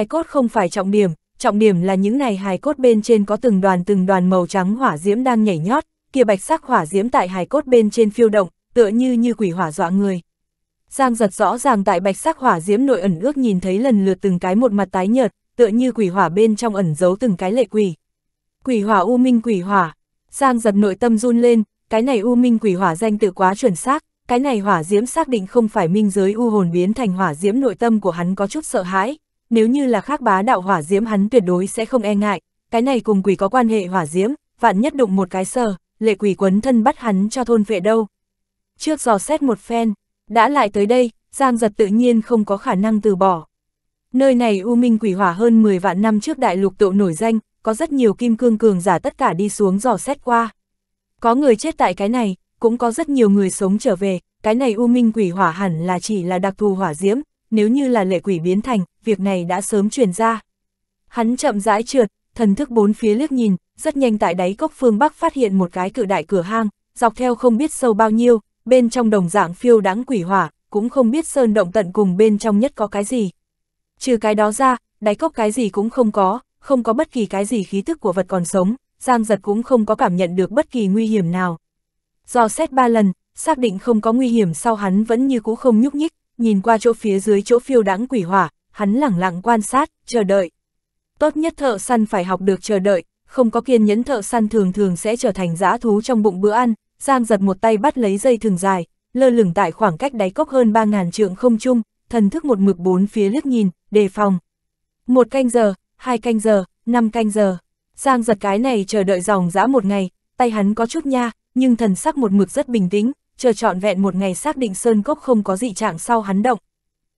hài cốt không phải trọng điểm, trọng điểm là những này hài cốt bên trên có từng đoàn từng đoàn màu trắng hỏa diễm đang nhảy nhót, kia bạch sắc hỏa diễm tại hài cốt bên trên phiêu động, tựa như như quỷ hỏa dọa người. Giang giật rõ ràng tại bạch sắc hỏa diễm nội ẩn ước nhìn thấy lần lượt từng cái một mặt tái nhợt, tựa như quỷ hỏa bên trong ẩn giấu từng cái lệ quỷ. Quỷ hỏa u minh quỷ hỏa, Giang giật nội tâm run lên, cái này u minh quỷ hỏa danh tự quá chuẩn xác, cái này hỏa diễm xác định không phải minh giới u hồn biến thành hỏa diễm nội tâm của hắn có chút sợ hãi, nếu như là khác bá đạo hỏa diễm hắn tuyệt đối sẽ không e ngại, cái này cùng quỷ có quan hệ hỏa diễm, vạn nhất đụng một cái sờ, lệ quỷ quấn thân bắt hắn cho thôn vệ đâu. Trước dò xét một phen, đã lại tới đây, Giang giật tự nhiên không có khả năng từ bỏ. Nơi này U Minh quỷ hỏa hơn 10 vạn năm trước đại lục tụ nổi danh, có rất nhiều kim cương cường giả tất cả đi xuống dò xét qua. Có người chết tại cái này, cũng có rất nhiều người sống trở về, cái này U Minh quỷ hỏa hẳn là chỉ là đặc thù hỏa diễm, nếu như là lệ quỷ biến thành, việc này đã sớm truyền ra. Hắn chậm rãi trượt, thần thức bốn phía liếc nhìn, rất nhanh tại đáy cốc phương Bắc phát hiện một cái cự đại cửa hang, dọc theo không biết sâu bao nhiêu, bên trong đồng dạng phiêu đáng quỷ hỏa, cũng không biết sơn động tận cùng bên trong nhất có cái gì. Trừ cái đó ra, đáy cốc cái gì cũng không có, không có bất kỳ cái gì khí tức của vật còn sống, Giang giật cũng không có cảm nhận được bất kỳ nguy hiểm nào. Do xét ba lần, xác định không có nguy hiểm sau hắn vẫn như cũ không nhúc nhích, nhìn qua chỗ phía dưới chỗ phiêu đáng quỷ hỏa, hắn lẳng lặng quan sát, chờ đợi. Tốt nhất thợ săn phải học được chờ đợi, không có kiên nhẫn thợ săn thường thường sẽ trở thành dã thú trong bụng bữa ăn, Giang giật một tay bắt lấy dây thường dài, lơ lửng tại khoảng cách đáy cốc hơn 3.000 trượng không trung thần thức một mực bốn phía liếc nhìn, đề phòng. Một canh giờ, hai canh giờ, năm canh giờ. Giang giật cái này chờ đợi dòng dã một ngày, tay hắn có chút nha, nhưng thần sắc một mực rất bình tĩnh, chờ trọn vẹn một ngày xác định sơn cốc không có dị trạng sau hắn động.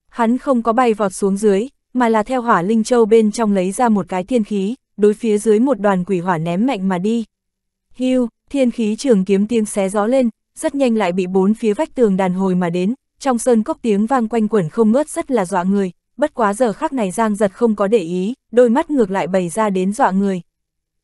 Hắn không có bay vọt xuống dưới, mà là theo hỏa linh châu bên trong lấy ra một cái thiên khí, đối phía dưới một đoàn quỷ hỏa ném mạnh mà đi. Hưu, thiên khí trường kiếm tiếng xé gió lên, rất nhanh lại bị bốn phía vách tường đàn hồi mà đến, trong sơn cốc tiếng vang quanh quẩn không ngớt rất là dọa người, bất quá giờ khắc này Giang giật không có để ý, đôi mắt ngược lại bày ra đến dọa người.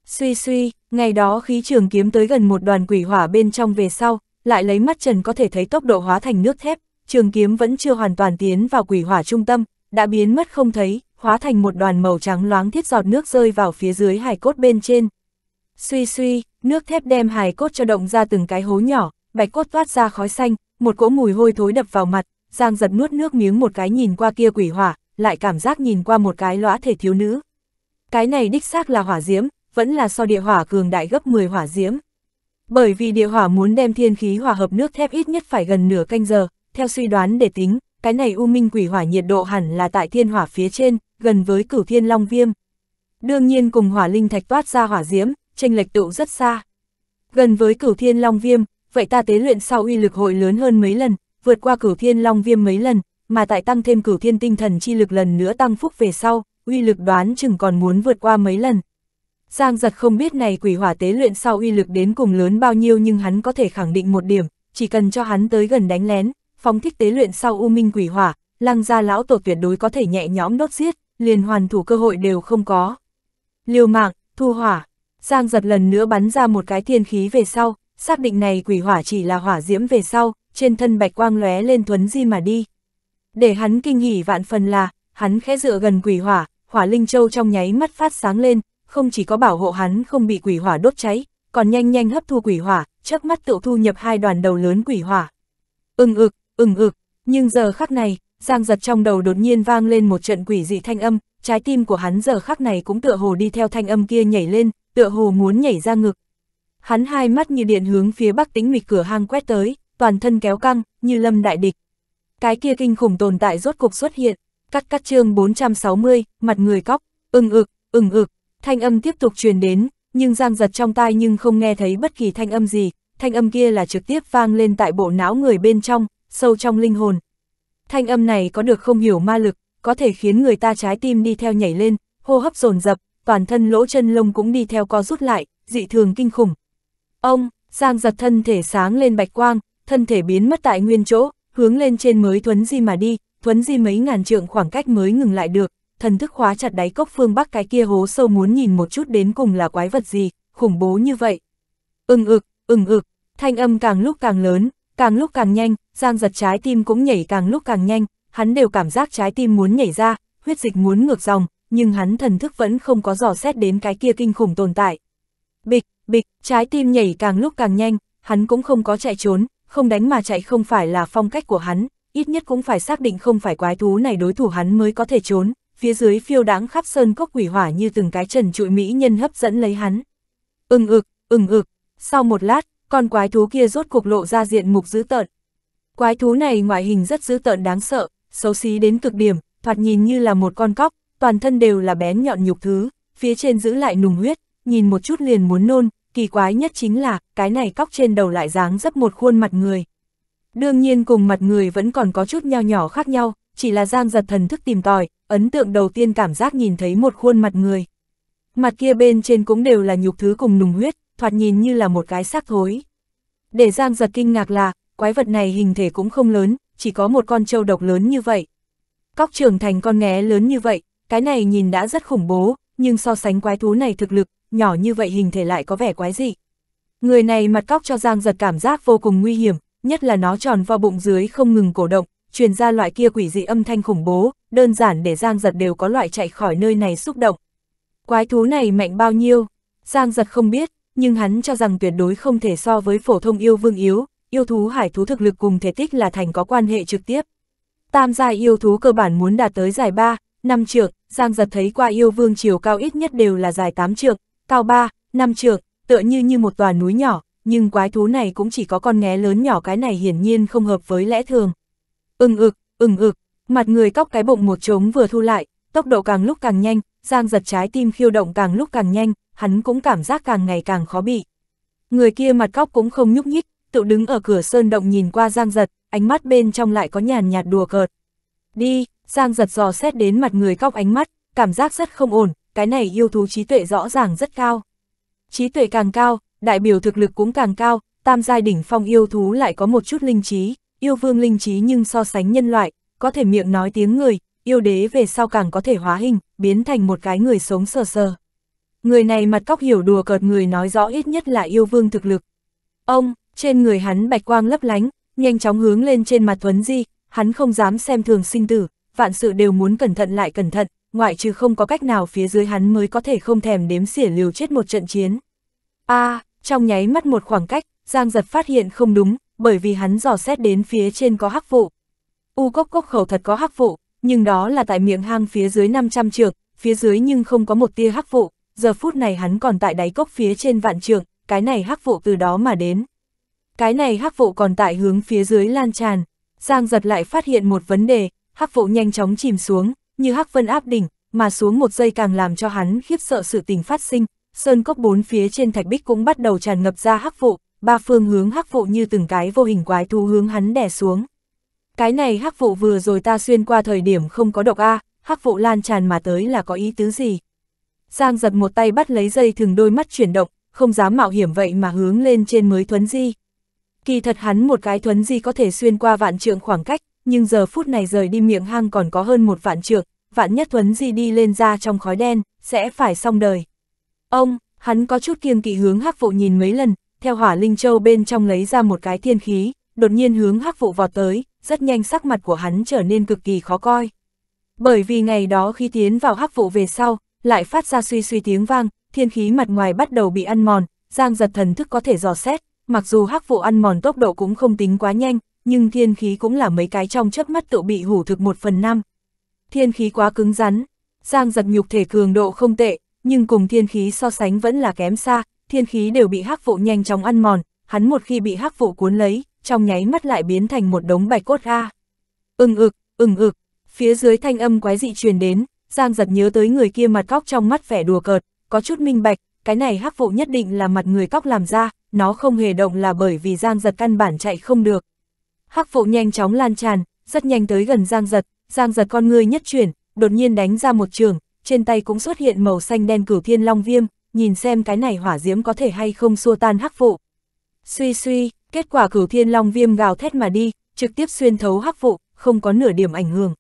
Suy suy, ngày đó khí trường kiếm tới gần một đoàn quỷ hỏa bên trong về sau, lại lấy mắt trần có thể thấy tốc độ hóa thành nước thép, trường kiếm vẫn chưa hoàn toàn tiến vào quỷ hỏa trung tâm, đã biến mất không thấy, hóa thành một đoàn màu trắng loáng thiết giọt nước rơi vào phía dưới hài cốt bên trên. Suy suy, nước thép đem hài cốt cho động ra từng cái hố nhỏ, bạch cốt toát ra khói xanh, một cỗ mùi hôi thối đập vào mặt, Giang giật nuốt nước miếng một cái nhìn qua kia quỷ hỏa, lại cảm giác nhìn qua một cái lõa thể thiếu nữ. Cái này đích xác là hỏa diễm, vẫn là so địa hỏa cường đại gấp 10 hỏa diễm. Bởi vì địa hỏa muốn đem thiên khí hòa hợp nước thép ít nhất phải gần nửa canh giờ, theo suy đoán để tính, cái này u minh quỷ hỏa nhiệt độ hẳn là tại thiên hỏa phía trên, gần với cửu thiên long viêm. Đương nhiên cùng hỏa linh thạch toát ra hỏa diễm, tranh lệch tụ rất xa. Gần với cửu thiên long viêm, vậy ta tế luyện sau uy lực hội lớn hơn mấy lần, vượt qua cửu thiên long viêm mấy lần, mà tại tăng thêm cửu thiên tinh thần chi lực lần nữa tăng phúc về sau, uy lực đoán chừng còn muốn vượt qua mấy lần. Giang giật không biết này quỷ hỏa tế luyện sau uy lực đến cùng lớn bao nhiêu nhưng hắn có thể khẳng định một điểm, chỉ cần cho hắn tới gần đánh lén, phóng thích tế luyện sau u minh quỷ hỏa, lăng gia lão tổ tuyệt đối có thể nhẹ nhõm đốt giết, liền hoàn thủ cơ hội đều không có. Liều mạng, thu hỏa, Giang giật lần nữa bắn ra một cái thiên khí về sau, xác định này quỷ hỏa chỉ là hỏa diễm về sau, trên thân bạch quang lóe lên thuấn di mà đi. Để hắn kinh hỉ vạn phần là, hắn khẽ dựa gần quỷ hỏa, hỏa linh châu trong nháy mắt phát sáng lên, không chỉ có bảo hộ hắn không bị quỷ hỏa đốt cháy, còn nhanh nhanh hấp thu quỷ hỏa, chớp mắt tự thu nhập hai đoàn đầu lớn quỷ hỏa. Ưng ừ, ực, ưng ực, nhưng giờ khắc này, Giang giật trong đầu đột nhiên vang lên một trận quỷ dị thanh âm, trái tim của hắn giờ khắc này cũng tựa hồ đi theo thanh âm kia nhảy lên, tựa hồ muốn nhảy ra ngực. Hắn hai mắt như điện hướng phía bắc tính mịch cửa hang quét tới, toàn thân kéo căng, như lâm đại địch. Cái kia kinh khủng tồn tại rốt cục xuất hiện, cắt cắt chương 460, mặt người cóc, ưng ực, ưng ực, Thanh âm tiếp tục truyền đến, nhưng Giang giật trong tai nhưng không nghe thấy bất kỳ thanh âm gì, thanh âm kia là trực tiếp vang lên tại bộ não người bên trong, sâu trong linh hồn. Thanh âm này có được không hiểu ma lực, có thể khiến người ta trái tim đi theo nhảy lên, hô hấp dồn dập, toàn thân lỗ chân lông cũng đi theo co rút lại, dị thường kinh khủng. Ông, Giang giật thân thể sáng lên bạch quang, thân thể biến mất tại nguyên chỗ, hướng lên trên mới thuấn di mà đi, thuấn di mấy ngàn trượng khoảng cách mới ngừng lại được, thần thức khóa chặt đáy cốc phương bắc cái kia hố sâu muốn nhìn một chút đến cùng là quái vật gì, khủng bố như vậy. ừng ực, ừng ực, thanh âm càng lúc càng lớn, càng lúc càng nhanh, giang giật trái tim cũng nhảy càng lúc càng nhanh, hắn đều cảm giác trái tim muốn nhảy ra, huyết dịch muốn ngược dòng, nhưng hắn thần thức vẫn không có dò xét đến cái kia kinh khủng tồn tại. Bịch, bịch, trái tim nhảy càng lúc càng nhanh, hắn cũng không có chạy trốn, không đánh mà chạy không phải là phong cách của hắn, ít nhất cũng phải xác định không phải quái thú này đối thủ hắn mới có thể trốn, phía dưới phiêu đáng khắp sơn cốc quỷ hỏa như từng cái trần trụi mỹ nhân hấp dẫn lấy hắn. Ưng ực, ưng ực, sau một lát, con quái thú kia rốt cuộc lộ ra diện mục dữ tợn. Quái thú này ngoại hình rất dữ tợn đáng sợ, xấu xí đến cực điểm, thoạt nhìn như là một con cóc, toàn thân đều là bén nhọn nhục thứ, phía trên giữ lại nùng huyết, nhìn một chút liền muốn nôn, kỳ quái nhất chính là, cái này cóc trên đầu lại dáng dấp một khuôn mặt người. Đương nhiên cùng mặt người vẫn còn có chút nho nhỏ khác nhau, chỉ là Giang giật thần thức tìm tòi, ấn tượng đầu tiên cảm giác nhìn thấy một khuôn mặt người. Mặt kia bên trên cũng đều là nhục thứ cùng nùng huyết, thoạt nhìn như là một cái xác thối. Để Giang giật kinh ngạc là, quái vật này hình thể cũng không lớn, chỉ có một con trâu độc lớn như vậy. Cóc trưởng thành con nghé lớn như vậy, cái này nhìn đã rất khủng bố, nhưng so sánh quái thú này thực lực, nhỏ như vậy hình thể lại có vẻ quái dị. Người này mặt cóc cho Giang giật cảm giác vô cùng nguy hiểm, nhất là nó tròn vào bụng dưới không ngừng cổ động, truyền ra loại kia quỷ dị âm thanh khủng bố, đơn giản để Giang Giật đều có loại chạy khỏi nơi này xúc động. Quái thú này mạnh bao nhiêu? Giang Giật không biết, nhưng hắn cho rằng tuyệt đối không thể so với phổ thông yêu vương yếu, yêu thú hải thú thực lực cùng thể tích là thành có quan hệ trực tiếp. Tam gia yêu thú cơ bản muốn đạt tới giải 3, 5 trượng, Giang Giật thấy qua yêu vương chiều cao ít nhất đều là dài 8 trượng, cao 3, 5 trượng, tựa như như một tòa núi nhỏ, nhưng quái thú này cũng chỉ có con nghé lớn nhỏ cái này hiển nhiên không hợp với lẽ thường. Ưng ực, ưng ực, Mặt người cóc cái bụng một trống vừa thu lại, tốc độ càng lúc càng nhanh, Giang giật trái tim khiêu động càng lúc càng nhanh, hắn cũng cảm giác càng ngày càng khó bị. Người kia mặt cóc cũng không nhúc nhích, tự đứng ở cửa sơn động nhìn qua Giang giật, ánh mắt bên trong lại có nhàn nhạt đùa cợt. Đi, Giang giật dò xét đến mặt người cóc ánh mắt, cảm giác rất không ổn, cái này yêu thú trí tuệ rõ ràng rất cao. Trí tuệ càng cao, đại biểu thực lực cũng càng cao, tam giai đỉnh phong yêu thú lại có một chút linh trí, yêu vương linh trí nhưng so sánh nhân loại, có thể miệng nói tiếng người, yêu đế về sau càng có thể hóa hình, biến thành một cái người sống sờ sờ. Người này mặt cóc hiểu đùa cợt người nói rõ ít nhất là yêu vương thực lực. Ông, trên người hắn bạch quang lấp lánh, nhanh chóng hướng lên trên mặt Thuấn Di, hắn không dám xem thường sinh tử, vạn sự đều muốn cẩn thận lại cẩn thận, ngoại trừ không có cách nào phía dưới hắn mới có thể không thèm đếm xỉa liều chết một trận chiến. a à, trong nháy mắt một khoảng cách, Giang Giật phát hiện không đúng, bởi vì hắn dò xét đến phía trên có hắc vụ. U cốc cốc khẩu thật có hắc vụ, nhưng đó là tại miệng hang phía dưới 500 trượng, phía dưới nhưng không có một tia hắc vụ, giờ phút này hắn còn tại đáy cốc phía trên vạn trượng, cái này hắc vụ từ đó mà đến. Cái này hắc vụ còn tại hướng phía dưới lan tràn, Giang giật lại phát hiện một vấn đề, hắc vụ nhanh chóng chìm xuống, như hắc vân áp đỉnh, mà xuống một giây càng làm cho hắn khiếp sợ sự tình phát sinh, sơn cốc bốn phía trên thạch bích cũng bắt đầu tràn ngập ra hắc vụ, ba phương hướng hắc vụ như từng cái vô hình quái thú hướng hắn đè xuống cái này hắc vụ vừa rồi ta xuyên qua thời điểm không có độc A, hắc vụ lan tràn mà tới là có ý tứ gì? Giang giật một tay bắt lấy dây thừng đôi mắt chuyển động, không dám mạo hiểm vậy mà hướng lên trên mới thuấn di. Kỳ thật hắn một cái thuấn di có thể xuyên qua vạn trượng khoảng cách, nhưng giờ phút này rời đi miệng hang còn có hơn một vạn trượng, vạn nhất thuấn di đi lên ra trong khói đen, sẽ phải xong đời. Ông, hắn có chút kiêng kỵ hướng hắc vụ nhìn mấy lần, theo hỏa linh châu bên trong lấy ra một cái thiên khí, đột nhiên hướng hắc vụ vọt tới, rất nhanh sắc mặt của hắn trở nên cực kỳ khó coi. Bởi vì ngày đó khi tiến vào hắc vụ về sau, lại phát ra suy suy tiếng vang, thiên khí mặt ngoài bắt đầu bị ăn mòn, giang giật thần thức có thể dò xét, mặc dù hắc vụ ăn mòn tốc độ cũng không tính quá nhanh, nhưng thiên khí cũng là mấy cái trong chớp mắt tự bị hủ thực một phần năm. Thiên khí quá cứng rắn, giang giật nhục thể cường độ không tệ, nhưng cùng thiên khí so sánh vẫn là kém xa, thiên khí đều bị hắc vụ nhanh chóng ăn mòn, hắn một khi bị hắc vụ cuốn lấy, trong nháy mắt lại biến thành một đống bạch cốt ga. Ưng ực, ưng ực, phía dưới thanh âm quái dị truyền đến, Giang giật nhớ tới người kia mặt cóc trong mắt vẻ đùa cợt, có chút minh bạch, cái này hắc vụ nhất định là mặt người cóc làm ra, nó không hề động là bởi vì Giang giật căn bản chạy không được. Hắc vụ nhanh chóng lan tràn, rất nhanh tới gần Giang giật, Giang giật con người nhất chuyển, đột nhiên đánh ra một trường, trên tay cũng xuất hiện màu xanh đen cửu thiên long viêm, nhìn xem cái này hỏa diễm có thể hay không xua tan hắc vụ. Suy suy, Kết quả cửu thiên long viêm gào thét mà đi, trực tiếp xuyên thấu hắc vụ, không có nửa điểm ảnh hưởng.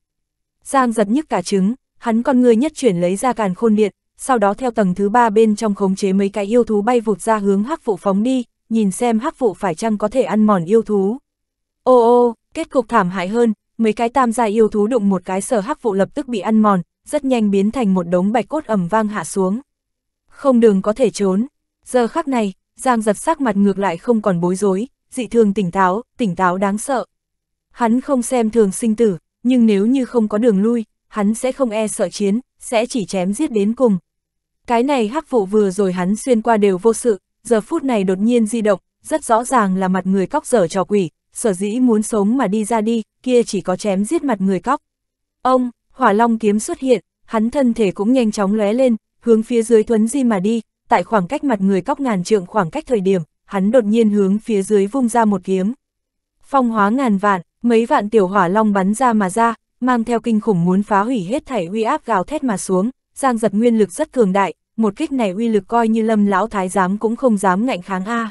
Giang giật nhức cả trứng, hắn con người nhất chuyển lấy ra càn khôn điện, sau đó theo tầng thứ ba bên trong khống chế mấy cái yêu thú bay vụt ra hướng hắc vụ phóng đi, nhìn xem hắc vụ phải chăng có thể ăn mòn yêu thú. Ô ô, kết cục thảm hại hơn, mấy cái tam gia yêu thú đụng một cái sở hắc vụ lập tức bị ăn mòn, rất nhanh biến thành một đống bạch cốt ẩm vang hạ xuống. Không đường có thể trốn. Giờ khắc này, Giang giật sắc mặt ngược lại không còn bối rối, dị thường tỉnh táo, tỉnh táo đáng sợ. Hắn không xem thường sinh tử, nhưng nếu như không có đường lui, hắn sẽ không e sợ chiến, sẽ chỉ chém giết đến cùng. Cái này hắc vụ vừa rồi hắn xuyên qua đều vô sự, giờ phút này đột nhiên di động, rất rõ ràng là mặt người cóc dở trò quỷ, sở dĩ muốn sống mà đi ra đi, kia chỉ có chém giết mặt người cóc. Ông, hỏa long kiếm xuất hiện, hắn thân thể cũng nhanh chóng lóe lên, hướng phía dưới thuấn di mà đi, tại khoảng cách mặt người cóc ngàn trượng khoảng cách thời điểm, hắn đột nhiên hướng phía dưới vung ra một kiếm. Phong hóa ngàn vạn, mấy vạn tiểu hỏa long bắn ra mà ra, mang theo kinh khủng muốn phá hủy hết thảy uy áp gào thét mà xuống, Giang Giật nguyên lực rất cường đại, một kích này uy lực coi như Lâm lão thái giám cũng không dám ngạnh kháng a. À.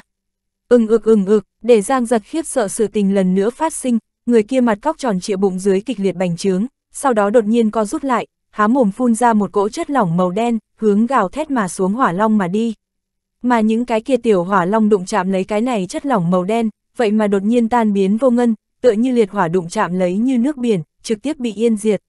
Ưng ừ, ực ưng ực, để Giang Giật khiếp sợ sự tình lần nữa phát sinh, người kia mặt cóc tròn trịa bụng dưới kịch liệt bành trướng, sau đó đột nhiên co rút lại, há mồm phun ra một cỗ chất lỏng màu đen, hướng gào thét mà xuống hỏa long mà đi. Mà những cái kia tiểu hỏa long đụng chạm lấy cái này chất lỏng màu đen, vậy mà đột nhiên tan biến vô ngân, tựa như liệt hỏa đụng chạm lấy như nước biển, trực tiếp bị yên diệt.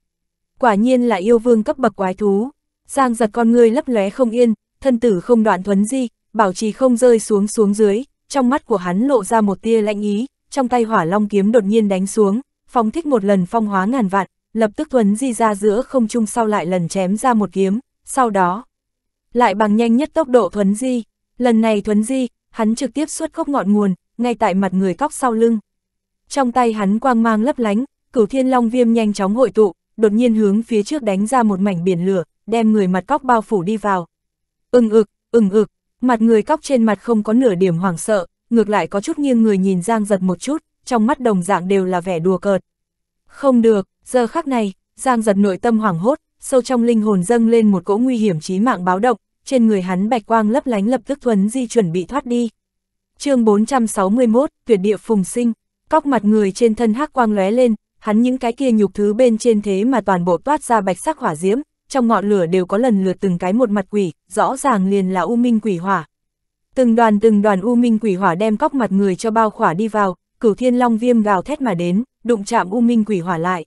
Quả nhiên là yêu vương cấp bậc quái thú. Giang giật con người lấp lóe không yên, thân tử không đoạn thuấn di, bảo trì không rơi xuống xuống dưới, trong mắt của hắn lộ ra một tia lạnh ý, trong tay hỏa long kiếm đột nhiên đánh xuống, phong thích một lần phong hóa ngàn vạn, lập tức thuấn di ra giữa không trung sau lại lần chém ra một kiếm, sau đó lại bằng nhanh nhất tốc độ thuấn di, Lần này thuấn di, hắn trực tiếp xuất gốc ngọn nguồn, ngay tại mặt người cóc sau lưng. Trong tay hắn quang mang lấp lánh, cửu thiên long viêm nhanh chóng hội tụ, đột nhiên hướng phía trước đánh ra một mảnh biển lửa, đem người mặt cóc bao phủ đi vào. Ưng ực, ưng ực, mặt người cóc trên mặt không có nửa điểm hoảng sợ, ngược lại có chút nghiêng người nhìn Giang giật một chút, trong mắt đồng dạng đều là vẻ đùa cợt. Không được, giờ khắc này, Giang giật nội tâm hoảng hốt, sâu trong linh hồn dâng lên một cỗ nguy hiểm chí mạng báo động, trên người hắn bạch quang lấp lánh lập tức thuấn di chuẩn bị thoát đi. chương 461, tuyệt địa phùng sinh, cóc mặt người trên thân hắc quang lóe lên, hắn những cái kia nhục thứ bên trên thế mà toàn bộ toát ra bạch sắc hỏa diễm, trong ngọn lửa đều có lần lượt từng cái một mặt quỷ, rõ ràng liền là u minh quỷ hỏa. Từng đoàn từng đoàn u minh quỷ hỏa đem cóc mặt người cho bao khỏa đi vào, cửu thiên long viêm gào thét mà đến, đụng chạm u minh quỷ hỏa lại.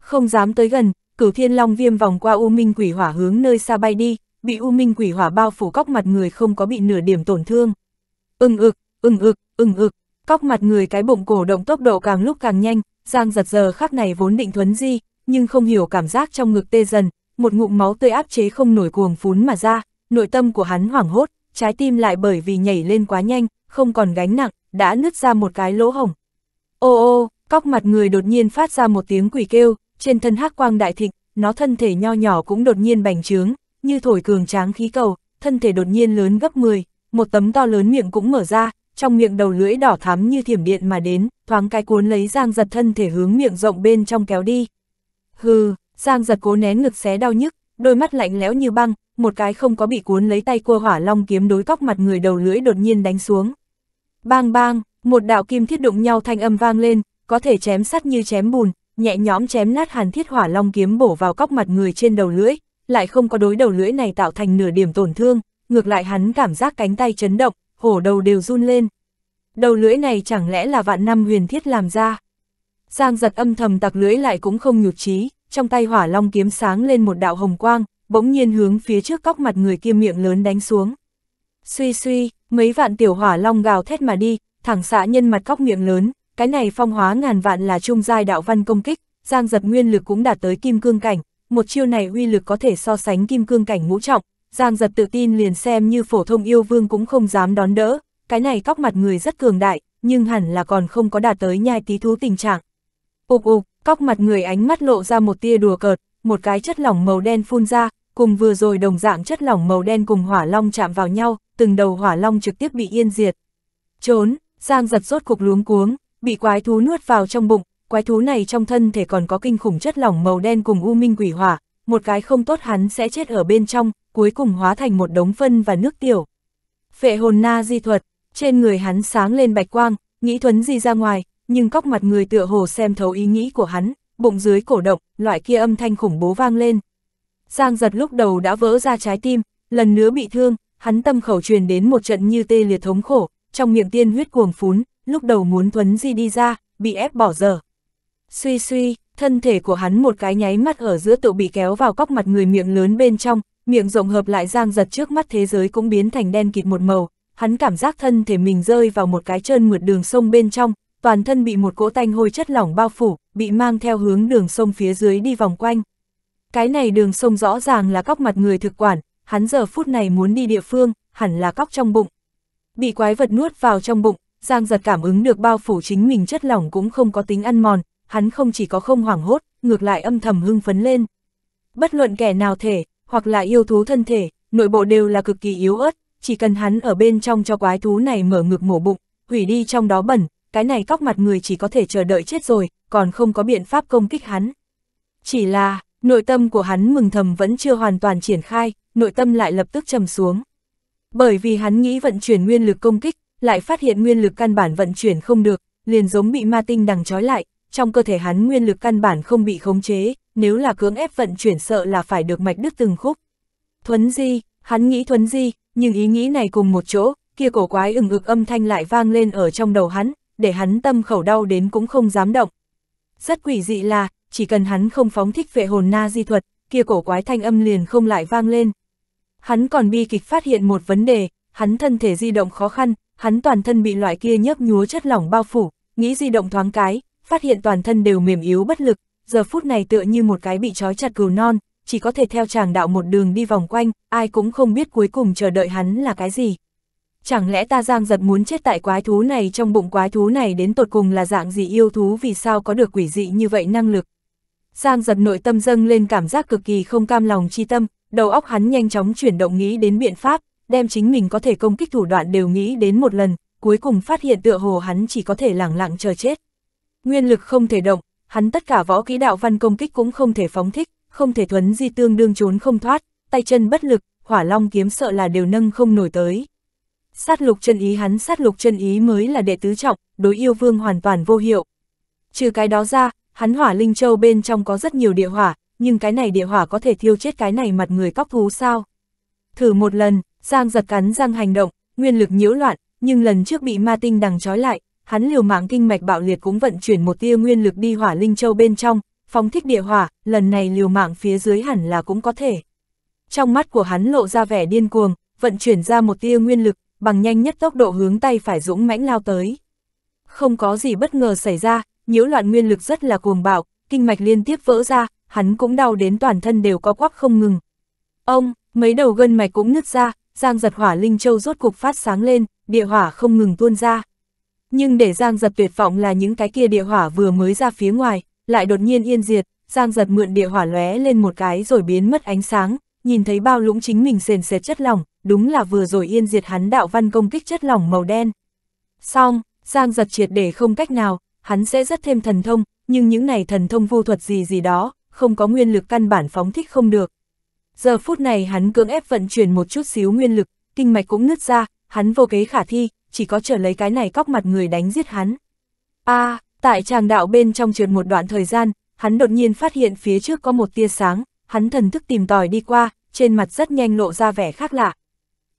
Không dám tới gần, cửu thiên long viêm vòng qua u minh quỷ hỏa hướng nơi xa bay đi, bị U Minh quỷ hỏa bao phủ cóc mặt người không có bị nửa điểm tổn thương. Ưng ực, ưng ực, ưng ực, cóc mặt người cái bụng cổ động tốc độ càng lúc càng nhanh, Giang giật giờ khắc này vốn định thuấn di, nhưng không hiểu cảm giác trong ngực tê dần, một ngụm máu tươi áp chế không nổi cuồng phún mà ra, nội tâm của hắn hoảng hốt, trái tim lại bởi vì nhảy lên quá nhanh, không còn gánh nặng, đã nứt ra một cái lỗ hổng. Ô ô, cóc mặt người đột nhiên phát ra một tiếng quỷ kêu, trên thân hắc quang đại thịnh, nó thân thể nho nhỏ cũng đột nhiên bành trướng, như thổi cường tráng khí cầu, thân thể đột nhiên lớn gấp 10, một tấm to lớn miệng cũng mở ra, trong miệng đầu lưỡi đỏ thắm như thiểm điện mà đến, thoáng cái cuốn lấy Giang Giật thân thể hướng miệng rộng bên trong kéo đi. Hừ, Giang Giật cố nén ngực xé đau nhức, đôi mắt lạnh lẽo như băng, một cái không có bị cuốn lấy tay cua hỏa long kiếm đối góc mặt người đầu lưỡi đột nhiên đánh xuống. Bang bang, một đạo kim thiết đụng nhau thanh âm vang lên, có thể chém sắt như chém bùn, nhẹ nhõm chém nát hàn thiết hỏa long kiếm bổ vào góc mặt người trên đầu lưỡi, lại không có đối đầu lưỡi này tạo thành nửa điểm tổn thương, ngược lại hắn cảm giác cánh tay chấn động, hổ đầu đều run lên. Đầu lưỡi này chẳng lẽ là vạn năm huyền thiết làm ra? Giang giật âm thầm tặc lưỡi lại cũng không nhụt chí, trong tay hỏa long kiếm sáng lên một đạo hồng quang, bỗng nhiên hướng phía trước góc mặt người kia miệng lớn đánh xuống. Suy suy, mấy vạn tiểu hỏa long gào thét mà đi, thẳng xạ nhân mặt góc miệng lớn, cái này phong hóa ngàn vạn là trung giai đạo văn công kích, Giang giật nguyên lực cũng đạt tới kim cương cảnh, một chiêu này uy lực có thể so sánh kim cương cảnh ngũ trọng, Giang giật tự tin liền xem như phổ thông yêu vương cũng không dám đón đỡ, cái này cóc mặt người rất cường đại, nhưng hẳn là còn không có đạt tới nhai tí thú tình trạng. Ục ục, cóc mặt người ánh mắt lộ ra một tia đùa cợt, một cái chất lỏng màu đen phun ra, cùng vừa rồi đồng dạng chất lỏng màu đen cùng hỏa long chạm vào nhau, từng đầu hỏa long trực tiếp bị yên diệt. Trốn, Giang giật rốt cục luống cuống, bị quái thú nuốt vào trong bụng, quái thú này trong thân thể còn có kinh khủng chất lỏng màu đen cùng u minh quỷ hỏa, một cái không tốt hắn sẽ chết ở bên trong, cuối cùng hóa thành một đống phân và nước tiểu. Phệ hồn na di thuật, trên người hắn sáng lên bạch quang, nghĩ thuấn di ra ngoài, nhưng cóc mặt người tựa hồ xem thấu ý nghĩ của hắn, bụng dưới cổ động, loại kia âm thanh khủng bố vang lên. Giang giật lúc đầu đã vỡ ra trái tim, lần nữa bị thương, hắn tâm khẩu truyền đến một trận như tê liệt thống khổ, trong miệng tiên huyết cuồng phún, lúc đầu muốn thuấn di đi ra, bị ép bỏ dở suy suy, thân thể của hắn một cái nháy mắt ở giữa tự bị kéo vào góc mặt người miệng lớn bên trong, miệng rộng hợp lại giang giật trước mắt thế giới cũng biến thành đen kịt một màu, hắn cảm giác thân thể mình rơi vào một cái trơn mượt đường sông bên trong, toàn thân bị một cỗ tanh hôi chất lỏng bao phủ, bị mang theo hướng đường sông phía dưới đi vòng quanh. Cái này đường sông rõ ràng là góc mặt người thực quản, hắn giờ phút này muốn đi địa phương, hẳn là cóc trong bụng. Bị quái vật nuốt vào trong bụng, Giang giật cảm ứng được bao phủ chính mình chất lỏng cũng không có tính ăn mòn, hắn không chỉ có không hoảng hốt, ngược lại âm thầm hưng phấn lên. Bất luận kẻ nào thể, hoặc là yêu thú thân thể, nội bộ đều là cực kỳ yếu ớt, chỉ cần hắn ở bên trong cho quái thú này mở ngực mổ bụng, hủy đi trong đó bẩn, cái này cóc mặt người chỉ có thể chờ đợi chết rồi, còn không có biện pháp công kích hắn. Chỉ là, nội tâm của hắn mừng thầm vẫn chưa hoàn toàn triển khai, nội tâm lại lập tức trầm xuống. Bởi vì hắn nghĩ vận chuyển nguyên lực công kích, lại phát hiện nguyên lực căn bản vận chuyển không được, liền giống bị ma tinh đằng trói lại, trong cơ thể hắn nguyên lực căn bản không bị khống chế, nếu là cưỡng ép vận chuyển sợ là phải được mạch đứt từng khúc. Thuấn di, hắn nghĩ thuấn di, nhưng ý nghĩ này cùng một chỗ, kia cổ quái ừng ực âm thanh lại vang lên ở trong đầu hắn, để hắn tâm khẩu đau đến cũng không dám động. Rất quỷ dị là, chỉ cần hắn không phóng thích vệ hồn na di thuật, kia cổ quái thanh âm liền không lại vang lên. Hắn còn bi kịch phát hiện một vấn đề, hắn thân thể di động khó khăn, hắn toàn thân bị loại kia nhấp nhúa chất lỏng bao phủ, nghĩ di động thoáng cái, phát hiện toàn thân đều mềm yếu bất lực, giờ phút này tựa như một cái bị trói chặt cừu non, chỉ có thể theo chàng đạo một đường đi vòng quanh, ai cũng không biết cuối cùng chờ đợi hắn là cái gì. Chẳng lẽ ta giang giật muốn chết tại quái thú này trong bụng quái thú này đến tột cùng là dạng gì yêu thú vì sao có được quỷ dị như vậy năng lực. Giang giật nội tâm dâng lên cảm giác cực kỳ không cam lòng chi tâm, đầu óc hắn nhanh chóng chuyển động nghĩ đến biện pháp, đem chính mình có thể công kích thủ đoạn đều nghĩ đến một lần, cuối cùng phát hiện tựa hồ hắn chỉ có thể lẳng lặng chờ chết. Nguyên lực không thể động, hắn tất cả võ kỹ đạo văn công kích cũng không thể phóng thích, không thể thuấn di tương đương trốn không thoát, tay chân bất lực, hỏa long kiếm sợ là đều nâng không nổi tới. Sát lục chân ý hắn sát lục chân ý mới là đệ tứ trọng, đối yêu vương hoàn toàn vô hiệu. Trừ cái đó ra, hắn hỏa linh châu bên trong có rất nhiều địa hỏa, nhưng cái này địa hỏa có thể thiêu chết cái này mặt người cóc thú sao? Thử một lần, Giang giật cắn răng hành động, nguyên lực nhiễu loạn, nhưng lần trước bị ma tinh đằng trói lại, hắn liều mạng kinh mạch bạo liệt cũng vận chuyển một tia nguyên lực đi hỏa linh châu bên trong, phóng thích địa hỏa, lần này liều mạng phía dưới hẳn là cũng có thể. Trong mắt của hắn lộ ra vẻ điên cuồng, vận chuyển ra một tia nguyên lực, bằng nhanh nhất tốc độ hướng tay phải dũng mãnh lao tới. Không có gì bất ngờ xảy ra, nhiễu loạn nguyên lực rất là cuồng bạo, kinh mạch liên tiếp vỡ ra, hắn cũng đau đến toàn thân đều có quắp không ngừng. Ông, mấy đầu gân mạch cũng nứt ra, giang giật hỏa linh châu rốt cục phát sáng lên, địa hỏa không ngừng tuôn ra. Nhưng để Giang Giật tuyệt vọng là những cái kia địa hỏa vừa mới ra phía ngoài, lại đột nhiên yên diệt, Giang Giật mượn địa hỏa lóe lên một cái rồi biến mất ánh sáng, nhìn thấy bao lũng chính mình sền sệt chất lỏng, đúng là vừa rồi yên diệt hắn đạo văn công kích chất lỏng màu đen. Xong, Giang Giật triệt để không cách nào, hắn sẽ rất thêm thần thông, nhưng những này thần thông vô thuật gì gì đó, không có nguyên lực căn bản phóng thích không được. Giờ phút này hắn cưỡng ép vận chuyển một chút xíu nguyên lực, kinh mạch cũng nứt ra, hắn vô kế khả thi, chỉ có trở lấy cái này cóc mặt người đánh giết hắn. a à, tại tràng đạo bên trong trượt một đoạn thời gian, hắn đột nhiên phát hiện phía trước có một tia sáng, hắn thần thức tìm tòi đi qua, trên mặt rất nhanh lộ ra vẻ khác lạ.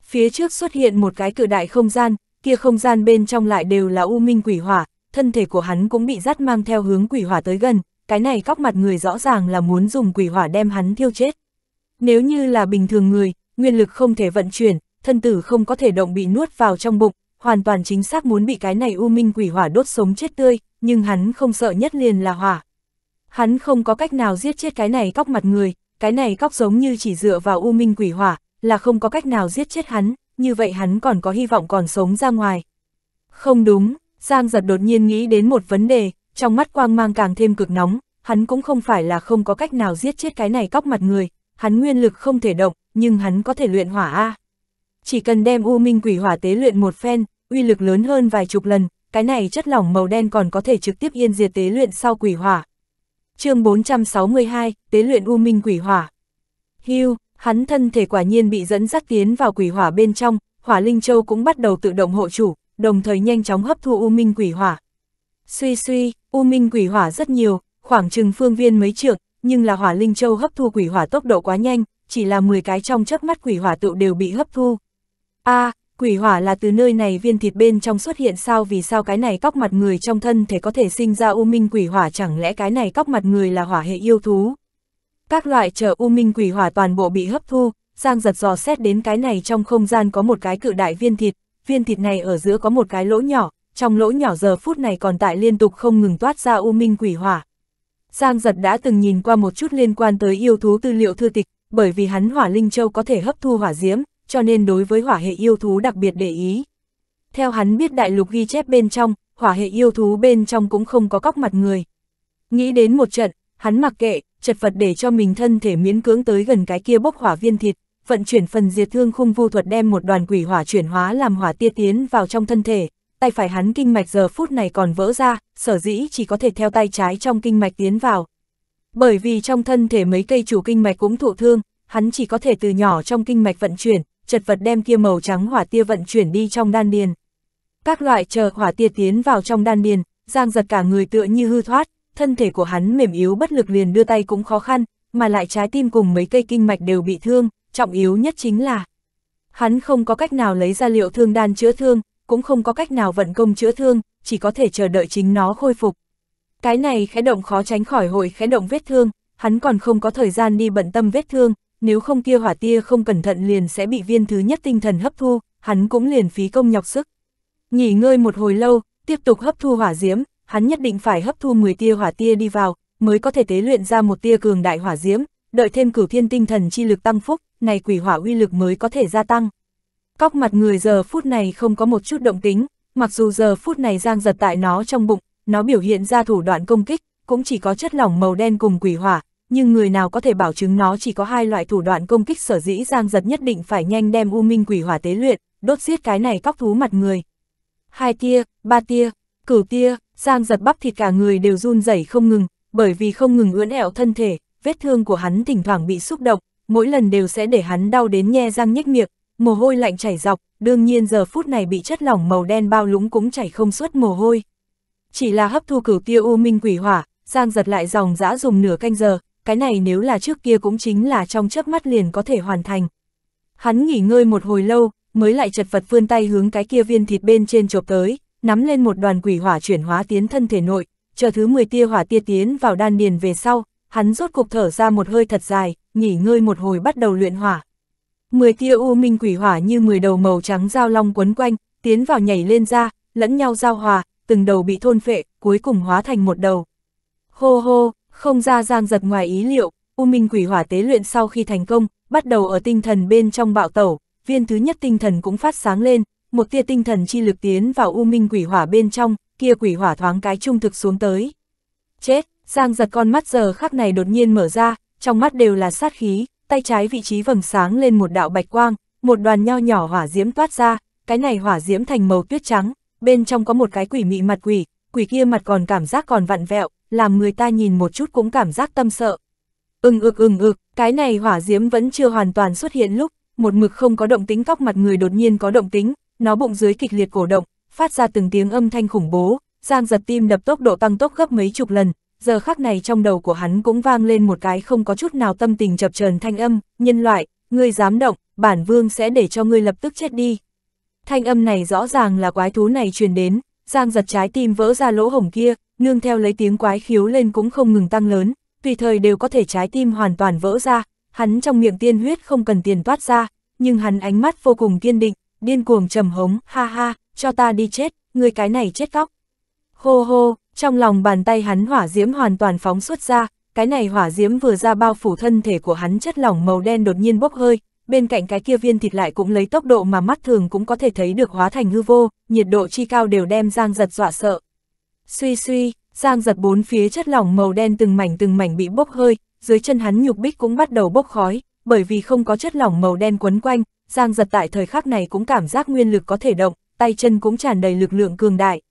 Phía trước xuất hiện một cái cử đại không gian, kia không gian bên trong lại đều là u minh quỷ hỏa, thân thể của hắn cũng bị dắt mang theo hướng quỷ hỏa tới gần, cái này cóc mặt người rõ ràng là muốn dùng quỷ hỏa đem hắn thiêu chết. Nếu như là bình thường người, nguyên lực không thể vận chuyển, thân tử không có thể động bị nuốt vào trong bụng, hoàn toàn chính xác muốn bị cái này u minh quỷ hỏa đốt sống chết tươi, nhưng hắn không sợ nhất liền là hỏa. Hắn không có cách nào giết chết cái này cóc mặt người, cái này cóc giống như chỉ dựa vào u minh quỷ hỏa, là không có cách nào giết chết hắn, như vậy hắn còn có hy vọng còn sống ra ngoài. Không đúng, Giang giật đột nhiên nghĩ đến một vấn đề, trong mắt quang mang càng thêm cực nóng, hắn cũng không phải là không có cách nào giết chết cái này cóc mặt người, hắn nguyên lực không thể động, nhưng hắn có thể luyện hỏa A. Chỉ cần đem U Minh Quỷ Hỏa tế luyện một phen, uy lực lớn hơn vài chục lần, cái này chất lỏng màu đen còn có thể trực tiếp yên diệt tế luyện sau quỷ hỏa. chương 462, tế luyện U Minh Quỷ Hỏa. Hưu, hắn thân thể quả nhiên bị dẫn dắt tiến vào quỷ hỏa bên trong, hỏa linh châu cũng bắt đầu tự động hộ chủ, đồng thời nhanh chóng hấp thu U Minh Quỷ Hỏa. Suy suy, U Minh Quỷ Hỏa rất nhiều, khoảng chừng phương viên mấy trượng, nhưng là hỏa linh châu hấp thu quỷ hỏa tốc độ quá nhanh, chỉ là 10 cái trong chớp mắt quỷ hỏa tự đều bị hấp thu a à, quỷ hỏa là từ nơi này viên thịt bên trong xuất hiện sao vì sao cái này cóc mặt người trong thân thể có thể sinh ra u minh quỷ hỏa chẳng lẽ cái này cóc mặt người là hỏa hệ yêu thú. Các loại chờ u minh quỷ hỏa toàn bộ bị hấp thu, Giang giật dò xét đến cái này trong không gian có một cái cự đại viên thịt, viên thịt này ở giữa có một cái lỗ nhỏ, trong lỗ nhỏ giờ phút này còn tại liên tục không ngừng toát ra u minh quỷ hỏa. Giang giật đã từng nhìn qua một chút liên quan tới yêu thú tư liệu thư tịch, bởi vì hắn hỏa linh châu có thể hấp thu hỏa diễm, cho nên đối với hỏa hệ yêu thú đặc biệt để ý. Theo hắn biết đại lục ghi chép bên trong, hỏa hệ yêu thú bên trong cũng không có góc mặt người. Nghĩ đến một trận, hắn mặc kệ, chật vật để cho mình thân thể miễn cưỡng tới gần cái kia bốc hỏa viên thịt, vận chuyển phần diệt thương khung vu thuật đem một đoàn quỷ hỏa chuyển hóa làm hỏa tia tiến vào trong thân thể. Tay phải hắn kinh mạch giờ phút này còn vỡ ra, sở dĩ chỉ có thể theo tay trái trong kinh mạch tiến vào. Bởi vì trong thân thể mấy cây chủ kinh mạch cũng thụ thương, hắn chỉ có thể từ nhỏ trong kinh mạch vận chuyển, chật vật đem kia màu trắng hỏa tia vận chuyển đi trong đan điền. Các loại chờ hỏa tia tiến vào trong đan điền, Giang giật cả người tựa như hư thoát, thân thể của hắn mềm yếu bất lực liền đưa tay cũng khó khăn, mà lại trái tim cùng mấy cây kinh mạch đều bị thương, trọng yếu nhất chính là hắn không có cách nào lấy ra liệu thương đan chữa thương, cũng không có cách nào vận công chữa thương, chỉ có thể chờ đợi chính nó khôi phục. Cái này khẽ động khó tránh khỏi hội khẽ động vết thương, hắn còn không có thời gian đi bận tâm vết thương, nếu không kia hỏa tia không cẩn thận liền sẽ bị viên thứ nhất tinh thần hấp thu, hắn cũng liền phí công nhọc sức. Nghỉ ngơi một hồi lâu, tiếp tục hấp thu hỏa diễm, hắn nhất định phải hấp thu 10 tia hỏa tia đi vào, mới có thể tế luyện ra một tia cường đại hỏa diễm, đợi thêm cửu thiên tinh thần chi lực tăng phúc, này quỷ hỏa uy lực mới có thể gia tăng. Cóc mặt người giờ phút này không có một chút động tính, mặc dù giờ phút này giang giật tại nó trong bụng, nó biểu hiện ra thủ đoạn công kích, cũng chỉ có chất lỏng màu đen cùng quỷ hỏa, nhưng người nào có thể bảo chứng nó chỉ có hai loại thủ đoạn công kích sở dĩ Giang Giật nhất định phải nhanh đem U Minh Quỷ Hỏa tế luyện, đốt giết cái này cóc thú mặt người. Hai tia, ba tia, cửu tia, Giang Giật bắp thịt cả người đều run rẩy không ngừng, bởi vì không ngừng ưỡn ẹo thân thể, vết thương của hắn thỉnh thoảng bị xúc động, mỗi lần đều sẽ để hắn đau đến nhe răng nhếch miệng, mồ hôi lạnh chảy dọc, đương nhiên giờ phút này bị chất lỏng màu đen bao lũng cũng chảy không suốt mồ hôi. Chỉ là hấp thu cửu tia u minh quỷ hỏa, Giang giật lại dòng dã dùng nửa canh giờ, cái này nếu là trước kia cũng chính là trong chớp mắt liền có thể hoàn thành. Hắn nghỉ ngơi một hồi lâu, mới lại chật vật vươn tay hướng cái kia viên thịt bên trên chộp tới, nắm lên một đoàn quỷ hỏa chuyển hóa tiến thân thể nội, chờ thứ 10 tia hỏa tia tiến vào đan điền về sau, hắn rốt cục thở ra một hơi thật dài, nghỉ ngơi một hồi bắt đầu luyện hỏa. 10 tia u minh quỷ hỏa như 10 đầu màu trắng giao long quấn quanh, tiến vào nhảy lên ra, lẫn nhau giao hòa, từng đầu bị thôn phệ, cuối cùng hóa thành một đầu. Hô hô, không ra giang giật ngoài ý liệu, U Minh quỷ hỏa tế luyện sau khi thành công, bắt đầu ở tinh thần bên trong bạo tẩu, viên thứ nhất tinh thần cũng phát sáng lên, một tia tinh thần chi lực tiến vào U Minh quỷ hỏa bên trong, kia quỷ hỏa thoáng cái trung thực xuống tới. Chết, giang giật con mắt giờ khắc này đột nhiên mở ra, trong mắt đều là sát khí, tay trái vị trí vầng sáng lên một đạo bạch quang, một đoàn nho nhỏ hỏa diễm toát ra, cái này hỏa diễm thành màu tuyết trắng, bên trong có một cái quỷ mị mặt quỷ, quỷ kia mặt còn cảm giác còn vặn vẹo, làm người ta nhìn một chút cũng cảm giác tâm sợ. Ưng ừ, ực ưng ực, cái này hỏa diễm vẫn chưa hoàn toàn xuất hiện lúc, một mực không có động tính tóc mặt người đột nhiên có động tính, nó bụng dưới kịch liệt cổ động, phát ra từng tiếng âm thanh khủng bố, Giang giật tim đập tốc độ tăng tốc gấp mấy chục lần, giờ khắc này trong đầu của hắn cũng vang lên một cái không có chút nào tâm tình chập trờn thanh âm, nhân loại, ngươi dám động, bản vương sẽ để cho ngươi lập tức chết đi. Thanh âm này rõ ràng là quái thú này truyền đến, Giang giật trái tim vỡ ra lỗ hổng kia, nương theo lấy tiếng quái khiếu lên cũng không ngừng tăng lớn, tùy thời đều có thể trái tim hoàn toàn vỡ ra, hắn trong miệng tiên huyết không cần tiền toát ra, nhưng hắn ánh mắt vô cùng kiên định, điên cuồng trầm hống, ha ha, cho ta đi chết, người cái này chết góc, Hô hô, trong lòng bàn tay hắn hỏa diễm hoàn toàn phóng xuất ra, cái này hỏa diễm vừa ra bao phủ thân thể của hắn chất lỏng màu đen đột nhiên bốc hơi, bên cạnh cái kia viên thịt lại cũng lấy tốc độ mà mắt thường cũng có thể thấy được hóa thành hư vô, nhiệt độ chi cao đều đem Giang giật dọa sợ. Suy suy, Giang giật bốn phía chất lỏng màu đen từng mảnh từng mảnh bị bốc hơi, dưới chân hắn nhục bích cũng bắt đầu bốc khói, bởi vì không có chất lỏng màu đen quấn quanh, Giang giật tại thời khắc này cũng cảm giác nguyên lực có thể động, tay chân cũng tràn đầy lực lượng cường đại.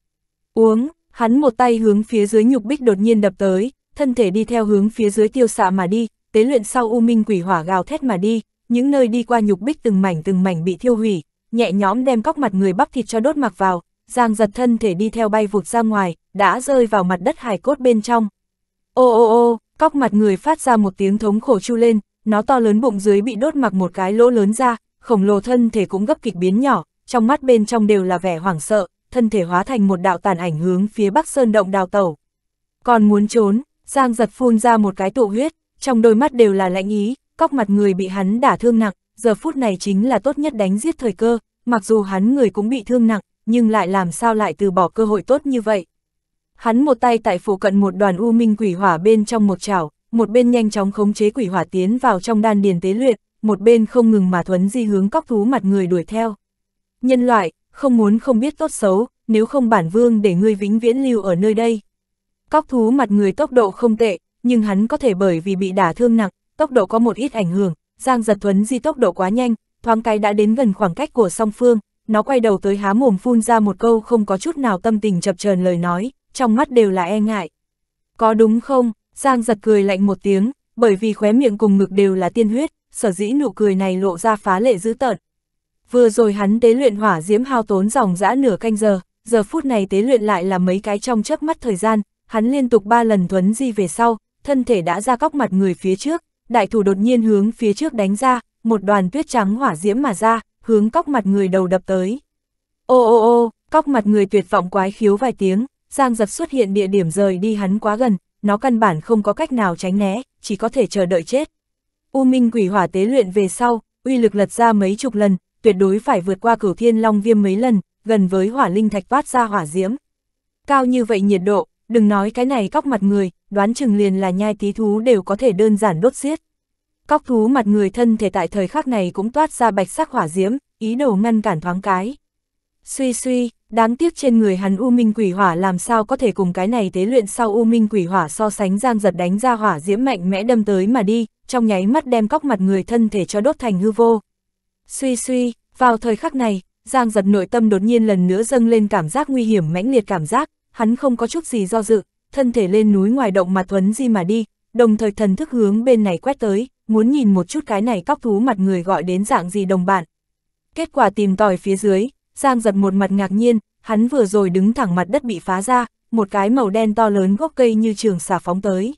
Uống, hắn một tay hướng phía dưới nhục bích đột nhiên đập tới, thân thể đi theo hướng phía dưới tiêu xạ mà đi, tế luyện sau u minh quỷ hỏa gào thét mà đi, những nơi đi qua nhục bích từng mảnh từng mảnh bị thiêu hủy, nhẹ nhõm đem cóc mặt người bắp thịt cho đốt mặc vào, Giang giật thân thể đi theo bay vụt ra ngoài, đã rơi vào mặt đất hài cốt bên trong. Ô ô ô, cóc mặt người phát ra một tiếng thống khổ chu lên, nó to lớn bụng dưới bị đốt mặc một cái lỗ lớn ra, khổng lồ thân thể cũng gấp kịch biến nhỏ, trong mắt bên trong đều là vẻ hoảng sợ, thân thể hóa thành một đạo tàn ảnh hướng phía bắc sơn động đào tẩu. Còn muốn trốn, Giang giật phun ra một cái tụ huyết, trong đôi mắt đều là lãnh ý, cóc mặt người bị hắn đả thương nặng, giờ phút này chính là tốt nhất đánh giết thời cơ, mặc dù hắn người cũng bị thương nặng, nhưng lại làm sao lại từ bỏ cơ hội tốt như vậy. Hắn một tay tại phủ cận một đoàn u minh quỷ hỏa bên trong một chảo, một bên nhanh chóng khống chế quỷ hỏa tiến vào trong đan điền tế luyện, một bên không ngừng mà thuấn di hướng cóc thú mặt người đuổi theo. Nhân loại, không muốn không biết tốt xấu, nếu không bản vương để ngươi vĩnh viễn lưu ở nơi đây. Cóc thú mặt người tốc độ không tệ, nhưng hắn có thể bởi vì bị đả thương nặng, tốc độ có một ít ảnh hưởng, Giang Giật Thuấn di tốc độ quá nhanh, thoáng cái đã đến gần khoảng cách của song phương, nó quay đầu tới há mồm phun ra một câu không có chút nào tâm tình chập chờn lời nói, trong mắt đều là e ngại. Có đúng không? Giang giật cười lạnh một tiếng, bởi vì khóe miệng cùng ngực đều là tiên huyết, sở dĩ nụ cười này lộ ra phá lệ dữ tợn. Vừa rồi hắn tế luyện hỏa diễm hao tốn dòng dã nửa canh giờ, giờ phút này tế luyện lại là mấy cái trong chớp mắt thời gian, hắn liên tục ba lần thuấn di về sau, thân thể đã ra góc mặt người phía trước, đại thủ đột nhiên hướng phía trước đánh ra, một đoàn tuyết trắng hỏa diễm mà ra, hướng cóc mặt người đầu đập tới. Ô ô ô, cóc mặt người tuyệt vọng quái khiếu vài tiếng, Giang giật xuất hiện địa điểm rời đi hắn quá gần, nó căn bản không có cách nào tránh né, chỉ có thể chờ đợi chết. U Minh quỷ hỏa tế luyện về sau, uy lực lật ra mấy chục lần, tuyệt đối phải vượt qua cửu thiên long viêm mấy lần, gần với hỏa linh thạch phát ra hỏa diễm. Cao như vậy nhiệt độ, đừng nói cái này cóc mặt người, đoán chừng liền là nhai tí thú đều có thể đơn giản đốt xiết. Cóc thú mặt người thân thể tại thời khắc này cũng toát ra bạch sắc hỏa diễm, ý đồ ngăn cản thoáng cái. Suy suy, đáng tiếc trên người hắn U Minh Quỷ Hỏa làm sao có thể cùng cái này tế luyện sau U Minh Quỷ Hỏa so sánh giang giật đánh ra hỏa diễm mạnh mẽ đâm tới mà đi, trong nháy mắt đem cóc mặt người thân thể cho đốt thành hư vô. Suy suy, vào thời khắc này, giang giật nội tâm đột nhiên lần nữa dâng lên cảm giác nguy hiểm mãnh liệt cảm giác, hắn không có chút gì do dự, thân thể lên núi ngoài động mà thuấn di mà đi, đồng thời thần thức hướng bên này quét tới muốn nhìn một chút cái này cóc thú mặt người gọi đến dạng gì đồng bạn. Kết quả tìm tòi phía dưới, Giang giật một mặt ngạc nhiên, hắn vừa rồi đứng thẳng mặt đất bị phá ra, một cái màu đen to lớn gốc cây như trường xà phóng tới.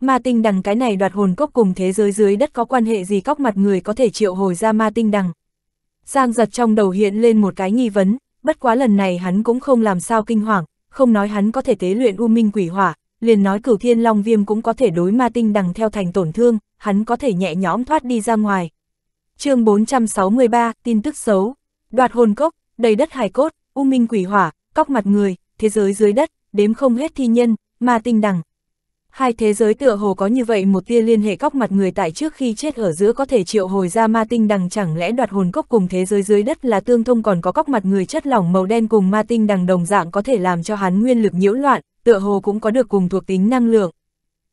Ma tinh đằng cái này đoạt hồn cốc cùng thế giới dưới đất có quan hệ gì cóc mặt người có thể triệu hồi ra ma tinh đằng. Giang giật trong đầu hiện lên một cái nghi vấn, bất quá lần này hắn cũng không làm sao kinh hoàng, không nói hắn có thể tế luyện u minh quỷ hỏa, liền nói cửu thiên long viêm cũng có thể đối ma tinh đằng theo thành tổn thương, hắn có thể nhẹ nhõm thoát đi ra ngoài. chương 463, tin tức xấu, đoạt hồn cốc, đầy đất hải cốt, u minh quỷ hỏa, cóc mặt người, thế giới dưới đất, đếm không hết thi nhân, ma tinh đằng. Hai thế giới tựa hồ có như vậy một tia liên hệ cóc mặt người tại trước khi chết ở giữa có thể triệu hồi ra ma tinh đằng chẳng lẽ đoạt hồn cốc cùng thế giới dưới đất là tương thông còn có cóc mặt người chất lỏng màu đen cùng ma tinh đằng đồng dạng có thể làm cho hắn nguyên lực nhiễu loạn, tựa hồ cũng có được cùng thuộc tính năng lượng.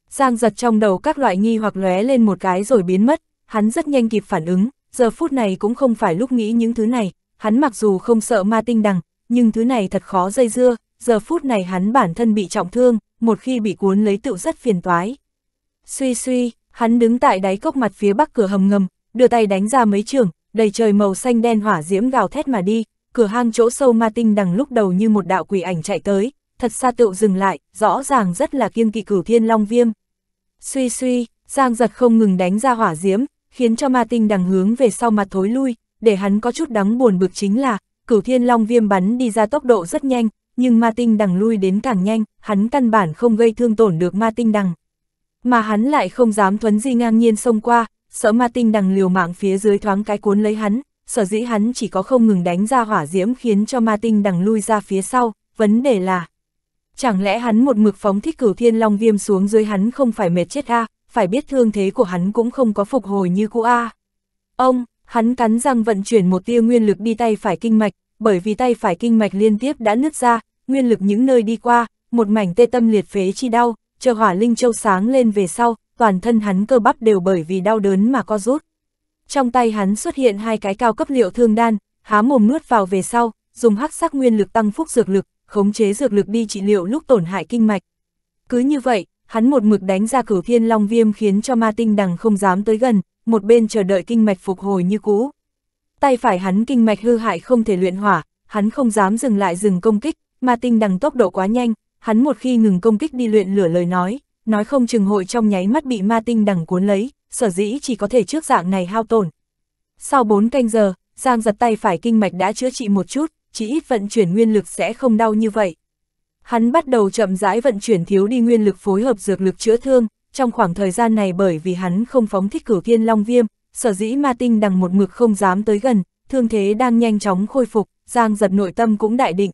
Giang giật trong đầu các loại nghi hoặc lóe lên một cái rồi biến mất, hắn rất nhanh kịp phản ứng, giờ phút này cũng không phải lúc nghĩ những thứ này, hắn mặc dù không sợ ma tinh đằng, nhưng thứ này thật khó dây dưa, giờ phút này hắn bản thân bị trọng thương, một khi bị cuốn lấy tựu rất phiền toái. Suy suy, hắn đứng tại đáy cốc mặt phía bắc cửa hầm ngầm, đưa tay đánh ra mấy trường, đầy trời màu xanh đen hỏa diễm gào thét mà đi, cửa hang chỗ sâu ma tinh đằng lúc đầu như một đạo quỷ ảnh chạy tới, thật xa tựu dừng lại, rõ ràng rất là kiêng kỵ cửu thiên long viêm. Suy suy, Giang giật không ngừng đánh ra hỏa diễm, khiến cho ma tinh đằng hướng về sau mặt thối lui, để hắn có chút đắng buồn bực chính là, cửu thiên long viêm bắn đi ra tốc độ rất nhanh, nhưng ma tinh đằng lui đến càng nhanh, hắn căn bản không gây thương tổn được ma tinh đằng. Mà hắn lại không dám thuấn di ngang nhiên xông qua, sợ ma tinh đằng liều mạng phía dưới thoáng cái cuốn lấy hắn, sở dĩ hắn chỉ có không ngừng đánh ra hỏa diễm khiến cho ma tinh đằng lui ra phía sau, vấn đề là... Chẳng lẽ hắn một mực phóng thích cửu thiên long viêm xuống dưới hắn không phải mệt chết a phải biết thương thế của hắn cũng không có phục hồi như cũ a Ông, hắn cắn răng vận chuyển một tia nguyên lực đi tay phải kinh mạch, bởi vì tay phải kinh mạch liên tiếp đã nứt ra, nguyên lực những nơi đi qua, một mảnh tê tâm liệt phế chi đau, chờ hỏa linh châu sáng lên về sau, toàn thân hắn cơ bắp đều bởi vì đau đớn mà co rút. Trong tay hắn xuất hiện hai cái cao cấp liệu thương đan, há mồm nuốt vào về sau, dùng hắc sắc nguyên lực tăng phúc dược lực, khống chế dược lực đi trị liệu lúc tổn hại kinh mạch. Cứ như vậy, hắn một mực đánh ra cửu thiên long viêm khiến cho ma tinh đằng không dám tới gần, một bên chờ đợi kinh mạch phục hồi như cũ. Tay phải hắn kinh mạch hư hại không thể luyện hỏa, hắn không dám dừng lại dừng công kích, ma tinh đằng tốc độ quá nhanh, hắn một khi ngừng công kích đi luyện lửa lời nói, nói không chừng hội trong nháy mắt bị ma tinh đằng cuốn lấy, sở dĩ chỉ có thể trước dạng này hao tổn. Sau 4 canh giờ, Giang giật tay phải kinh mạch đã chữa trị một chút, chỉ ít vận chuyển nguyên lực sẽ không đau như vậy. Hắn bắt đầu chậm rãi vận chuyển thiếu đi nguyên lực phối hợp dược lực chữa thương, trong khoảng thời gian này bởi vì hắn không phóng thích cửu thiên long viêm, sở dĩ ma tinh đằng một mực không dám tới gần, thương thế đang nhanh chóng khôi phục, Giang giật nội tâm cũng đại định.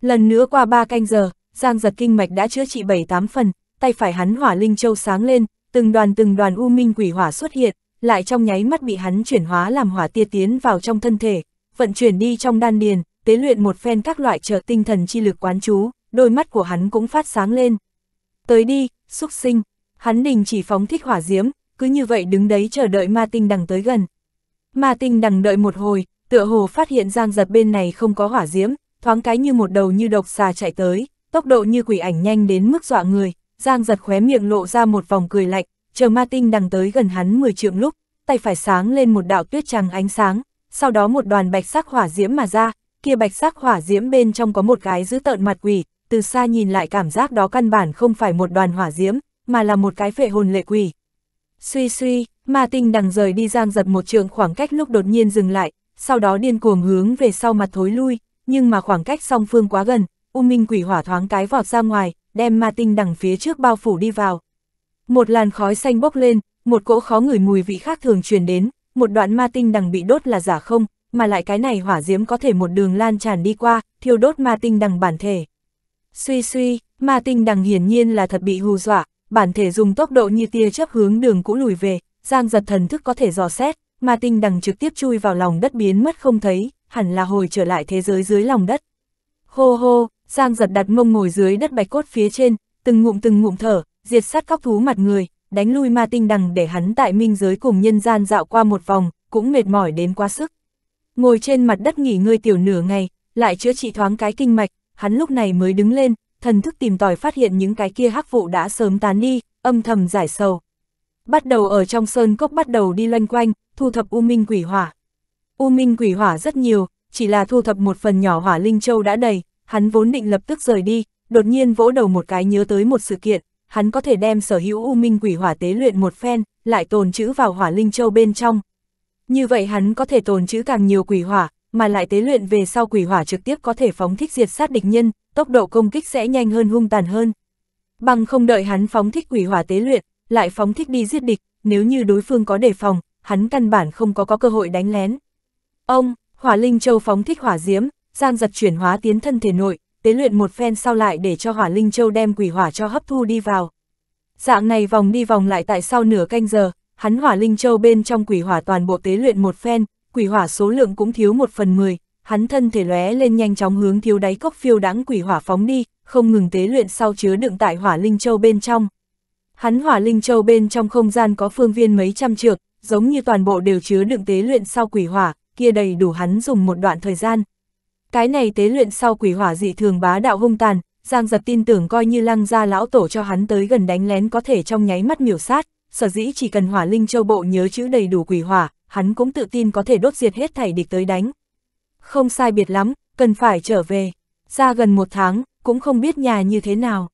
Lần nữa qua ba canh giờ, Giang giật kinh mạch đã chữa trị bảy tám phần, tay phải hắn hỏa linh châu sáng lên, từng đoàn từng đoàn u minh quỷ hỏa xuất hiện, lại trong nháy mắt bị hắn chuyển hóa làm hỏa tia tiến vào trong thân thể, vận chuyển đi trong đan điền, tế luyện một phen các loại trợ tinh thần chi lực quán chú, đôi mắt của hắn cũng phát sáng lên. Tới đi, xúc sinh, hắn đình chỉ phóng thích hỏa diễm, cứ như vậy đứng đấy chờ đợi ma tinh đằng tới gần. Ma tinh đằng đợi một hồi, tựa hồ phát hiện giang giật bên này không có hỏa diễm, thoáng cái như một đầu như độc xà chạy tới, tốc độ như quỷ ảnh nhanh đến mức dọa người, giang giật khóe miệng lộ ra một vòng cười lạnh, chờ ma tinh đằng tới gần hắn 10 trượng lúc, tay phải sáng lên một đạo tuyết trăng ánh sáng, sau đó một đoàn bạch sắc hỏa diễm mà ra, kia bạch sắc hỏa diễm bên trong có một cái giữ tợn mặt quỷ, từ xa nhìn lại cảm giác đó căn bản không phải một đoàn hỏa diễm, mà là một cái phệ hồn lệ quỷ. Suy suy, ma tinh đằng rời đi giang giật một trường khoảng cách lúc đột nhiên dừng lại, sau đó điên cuồng hướng về sau mặt thối lui, nhưng mà khoảng cách song phương quá gần, U Minh quỷ hỏa thoáng cái vọt ra ngoài, đem ma tinh đằng phía trước bao phủ đi vào. Một làn khói xanh bốc lên, một cỗ khó ngửi mùi vị khác thường truyền đến, một đoạn ma tinh đằng bị đốt là giả không, mà lại cái này hỏa diễm có thể một đường lan tràn đi qua, thiêu đốt ma tinh đằng bản thể. Suy suy, ma tinh đằng hiển nhiên là thật bị hù dọa, bản thể dùng tốc độ như tia chấp hướng đường cũ lùi về, giang giật thần thức có thể dò xét, ma tinh đằng trực tiếp chui vào lòng đất biến mất không thấy, hẳn là hồi trở lại thế giới dưới lòng đất. Hô hô, giang giật đặt mông ngồi dưới đất bạch cốt phía trên, từng ngụm từng ngụm thở, diệt sát các thú mặt người, đánh lui ma tinh đằng để hắn tại minh giới cùng nhân gian dạo qua một vòng, cũng mệt mỏi đến quá sức ngồi trên mặt đất nghỉ ngơi tiểu nửa ngày, lại chữa trị thoáng cái kinh mạch, hắn lúc này mới đứng lên, thần thức tìm tòi phát hiện những cái kia hắc vụ đã sớm tán đi, âm thầm giải sầu. Bắt đầu ở trong sơn cốc bắt đầu đi loanh quanh, thu thập U Minh Quỷ Hỏa. U Minh Quỷ Hỏa rất nhiều, chỉ là thu thập một phần nhỏ Hỏa Linh Châu đã đầy, hắn vốn định lập tức rời đi, đột nhiên vỗ đầu một cái nhớ tới một sự kiện, hắn có thể đem sở hữu U Minh Quỷ Hỏa tế luyện một phen, lại tồn trữ vào Hỏa Linh Châu bên trong, như vậy hắn có thể tồn trữ càng nhiều quỷ hỏa, mà lại tế luyện về sau quỷ hỏa trực tiếp có thể phóng thích diệt sát địch nhân, tốc độ công kích sẽ nhanh hơn hung tàn hơn. Bằng không đợi hắn phóng thích quỷ hỏa tế luyện, lại phóng thích đi giết địch, nếu như đối phương có đề phòng, hắn căn bản không có có cơ hội đánh lén. Ông, Hỏa Linh Châu phóng thích hỏa diễm, Giang giật chuyển hóa tiến thân thể nội, tế luyện một phen sau lại để cho Hỏa Linh Châu đem quỷ hỏa cho hấp thu đi vào. Dạng này vòng đi vòng lại tại sau nửa canh giờ, hắn hỏa linh châu bên trong quỷ hỏa toàn bộ tế luyện một phen, quỷ hỏa số lượng cũng thiếu một phần mười, hắn thân thể lóe lên nhanh chóng hướng thiếu đáy cốc phiêu đáng quỷ hỏa phóng đi, không ngừng tế luyện sau chứa đựng tại hỏa linh châu bên trong. Hắn hỏa linh châu bên trong không gian có phương viên mấy trăm trượng, giống như toàn bộ đều chứa đựng tế luyện sau quỷ hỏa, kia đầy đủ hắn dùng một đoạn thời gian. Cái này tế luyện sau quỷ hỏa dị thường bá đạo hung tàn, Giang giật tin tưởng coi như lăng gia lão tổ cho hắn tới gần đánh lén có thể trong nháy mắt miểu sát, sở dĩ chỉ cần hỏa linh châu bộ nhớ chữ đầy đủ quỷ hỏa, hắn cũng tự tin có thể đốt diệt hết thảy địch tới đánh. Không sai biệt lắm, cần phải trở về. Ra gần một tháng, cũng không biết nhà như thế nào.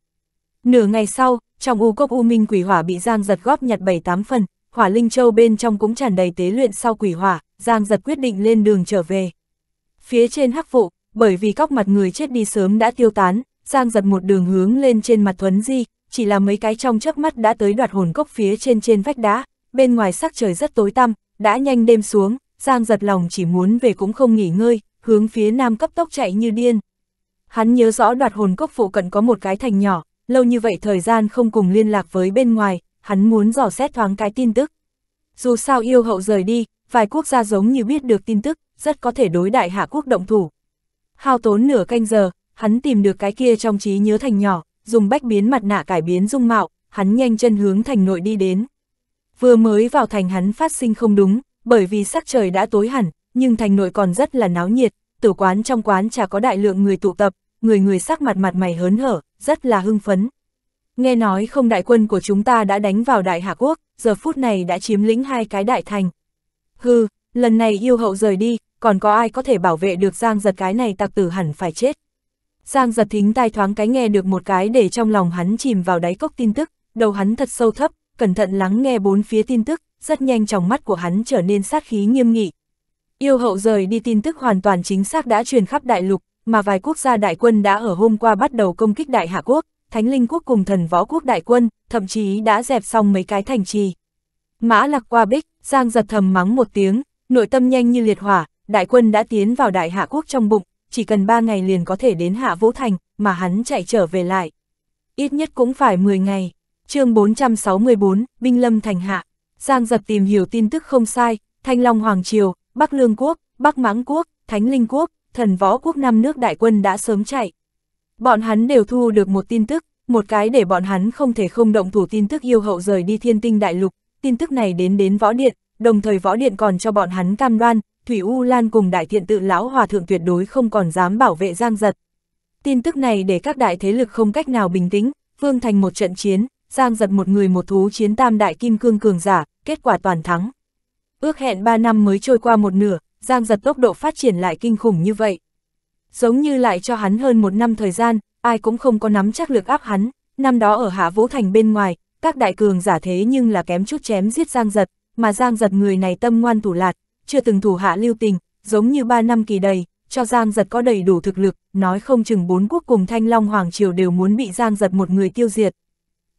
Nửa ngày sau, trong u cốc u minh quỷ hỏa bị Giang giật góp nhặt 7-8 phần, hỏa linh châu bên trong cũng tràn đầy tế luyện sau quỷ hỏa, Giang giật quyết định lên đường trở về. Phía trên hắc vụ, bởi vì góc mặt người chết đi sớm đã tiêu tán, Giang giật một đường hướng lên trên mặt Thuấn Di, chỉ là mấy cái trong chớp mắt đã tới đoạt hồn cốc phía trên trên vách đá, bên ngoài sắc trời rất tối tăm, đã nhanh đêm xuống, Giang giật lòng chỉ muốn về cũng không nghỉ ngơi, hướng phía nam cấp tốc chạy như điên. Hắn nhớ rõ đoạt hồn cốc phụ cận có một cái thành nhỏ, lâu như vậy thời gian không cùng liên lạc với bên ngoài, hắn muốn dò xét thoáng cái tin tức. Dù sao yêu hậu rời đi, vài quốc gia giống như biết được tin tức, rất có thể đối đại hạ quốc động thủ. Hao tốn nửa canh giờ, hắn tìm được cái kia trong trí nhớ thành nhỏ, dùng bách biến mặt nạ cải biến dung mạo, hắn nhanh chân hướng thành nội đi đến. Vừa mới vào thành hắn phát sinh không đúng, bởi vì sắc trời đã tối hẳn, nhưng thành nội còn rất là náo nhiệt, tử quán trong quán chả có đại lượng người tụ tập, người người sắc mặt mặt mày hớn hở, rất là hưng phấn. Nghe nói không đại quân của chúng ta đã đánh vào đại hạ quốc, giờ phút này đã chiếm lĩnh hai cái đại thành. Hừ, lần này yêu hậu rời đi, còn có ai có thể bảo vệ được giang giật cái này tặc tử hẳn phải chết. Giang giật thính tai thoáng cái nghe được một cái để trong lòng hắn chìm vào đáy cốc tin tức, đầu hắn thật sâu thấp, cẩn thận lắng nghe bốn phía tin tức, rất nhanh trong mắt của hắn trở nên sát khí nghiêm nghị. Yêu hậu rời đi tin tức hoàn toàn chính xác đã truyền khắp đại lục, mà vài quốc gia đại quân đã ở hôm qua bắt đầu công kích đại hạ quốc, thánh linh quốc cùng thần võ quốc đại quân, thậm chí đã dẹp xong mấy cái thành trì. Mã lạc qua bích, Giang giật thầm mắng một tiếng, nội tâm nhanh như liệt hỏa, đại quân đã tiến vào đại hạ quốc trong bụng, chỉ cần 3 ngày liền có thể đến Hạ Vũ Thành, mà hắn chạy trở về lại. Ít nhất cũng phải 10 ngày. chương 464, Binh Lâm Thành Hạ. Giang giật tìm hiểu tin tức không sai, Thanh Long Hoàng Triều, Bắc Lương Quốc, Bắc Mãng Quốc, Thánh Linh Quốc, Thần Võ Quốc năm nước đại quân đã sớm chạy. Bọn hắn đều thu được một tin tức, một cái để bọn hắn không thể không động thủ tin tức yêu hậu rời đi thiên tinh đại lục, tin tức này đến đến võ điện, đồng thời võ điện còn cho bọn hắn cam đoan, Thủy U Lan cùng đại thiện tự lão hòa thượng tuyệt đối không còn dám bảo vệ Giang Giật. Tin tức này để các đại thế lực không cách nào bình tĩnh, Vương Thành một trận chiến, Giang Giật một người một thú chiến tam đại kim cương cường giả, kết quả toàn thắng. Ước hẹn 3 năm mới trôi qua một nửa, Giang Giật tốc độ phát triển lại kinh khủng như vậy. Giống như lại cho hắn hơn một năm thời gian, ai cũng không có nắm chắc lực áp hắn, năm đó ở Hạ Vũ Thành bên ngoài, các đại cường giả thế nhưng là kém chút chém giết Giang Giật, mà Giang Giật người này tâm ngoan thủ lạt, chưa từng thủ hạ lưu tình, giống như ba năm kỳ đầy, cho Giang Giật có đầy đủ thực lực, nói không chừng bốn quốc cùng Thanh Long Hoàng Triều đều muốn bị Giang Giật một người tiêu diệt.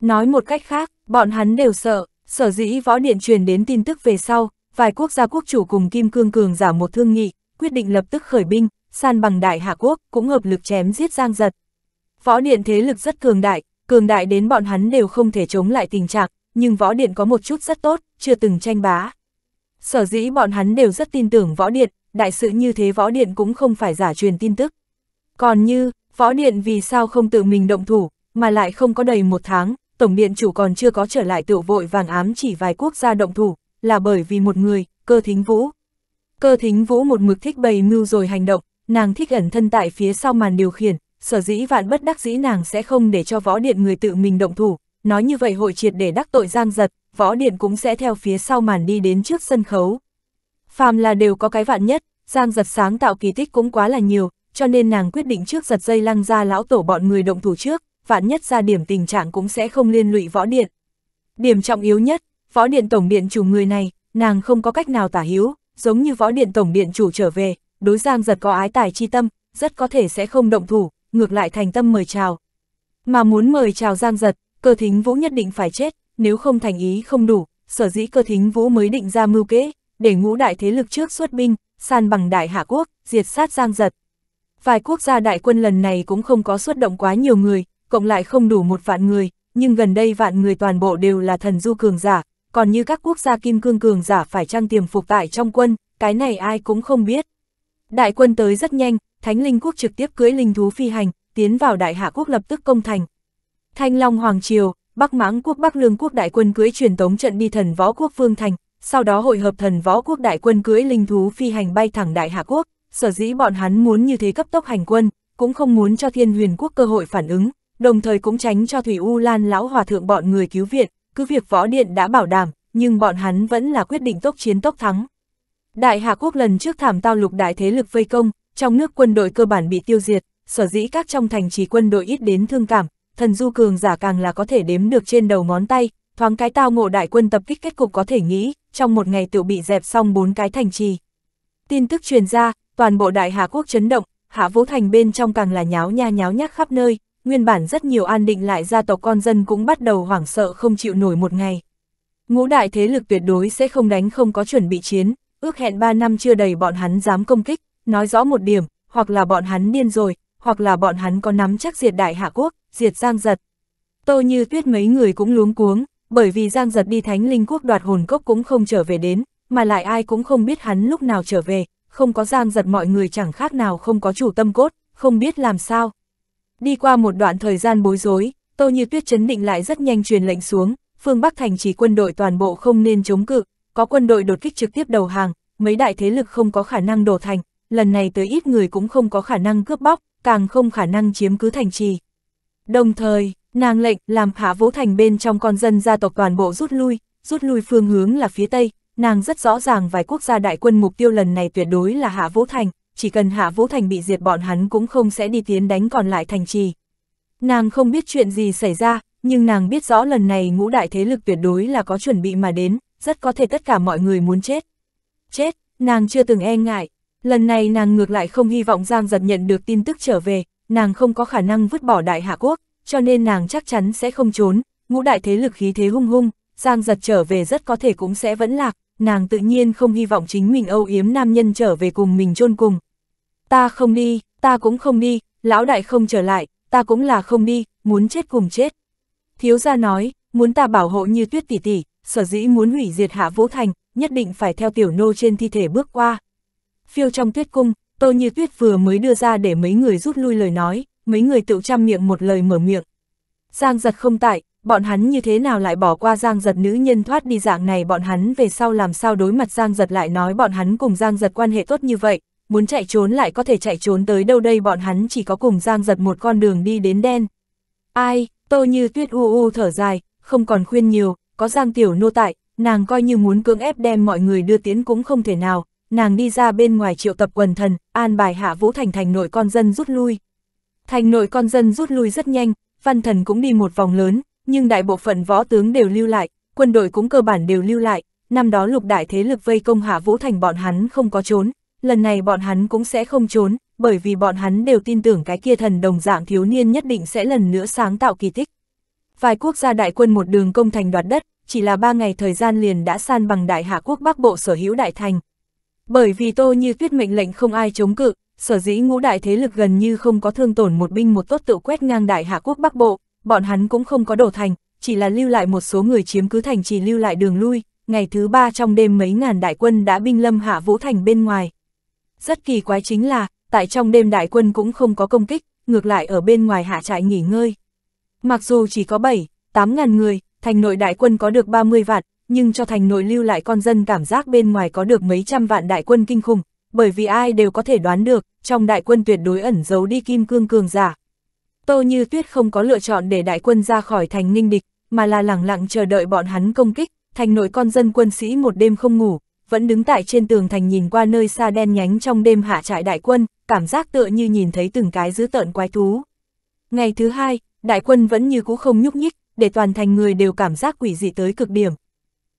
Nói một cách khác, bọn hắn đều sợ, sở dĩ võ điện truyền đến tin tức về sau, vài quốc gia quốc chủ cùng Kim Cương Cường giả một thương nghị, quyết định lập tức khởi binh, san bằng đại hạ quốc, cũng hợp lực chém giết Giang Giật. Võ điện thế lực rất cường đại, cường đại đến bọn hắn đều không thể chống lại tình trạng, nhưng võ điện có một chút rất tốt, chưa từng tranh bá. Sở dĩ bọn hắn đều rất tin tưởng võ điện, đại sự như thế võ điện cũng không phải giả truyền tin tức. Còn như, võ điện vì sao không tự mình động thủ, mà lại không có đầy một tháng, tổng điện chủ còn chưa có trở lại tiểu vội vàng ám chỉ vài quốc gia động thủ, là bởi vì một người, cơ thính vũ. Cơ thính vũ một mực thích bày mưu rồi hành động, nàng thích ẩn thân tại phía sau màn điều khiển, sở dĩ vạn bất đắc dĩ nàng sẽ không để cho võ điện người tự mình động thủ, nói như vậy hội triệt để đắc tội giang giật, võ điện cũng sẽ theo phía sau màn đi đến trước sân khấu. Phàm là đều có cái vạn nhất, Giang giật sáng tạo kỳ tích cũng quá là nhiều, cho nên nàng quyết định trước giật dây lăng ra lão tổ bọn người động thủ trước, vạn nhất ra điểm tình trạng cũng sẽ không liên lụy võ điện. Điểm trọng yếu nhất, võ điện tổng điện chủ người này, nàng không có cách nào tả hiếu, giống như võ điện tổng điện chủ trở về, đối giang giật có ái tài chi tâm, rất có thể sẽ không động thủ, ngược lại thành tâm mời chào. Mà muốn mời chào giang giật, cơ thính vũ nhất định phải chết, nếu không thành ý không đủ, sở dĩ cơ thính vũ mới định ra mưu kế, để ngũ đại thế lực trước xuất binh, san bằng đại hạ quốc, diệt sát giang giật. Vài quốc gia đại quân lần này cũng không có xuất động quá nhiều người, cộng lại không đủ một vạn người, nhưng gần đây vạn người toàn bộ đều là thần du cường giả, còn như các quốc gia kim cương cường giả phải trang tiềm phục tại trong quân, cái này ai cũng không biết. Đại quân tới rất nhanh, Thánh Linh Quốc trực tiếp cưỡi linh thú phi hành, tiến vào Đại Hạ Quốc lập tức công thành. Thanh Long Hoàng Triều, Bắc Mãng quốc Bắc Lương quốc đại quân cưới truyền tống trận đi thần võ quốc Vương Thành, sau đó hội hợp thần võ quốc đại quân cưới linh thú phi hành bay thẳng Đại Hạ quốc, sở dĩ bọn hắn muốn như thế cấp tốc hành quân, cũng không muốn cho Thiên Huyền quốc cơ hội phản ứng, đồng thời cũng tránh cho Thủy U Lan lão hòa thượng bọn người cứu viện, cứ việc võ điện đã bảo đảm, nhưng bọn hắn vẫn là quyết định tốc chiến tốc thắng. Đại Hà quốc lần trước thảm tao lục đại thế lực vây công, trong nước quân đội cơ bản bị tiêu diệt, sở dĩ các trong thành trì quân đội ít đến thương cảm, thần du cường giả càng là có thể đếm được trên đầu ngón tay, thoáng cái tao ngộ đại quân tập kích kết cục có thể nghĩ, trong một ngày tự bị dẹp xong bốn cái thành trì. Tin tức truyền ra, toàn bộ đại hà quốc chấn động, hạ vũ thành bên trong càng là nháo nha nháo nhác khắp nơi, nguyên bản rất nhiều an định lại gia tộc con dân cũng bắt đầu hoảng sợ không chịu nổi một ngày. Ngũ đại thế lực tuyệt đối sẽ không đánh không có chuẩn bị chiến, ước hẹn 3 năm chưa đầy bọn hắn dám công kích, nói rõ một điểm, hoặc là bọn hắn điên rồi, hoặc là bọn hắn có nắm chắc diệt đại hạ quốc, diệt Giang Giật. Tô Như Tuyết mấy người cũng luống cuống, bởi vì Giang Giật đi Thánh Linh Quốc đoạt hồn cốc cũng không trở về đến, mà lại ai cũng không biết hắn lúc nào trở về, không có Giang Giật mọi người chẳng khác nào không có chủ tâm cốt, không biết làm sao. Đi qua một đoạn thời gian bối rối, Tô Như Tuyết chấn định lại rất nhanh truyền lệnh xuống, phương Bắc thành chỉ quân đội toàn bộ không nên chống cự, có quân đội đột kích trực tiếp đầu hàng, mấy đại thế lực không có khả năng đổ thành, lần này tới ít người cũng không có khả năng cướp bóc, càng không khả năng chiếm cứ thành trì. Đồng thời, nàng lệnh làm Hạ Vũ Thành bên trong con dân gia tộc toàn bộ rút lui, rút lui phương hướng là phía Tây, nàng rất rõ ràng vài quốc gia đại quân mục tiêu lần này tuyệt đối là Hạ Vũ Thành, chỉ cần Hạ Vũ Thành bị diệt bọn hắn cũng không sẽ đi tiến đánh còn lại thành trì. Nàng không biết chuyện gì xảy ra, nhưng nàng biết rõ lần này ngũ đại thế lực tuyệt đối là có chuẩn bị mà đến, rất có thể tất cả mọi người muốn chết. Chết, nàng chưa từng e ngại, lần này nàng ngược lại không hy vọng Giang giật nhận được tin tức trở về, nàng không có khả năng vứt bỏ đại hạ quốc, cho nên nàng chắc chắn sẽ không trốn, ngũ đại thế lực khí thế hung hung, Giang giật trở về rất có thể cũng sẽ vẫn lạc, nàng tự nhiên không hy vọng chính mình âu yếm nam nhân trở về cùng mình chôn cùng. Ta không đi, ta cũng không đi, lão đại không trở lại, ta cũng là không đi, muốn chết cùng chết. Thiếu gia nói, muốn ta bảo hộ như tuyết tỷ tỷ, sở dĩ muốn hủy diệt hạ vũ thành, nhất định phải theo tiểu nô trên thi thể bước qua. Phiêu trong tuyết cung, Tô Như Tuyết vừa mới đưa ra để mấy người rút lui lời nói, mấy người tự chăm miệng một lời mở miệng. Giang giật không tại, bọn hắn như thế nào lại bỏ qua giang giật nữ nhân thoát đi dạng này bọn hắn về sau làm sao đối mặt giang giật lại nói bọn hắn cùng giang giật quan hệ tốt như vậy, muốn chạy trốn lại có thể chạy trốn tới đâu đây bọn hắn chỉ có cùng giang giật một con đường đi đến đen. Ai, tô như tuyết u u thở dài, không còn khuyên nhiều, có giang tiểu nô tại, nàng coi như muốn cưỡng ép đem mọi người đưa tiến cũng không thể nào, nàng đi ra bên ngoài triệu tập quần thần, an bài hạ vũ thành thành nội con dân rút lui. Thành nội con dân rút lui rất nhanh, văn thần cũng đi một vòng lớn, nhưng đại bộ phận võ tướng đều lưu lại, quân đội cũng cơ bản đều lưu lại, năm đó lục đại thế lực vây công hạ vũ thành bọn hắn không có trốn, lần này bọn hắn cũng sẽ không trốn, bởi vì bọn hắn đều tin tưởng cái kia thần đồng dạng thiếu niên nhất định sẽ lần nữa sáng tạo kỳ tích. Vài quốc gia đại quân một đường công thành đoạt đất, chỉ là ba ngày thời gian liền đã san bằng đại hạ quốc bắc bộ sở hữu đại thành, bởi vì Tô Như Tuyết mệnh lệnh không ai chống cự, sở dĩ ngũ đại thế lực gần như không có thương tổn một binh một tốt tự quét ngang đại hạ quốc Bắc Bộ, bọn hắn cũng không có đổ thành, chỉ là lưu lại một số người chiếm cứ thành chỉ lưu lại đường lui, ngày thứ ba trong đêm mấy ngàn đại quân đã binh lâm hạ vũ thành bên ngoài. Rất kỳ quái chính là, tại trong đêm đại quân cũng không có công kích, ngược lại ở bên ngoài hạ trại nghỉ ngơi. Mặc dù chỉ có 7, 8 ngàn người, thành nội đại quân có được 30 vạn, nhưng cho thành nội lưu lại con dân cảm giác bên ngoài có được mấy trăm vạn đại quân kinh khủng, bởi vì ai đều có thể đoán được, trong đại quân tuyệt đối ẩn giấu đi kim cương cường giả. Tô Như Tuyết không có lựa chọn để đại quân ra khỏi thành ninh địch, mà là lẳng lặng chờ đợi bọn hắn công kích, thành nội con dân quân sĩ một đêm không ngủ, vẫn đứng tại trên tường thành nhìn qua nơi xa đen nhánh trong đêm hạ trại đại quân, cảm giác tựa như nhìn thấy từng cái dữ tợn quái thú. Ngày thứ hai, đại quân vẫn như cũ không nhúc nhích, để toàn thành người đều cảm giác quỷ dị tới cực điểm,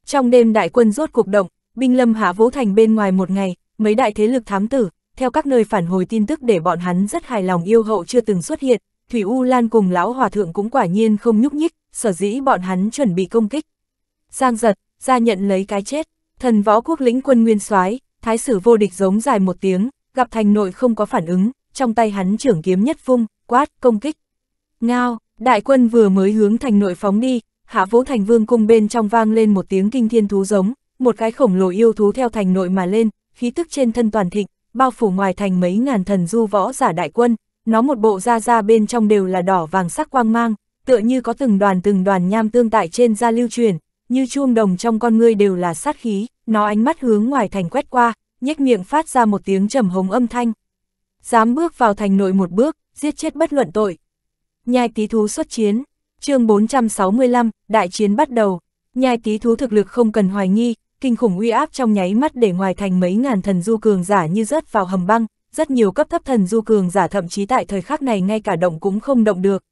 trong đêm đại quân rốt cuộc động, binh lâm hạ Vũ Thành bên ngoài một ngày, mấy đại thế lực thám tử, theo các nơi phản hồi tin tức để bọn hắn rất hài lòng yêu hậu chưa từng xuất hiện, Thủy U Lan cùng lão hòa thượng cũng quả nhiên không nhúc nhích, sở dĩ bọn hắn chuẩn bị công kích. Giang giật, ra nhận lấy cái chết, thần võ quốc lĩnh quân nguyên soái thái sử vô địch giống dài một tiếng, gặp thành nội không có phản ứng, trong tay hắn trưởng kiếm nhất vung, quát, công kích. Ngao, đại quân vừa mới hướng thành nội phóng đi, hạ vũ thành vương cung bên trong vang lên một tiếng kinh thiên thú giống, một cái khổng lồ yêu thú theo thành nội mà lên, khí tức trên thân toàn thịnh, bao phủ ngoài thành mấy ngàn thần du võ giả đại quân, nó một bộ da da bên trong đều là đỏ vàng sắc quang mang, tựa như có từng đoàn từng đoàn nham tương tại trên da lưu truyền, như chuông đồng trong con ngươi đều là sát khí, nó ánh mắt hướng ngoài thành quét qua, nhếch miệng phát ra một tiếng trầm hống âm thanh. Dám bước vào thành nội một bước, giết chết bất luận tội. Nhai tí thú xuất chiến, chương 465, đại chiến bắt đầu, nhai tí thú thực lực không cần hoài nghi, kinh khủng uy áp trong nháy mắt để ngoài thành mấy ngàn thần du cường giả như rớt vào hầm băng, rất nhiều cấp thấp thần du cường giả thậm chí tại thời khắc này ngay cả động cũng không động được.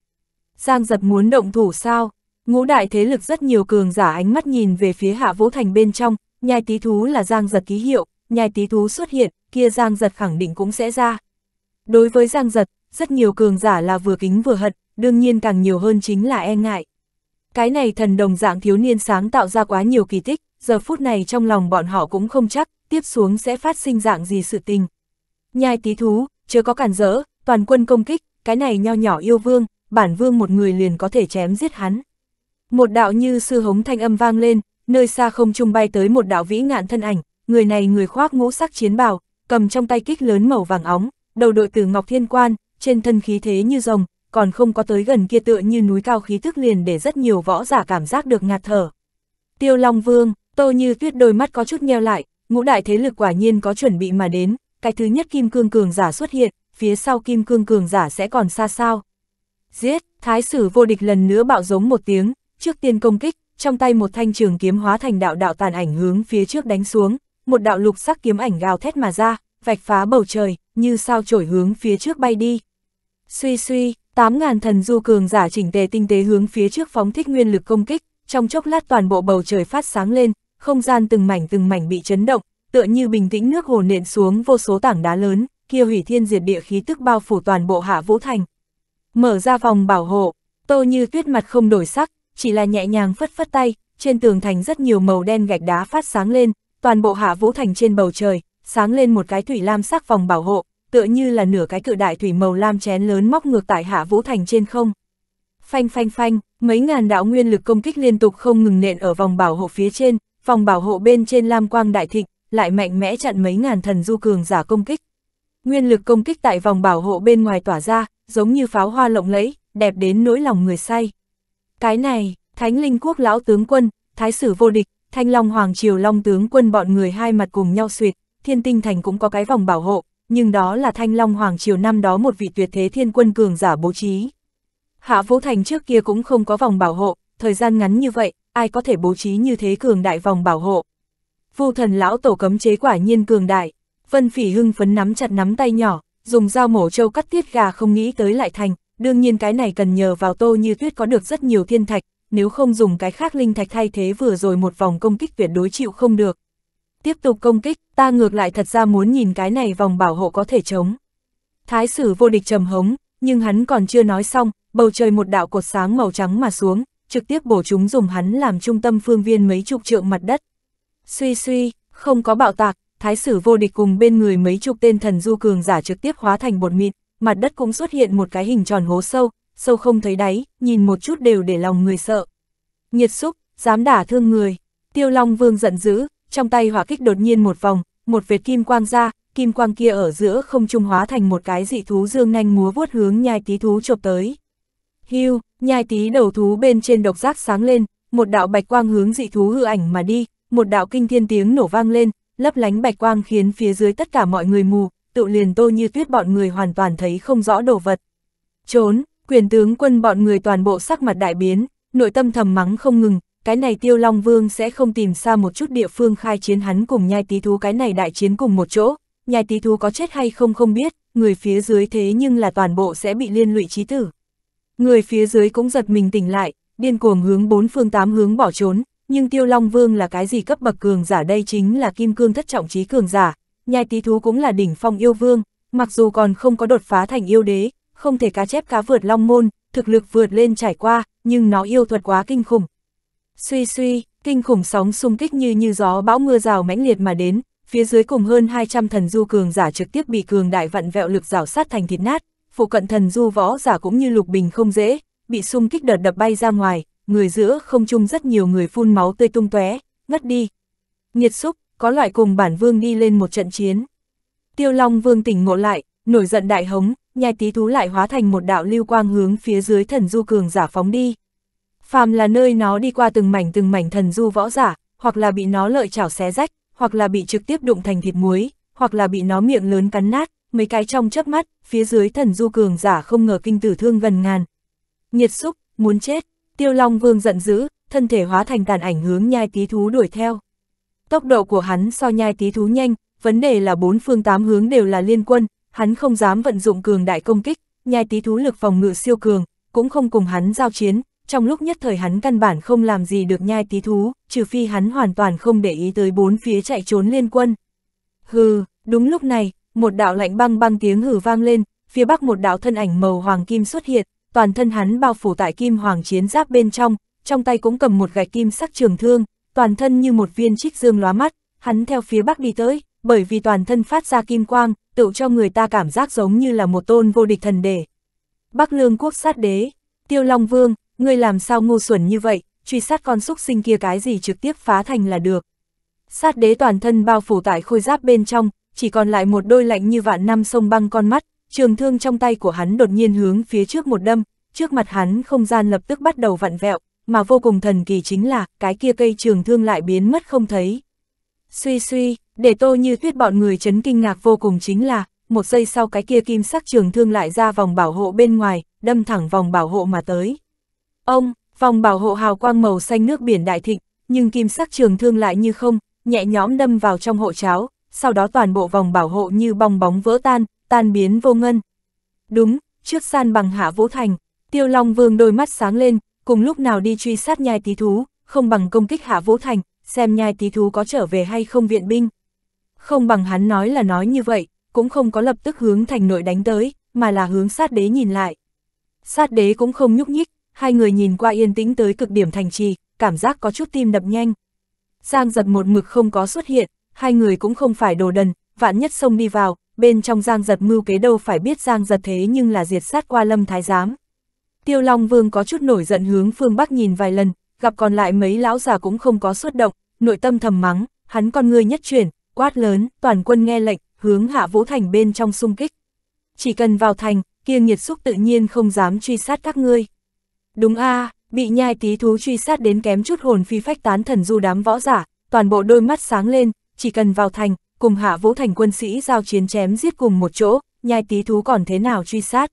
Giang giật muốn động thủ sao? Ngũ đại thế lực rất nhiều cường giả ánh mắt nhìn về phía hạ vũ thành bên trong, nhai tí thú là giang giật ký hiệu, nhai tí thú xuất hiện, kia giang giật khẳng định cũng sẽ ra. Đối với giang giật, rất nhiều cường giả là vừa kính vừa hận, đương nhiên càng nhiều hơn chính là e ngại. Cái này thần đồng dạng thiếu niên sáng tạo ra quá nhiều kỳ tích, giờ phút này trong lòng bọn họ cũng không chắc, tiếp xuống sẽ phát sinh dạng gì sự tình. Nhai tí thú, chưa có cản rỡ, toàn quân công kích, cái này nho nhỏ yêu vương, bản vương một người liền có thể chém giết hắn. Một đạo như sư hống thanh âm vang lên, nơi xa không trung bay tới một đạo vĩ ngạn thân ảnh, người này người khoác ngũ sắc chiến bào, cầm trong tay kích lớn màu vàng óng, đầu đội từ ngọc thiên quan, trên thân khí thế như rồng, còn không có tới gần kia tựa như núi cao khí thức liền để rất nhiều võ giả cảm giác được ngạt thở. Tiêu Long Vương, Tô Như Tuyết đôi mắt có chút nheo lại, ngũ đại thế lực quả nhiên có chuẩn bị mà đến, cái thứ nhất kim cương cường giả xuất hiện, phía sau kim cương cường giả sẽ còn xa sao. Giết, thái sử vô địch lần nữa bạo giống một tiếng, trước tiên công kích, trong tay một thanh trường kiếm hóa thành đạo đạo tàn ảnh hướng phía trước đánh xuống, một đạo lục sắc kiếm ảnh gào thét mà ra, vạch phá bầu trời, như sao trổi hướng phía trước bay đi. Suy suy, 8.000 thần du cường giả chỉnh tề tinh tế hướng phía trước phóng thích nguyên lực công kích, trong chốc lát toàn bộ bầu trời phát sáng lên, không gian từng mảnh từng mảnh bị chấn động, tựa như bình tĩnh nước hồ nện xuống vô số tảng đá lớn, kia hủy thiên diệt địa khí tức bao phủ toàn bộ hạ vũ thành. Mở ra vòng bảo hộ, tô như tuyết mặt không đổi sắc, chỉ là nhẹ nhàng phất phất tay, trên tường thành rất nhiều màu đen gạch đá phát sáng lên, toàn bộ hạ vũ thành trên bầu trời, sáng lên một cái thủy lam sắc vòng bảo hộ, tựa như là nửa cái cự đại thủy màu lam chén lớn móc ngược tại hạ vũ thành trên không. Phanh phanh phanh, mấy ngàn đạo nguyên lực công kích liên tục không ngừng nện ở vòng bảo hộ phía trên, vòng bảo hộ bên trên lam quang đại thịnh, lại mạnh mẽ chặn mấy ngàn thần du cường giả công kích. Nguyên lực công kích tại vòng bảo hộ bên ngoài tỏa ra, giống như pháo hoa lộng lẫy, đẹp đến nỗi lòng người say. Cái này, Thánh Linh Quốc lão tướng quân, Thái sử vô địch, Thanh Long Hoàng Triều Long tướng quân bọn người hai mặt cùng nhau suyệt, Thiên Tinh Thành cũng có cái vòng bảo hộ, nhưng đó là Thanh Long Hoàng Triều năm đó một vị tuyệt thế thiên quân cường giả bố trí. Hạ Vũ Thành trước kia cũng không có vòng bảo hộ, thời gian ngắn như vậy, ai có thể bố trí như thế cường đại vòng bảo hộ. Vu thần lão tổ cấm chế quả nhiên cường đại, Vân Phỉ hưng phấn nắm chặt nắm tay nhỏ, dùng dao mổ trâu cắt tiết gà không nghĩ tới lại thành, đương nhiên cái này cần nhờ vào Tô Như Tuyết có được rất nhiều thiên thạch, nếu không dùng cái khác linh thạch thay thế vừa rồi một vòng công kích tuyệt đối chịu không được tiếp tục công kích, ta ngược lại thật ra muốn nhìn cái này vòng bảo hộ có thể chống. Thái sử vô địch trầm hống, nhưng hắn còn chưa nói xong, bầu trời một đạo cột sáng màu trắng mà xuống, trực tiếp bổ chúng dùng hắn làm trung tâm phương viên mấy chục trượng mặt đất. Suy suy, không có bạo tạc, thái sử vô địch cùng bên người mấy chục tên thần du cường giả trực tiếp hóa thành bột mịn, mặt đất cũng xuất hiện một cái hình tròn hố sâu, sâu không thấy đáy, nhìn một chút đều để lòng người sợ. Nhiệt xúc, dám đả thương người, tiêu long vương giận dữ, trong tay hỏa kích đột nhiên một vòng, một vệt kim quang ra, kim quang kia ở giữa không trung hóa thành một cái dị thú dương nhanh múa vuốt hướng nhai tí thú chộp tới. Hưu, nhai tí đầu thú bên trên độc giác sáng lên, một đạo bạch quang hướng dị thú hư ảnh mà đi, một đạo kinh thiên tiếng nổ vang lên, lấp lánh bạch quang khiến phía dưới tất cả mọi người mù, tự liền tô như tuyết bọn người hoàn toàn thấy không rõ đồ vật. Trốn, quyền tướng quân bọn người toàn bộ sắc mặt đại biến, nội tâm thầm mắng không ngừng, cái này tiêu long vương sẽ không tìm xa một chút địa phương khai chiến hắn cùng nhai tí thú cái này đại chiến cùng một chỗ, nhai tí thú có chết hay không không biết, người phía dưới thế nhưng là toàn bộ sẽ bị liên lụy trí tử. Người phía dưới cũng giật mình tỉnh lại, điên cuồng hướng bốn phương tám hướng bỏ trốn, nhưng tiêu long vương là cái gì cấp bậc cường giả đây chính là kim cương thất trọng trí cường giả, nhai tí thú cũng là đỉnh phong yêu vương, mặc dù còn không có đột phá thành yêu đế, không thể cá chép cá vượt long môn, thực lực vượt lên trải qua, nhưng nó yêu thuật quá kinh khủng, Suy suy, kinh khủng sóng xung kích như như gió bão mưa rào mãnh liệt mà đến, phía dưới cùng hơn 200 thần du cường giả trực tiếp bị cường đại vặn vẹo lực rào sát thành thịt nát, phụ cận thần du võ giả cũng như lục bình không dễ, bị xung kích đợt đập bay ra ngoài, người giữa không chung rất nhiều người phun máu tươi tung tóe, ngất đi. Nhiệt xúc, có loại cùng bản vương đi lên một trận chiến. Tiêu Long Vương tỉnh ngộ lại, nổi giận đại hống, nhai tí thú lại hóa thành một đạo lưu quang hướng phía dưới thần du cường giả phóng đi phàm là nơi nó đi qua từng mảnh từng mảnh thần du võ giả, hoặc là bị nó lợi chảo xé rách, hoặc là bị trực tiếp đụng thành thịt muối, hoặc là bị nó miệng lớn cắn nát, mấy cái trong chớp mắt, phía dưới thần du cường giả không ngờ kinh tử thương gần ngàn. Nhiệt xúc, muốn chết, tiêu long vương giận dữ, thân thể hóa thành tàn ảnh hướng nhai tí thú đuổi theo. Tốc độ của hắn so nhai tí thú nhanh, vấn đề là bốn phương tám hướng đều là liên quân, hắn không dám vận dụng cường đại công kích, nhai tí thú lực phòng ngự siêu cường, cũng không cùng hắn giao chiến, trong lúc nhất thời hắn căn bản không làm gì được nhai tí thú, trừ phi hắn hoàn toàn không để ý tới bốn phía chạy trốn liên quân. Hừ, đúng lúc này, một đạo lạnh băng băng tiếng hử vang lên, phía bắc một đạo thân ảnh màu hoàng kim xuất hiện, toàn thân hắn bao phủ tại kim hoàng chiến giáp bên trong, trong tay cũng cầm một gạch kim sắc trường thương, toàn thân như một viên trích dương lóa mắt, hắn theo phía bắc đi tới, bởi vì toàn thân phát ra kim quang, tự cho người ta cảm giác giống như là một tôn vô địch thần đề. Bắc lương quốc sát đế, tiêu long vương, Ngươi làm sao ngu xuẩn như vậy, truy sát con xúc sinh kia cái gì trực tiếp phá thành là được. Sát đế toàn thân bao phủ tại khôi giáp bên trong, chỉ còn lại một đôi lạnh như vạn năm sông băng con mắt, trường thương trong tay của hắn đột nhiên hướng phía trước một đâm, trước mặt hắn không gian lập tức bắt đầu vặn vẹo, mà vô cùng thần kỳ chính là cái kia cây trường thương lại biến mất không thấy. Suy suy, để tô như tuyết bọn người chấn kinh ngạc vô cùng chính là, một giây sau cái kia kim sắc trường thương lại ra vòng bảo hộ bên ngoài, đâm thẳng vòng bảo hộ mà tới. Ông, vòng bảo hộ hào quang màu xanh nước biển đại thịnh, nhưng kim sắc trường thương lại như không, nhẹ nhõm đâm vào trong hộ cháo, sau đó toàn bộ vòng bảo hộ như bong bóng vỡ tan, tan biến vô ngân. Đúng, trước san bằng hạ vũ thành, tiêu long vương đôi mắt sáng lên, cùng lúc nào đi truy sát nhai tí thú, không bằng công kích hạ vũ thành, xem nhai tí thú có trở về hay không viện binh. Không bằng hắn nói là nói như vậy, cũng không có lập tức hướng thành nội đánh tới, mà là hướng sát đế nhìn lại. Sát đế cũng không nhúc nhích, hai người nhìn qua yên tĩnh tới cực điểm thành trì, cảm giác có chút tim đập nhanh. Giang giật một mực không có xuất hiện, hai người cũng không phải đồ đần, vạn nhất sông đi vào, bên trong giang giật mưu kế đâu phải biết giang giật thế nhưng là diệt sát qua lâm thái giám. Tiêu Long Vương có chút nổi giận hướng phương Bắc nhìn vài lần, gặp còn lại mấy lão già cũng không có xuất động, nội tâm thầm mắng, hắn con người nhất chuyển, quát lớn, toàn quân nghe lệnh, hướng hạ vũ thành bên trong xung kích. Chỉ cần vào thành, kia nghiệt xúc tự nhiên không dám truy sát các ngươi. Đúng a bị nhai tí thú truy sát đến kém chút hồn phi phách tán thần du đám võ giả, toàn bộ đôi mắt sáng lên, chỉ cần vào thành, cùng hạ vũ thành quân sĩ giao chiến chém giết cùng một chỗ, nhai tí thú còn thế nào truy sát.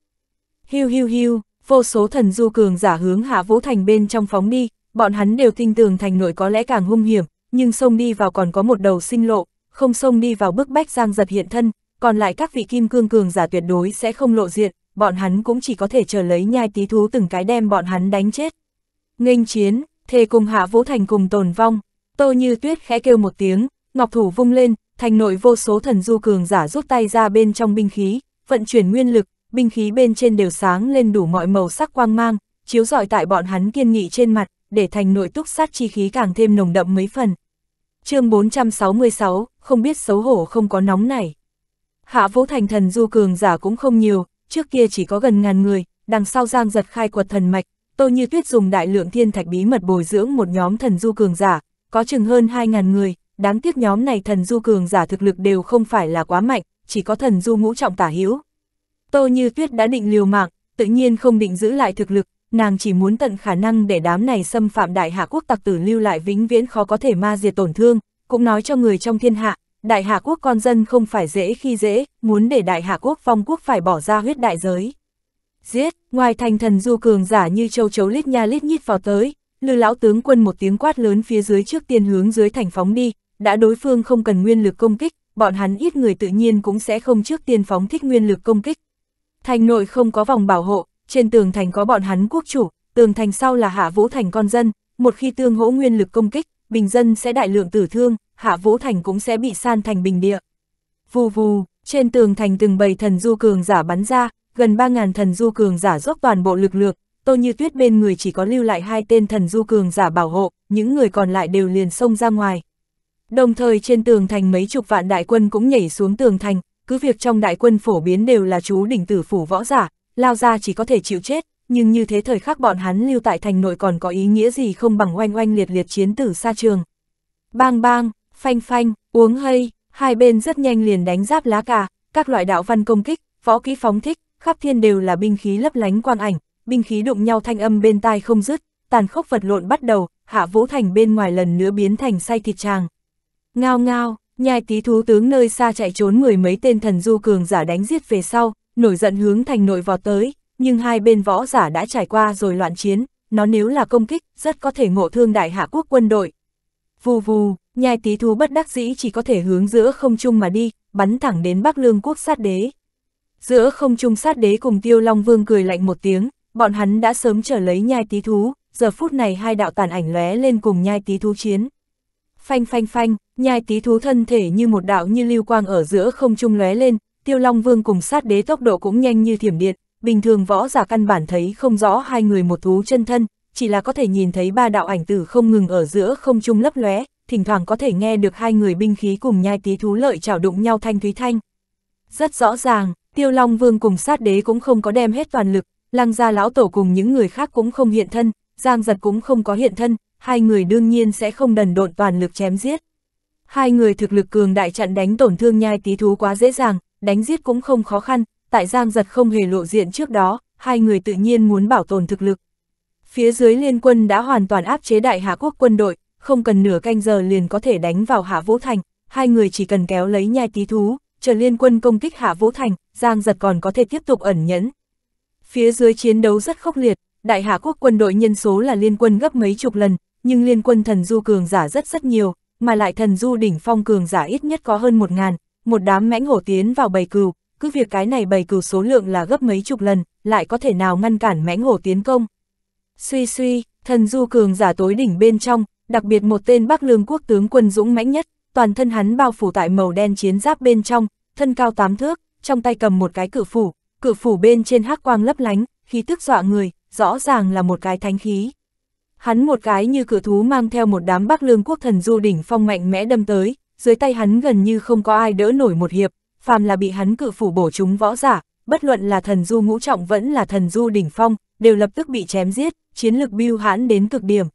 Hiu hiu hiu, vô số thần du cường giả hướng hạ vũ thành bên trong phóng đi, bọn hắn đều tin tưởng thành nội có lẽ càng hung hiểm, nhưng sông đi vào còn có một đầu sinh lộ, không sông đi vào bức bách giang giật hiện thân, còn lại các vị kim cương cường giả tuyệt đối sẽ không lộ diện, bọn hắn cũng chỉ có thể chờ lấy nhai tí thú từng cái đem bọn hắn đánh chết. Nghênh chiến, thề cùng hạ vũ thành cùng tồn vong, tô như tuyết khẽ kêu một tiếng, ngọc thủ vung lên, thành nội vô số thần du cường giả rút tay ra bên trong binh khí, vận chuyển nguyên lực, binh khí bên trên đều sáng lên đủ mọi màu sắc quang mang, chiếu rọi tại bọn hắn kiên nghị trên mặt, để thành nội túc sát chi khí càng thêm nồng đậm mấy phần. chương 466, không biết xấu hổ không có nóng này. Hạ vũ thành thần du cường giả cũng không nhiều, trước kia chỉ có gần ngàn người, đằng sau Giang Giật khai quật thần mạch, Tô Như Tuyết dùng đại lượng thiên thạch bí mật bồi dưỡng một nhóm thần du cường giả, có chừng hơn 2.000 người, đáng tiếc nhóm này thần du cường giả thực lực đều không phải là quá mạnh, chỉ có thần du ngũ trọng tả hữu. Tô Như Tuyết đã định liều mạng, tự nhiên không định giữ lại thực lực, nàng chỉ muốn tận khả năng để đám này xâm phạm đại hạ quốc tặc tử lưu lại vĩnh viễn khó có thể ma diệt tổn thương, cũng nói cho người trong thiên hạ, đại hạ quốc con dân không phải dễ khi dễ, muốn để đại hạ quốc phong quốc phải bỏ ra huyết đại giới. Giết, ngoài thành thần du cường giả như châu chấu lít nha lít nhít vào tới, lư lão tướng quân một tiếng quát lớn phía dưới trước tiên hướng dưới thành phóng đi, đã đối phương không cần nguyên lực công kích, bọn hắn ít người tự nhiên cũng sẽ không trước tiên phóng thích nguyên lực công kích. Thành nội không có vòng bảo hộ, trên tường thành có bọn hắn quốc chủ, tường thành sau là hạ vũ thành con dân, một khi tương hỗ nguyên lực công kích, bình dân sẽ đại lượng tử thương, hạ vũ thành cũng sẽ bị san thành bình địa. Vù vù, trên tường thành từng bầy thần du cường giả bắn ra, gần 3.000 thần du cường giả dốc toàn bộ lực lượng, Tô Như Tuyết bên người chỉ có lưu lại hai tên thần du cường giả bảo hộ, những người còn lại đều liền xông ra ngoài. Đồng thời trên tường thành mấy chục vạn đại quân cũng nhảy xuống tường thành, cứ việc trong đại quân phổ biến đều là chú đỉnh tử phủ võ giả, lao ra chỉ có thể chịu chết, nhưng như thế thời khắc bọn hắn lưu tại thành nội còn có ý nghĩa gì không bằng oanh oanh liệt liệt chiến tử xa trường. Bang bang, phanh phanh, uống hây, hai bên rất nhanh liền đánh giáp lá cà, các loại đạo văn công kích, võ kỹ phóng thích, khắp thiên đều là binh khí lấp lánh quang ảnh, binh khí đụng nhau thanh âm bên tai không dứt, tàn khốc vật lộn bắt đầu, hạ vũ thành bên ngoài lần nữa biến thành say thịt tràng. Ngao ngao, nhai tí thú tướng nơi xa chạy trốn mười mấy tên thần du cường giả đánh giết về sau, nổi giận hướng thành nội vọt tới, nhưng hai bên võ giả đã trải qua rồi loạn chiến, nó nếu là công kích, rất có thể ngộ thương đại hạ quốc quân đội. Vù vù, nhai tí thú bất đắc dĩ chỉ có thể hướng giữa không trung mà đi, bắn thẳng đến Bắc Lương quốc sát đế. Giữa không trung sát đế cùng Tiêu Long Vương cười lạnh một tiếng, bọn hắn đã sớm trở lấy nhai tí thú, giờ phút này hai đạo tàn ảnh lóe lên cùng nhai tí thú chiến. Phanh phanh phanh, nhai tí thú thân thể như một đạo như lưu quang ở giữa không trung lóe lên, Tiêu Long Vương cùng sát đế tốc độ cũng nhanh như thiểm điện, bình thường võ giả căn bản thấy không rõ hai người một thú chân thân, chỉ là có thể nhìn thấy ba đạo ảnh tử không ngừng ở giữa không trung lấp lóe, thỉnh thoảng có thể nghe được hai người binh khí cùng nhai tí thú lợi chảo đụng nhau thanh thúy thanh. Rất rõ ràng, Tiêu Long Vương cùng sát đế cũng không có đem hết toàn lực, lăng gia lão tổ cùng những người khác cũng không hiện thân, Giang giật cũng không có hiện thân, hai người đương nhiên sẽ không đần độn toàn lực chém giết. Hai người thực lực cường đại chặn đánh tổn thương nhai tí thú quá dễ dàng, đánh giết cũng không khó khăn, tại Giang Giật không hề lộ diện trước đó, hai người tự nhiên muốn bảo tồn thực lực. Phía dưới liên quân đã hoàn toàn áp chế đại hạ quốc quân đội, không cần nửa canh giờ liền có thể đánh vào hạ vũ thành, hai người chỉ cần kéo lấy nhai tí thú, chờ liên quân công kích hạ vũ thành, Giang Giật còn có thể tiếp tục ẩn nhẫn. Phía dưới chiến đấu rất khốc liệt, đại hạ quốc quân đội nhân số là liên quân gấp mấy chục lần, nhưng liên quân thần du cường giả rất rất nhiều, mà lại thần du đỉnh phong cường giả ít nhất có hơn một ngàn, một đám mãnh hổ tiến vào bầy cừu, cứ việc cái này bày cừu số lượng là gấp mấy chục lần, lại có thể nào ngăn cản mãnh hổ tiến công. Suy suy, thần du cường giả tối đỉnh bên trong, đặc biệt một tên Bắc Lương quốc tướng quân dũng mãnh nhất, toàn thân hắn bao phủ tại màu đen chiến giáp bên trong, thân cao tám thước, trong tay cầm một cái cử phủ, cử phủ bên trên hắc quang lấp lánh, khí tức dọa người, rõ ràng là một cái thánh khí. Hắn một cái như cử thú mang theo một đám Bắc Lương quốc thần du đỉnh phong mạnh mẽ đâm tới, dưới tay hắn gần như không có ai đỡ nổi một hiệp, phàm là bị hắn cự phủ bổ chúng võ giả, bất luận là thần du ngũ trọng vẫn là thần du đỉnh phong, đều lập tức bị chém giết, chiến lực bưu hãn đến cực điểm.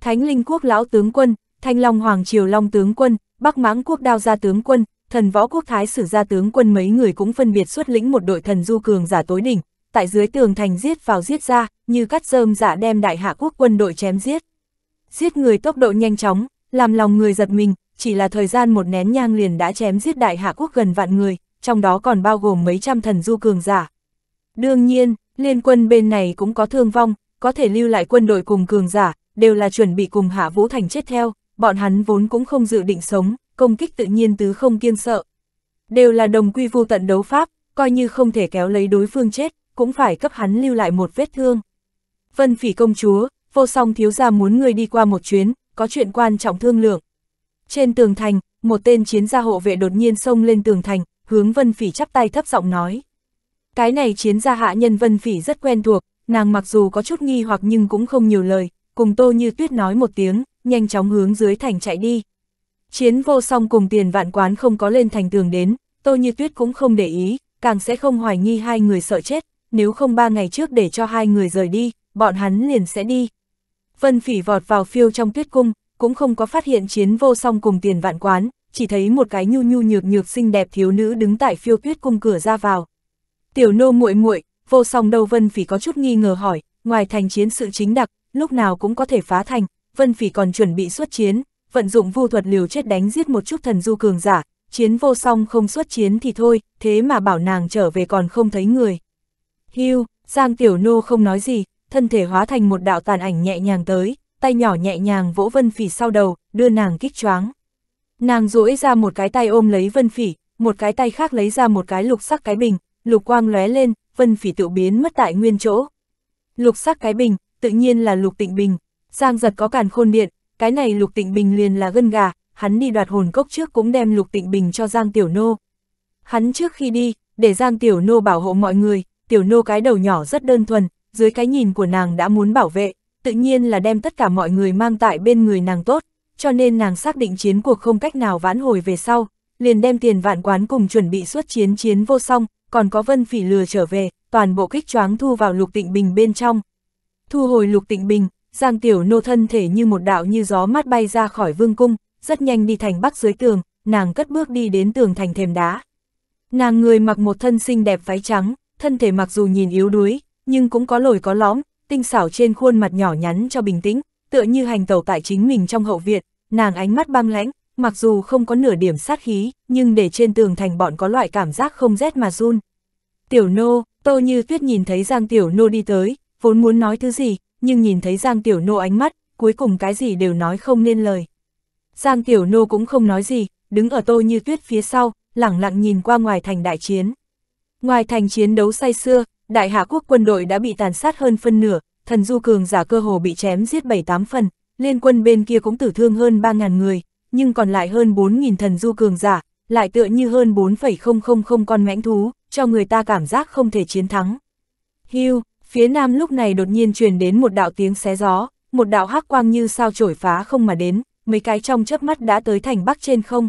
Thánh linh quốc lão tướng quân, Thanh Long Hoàng Triều Long tướng quân, Bắc Mãng quốc đao gia tướng quân, thần võ quốc thái sử gia tướng quân mấy người cũng phân biệt xuất lĩnh một đội thần du cường giả tối đỉnh, tại dưới tường thành giết vào giết ra, như cắt rơm giả dạ đem đại hạ quốc quân đội chém giết. Giết người tốc độ nhanh chóng, làm lòng người giật mình, chỉ là thời gian một nén nhang liền đã chém giết đại hạ quốc gần vạn người, trong đó còn bao gồm mấy trăm thần du cường giả. Đương nhiên, liên quân bên này cũng có thương vong, có thể lưu lại quân đội cùng cường giả, đều là chuẩn bị cùng Hạ Vũ Thành chết theo, bọn hắn vốn cũng không dự định sống, công kích tự nhiên tứ không kiên sợ. Đều là đồng quy vu tận đấu pháp, coi như không thể kéo lấy đối phương chết, cũng phải cấp hắn lưu lại một vết thương. Vân phỉ công chúa, vô song thiếu gia muốn người đi qua một chuyến, có chuyện quan trọng thương lượng. Trên tường thành, một tên chiến gia hộ vệ đột nhiên xông lên tường thành, hướng Vân Phỉ chắp tay thấp giọng nói. Cái này chiến gia hạ nhân Vân Phỉ rất quen thuộc, nàng mặc dù có chút nghi hoặc nhưng cũng không nhiều lời, cùng Tô Như Tuyết nói một tiếng, nhanh chóng hướng dưới thành chạy đi. Chiến vô song cùng tiền vạn quán không có lên thành tường đến, Tô Như Tuyết cũng không để ý, càng sẽ không hoài nghi hai người sợ chết, nếu không ba ngày trước để cho hai người rời đi, bọn hắn liền sẽ đi. Vân Phỉ vọt vào phiêu trong tuyết cung, cũng không có phát hiện chiến vô song cùng tiền vạn quán, chỉ thấy một cái nhu nhu nhược nhược xinh đẹp thiếu nữ đứng tại phiêu tuyết cung cửa ra vào. Tiểu nô muội muội vô song đâu Vân Phỉ có chút nghi ngờ hỏi, ngoài thành chiến sự chính đặc, lúc nào cũng có thể phá thành, Vân Phỉ còn chuẩn bị xuất chiến, vận dụng vu thuật liều chết đánh giết một chút thần du cường giả, chiến vô song không xuất chiến thì thôi, thế mà bảo nàng trở về còn không thấy người. Hưu, Giang Tiểu Nô không nói gì, thân thể hóa thành một đạo tàn ảnh nhẹ nhàng tới, tay nhỏ nhẹ nhàng vỗ Vân Phỉ sau đầu, đưa nàng kích choáng. Nàng duỗi ra một cái tay ôm lấy Vân Phỉ, một cái tay khác lấy ra một cái lục sắc cái bình, lục quang lóe lên, Vân Phỉ tự biến mất tại nguyên chỗ. Lục sắc cái bình, tự nhiên là lục tịnh bình, Giang giật có càn khôn điện, cái này lục tịnh bình liền là gân gà, hắn đi đoạt hồn cốc trước cũng đem lục tịnh bình cho Giang Tiểu Nô. Hắn trước khi đi, để Giang Tiểu Nô bảo hộ mọi người, Tiểu Nô cái đầu nhỏ rất đơn thuần, dưới cái nhìn của nàng đã muốn bảo vệ, tự nhiên là đem tất cả mọi người mang tại bên người nàng tốt, cho nên nàng xác định chiến cuộc không cách nào vãn hồi về sau, liền đem tiền vạn quán cùng chuẩn bị xuất chiến chiến vô song, còn có vân phỉ lừa trở về, toàn bộ kích choáng thu vào lục tịnh bình bên trong. Thu hồi lục tịnh bình, giang tiểu nô thân thể như một đạo như gió mát bay ra khỏi vương cung, rất nhanh đi thành bắc dưới tường, nàng cất bước đi đến tường thành thềm đá. Nàng người mặc một thân xinh đẹp váy trắng, thân thể mặc dù nhìn yếu đuối, nhưng cũng có lồi có lõm, tinh xảo trên khuôn mặt nhỏ nhắn cho bình tĩnh, tựa như hành tẩu tại chính mình trong hậu viện, nàng ánh mắt băng lãnh, mặc dù không có nửa điểm sát khí, nhưng để trên tường thành bọn có loại cảm giác không rét mà run. Tiểu nô, tô như tuyết nhìn thấy Giang Tiểu nô đi tới, vốn muốn nói thứ gì, nhưng nhìn thấy Giang Tiểu nô ánh mắt, cuối cùng cái gì đều nói không nên lời. Giang Tiểu nô cũng không nói gì, đứng ở tô như tuyết phía sau, lẳng lặng nhìn qua ngoài thành đại chiến. Ngoài thành chiến đấu say xưa, đại hạ quốc quân đội đã bị tàn sát hơn phân nửa, thần du cường giả cơ hồ bị chém giết bảy tám phần, liên quân bên kia cũng tử thương hơn 3.000 người, nhưng còn lại hơn 4.000 thần du cường giả, lại tựa như hơn 4,000 con mãnh thú, cho người ta cảm giác không thể chiến thắng. Hưu, phía nam lúc này đột nhiên truyền đến một đạo tiếng xé gió, một đạo hắc quang như sao trổi phá không mà đến, mấy cái trong chớp mắt đã tới thành bắc trên không.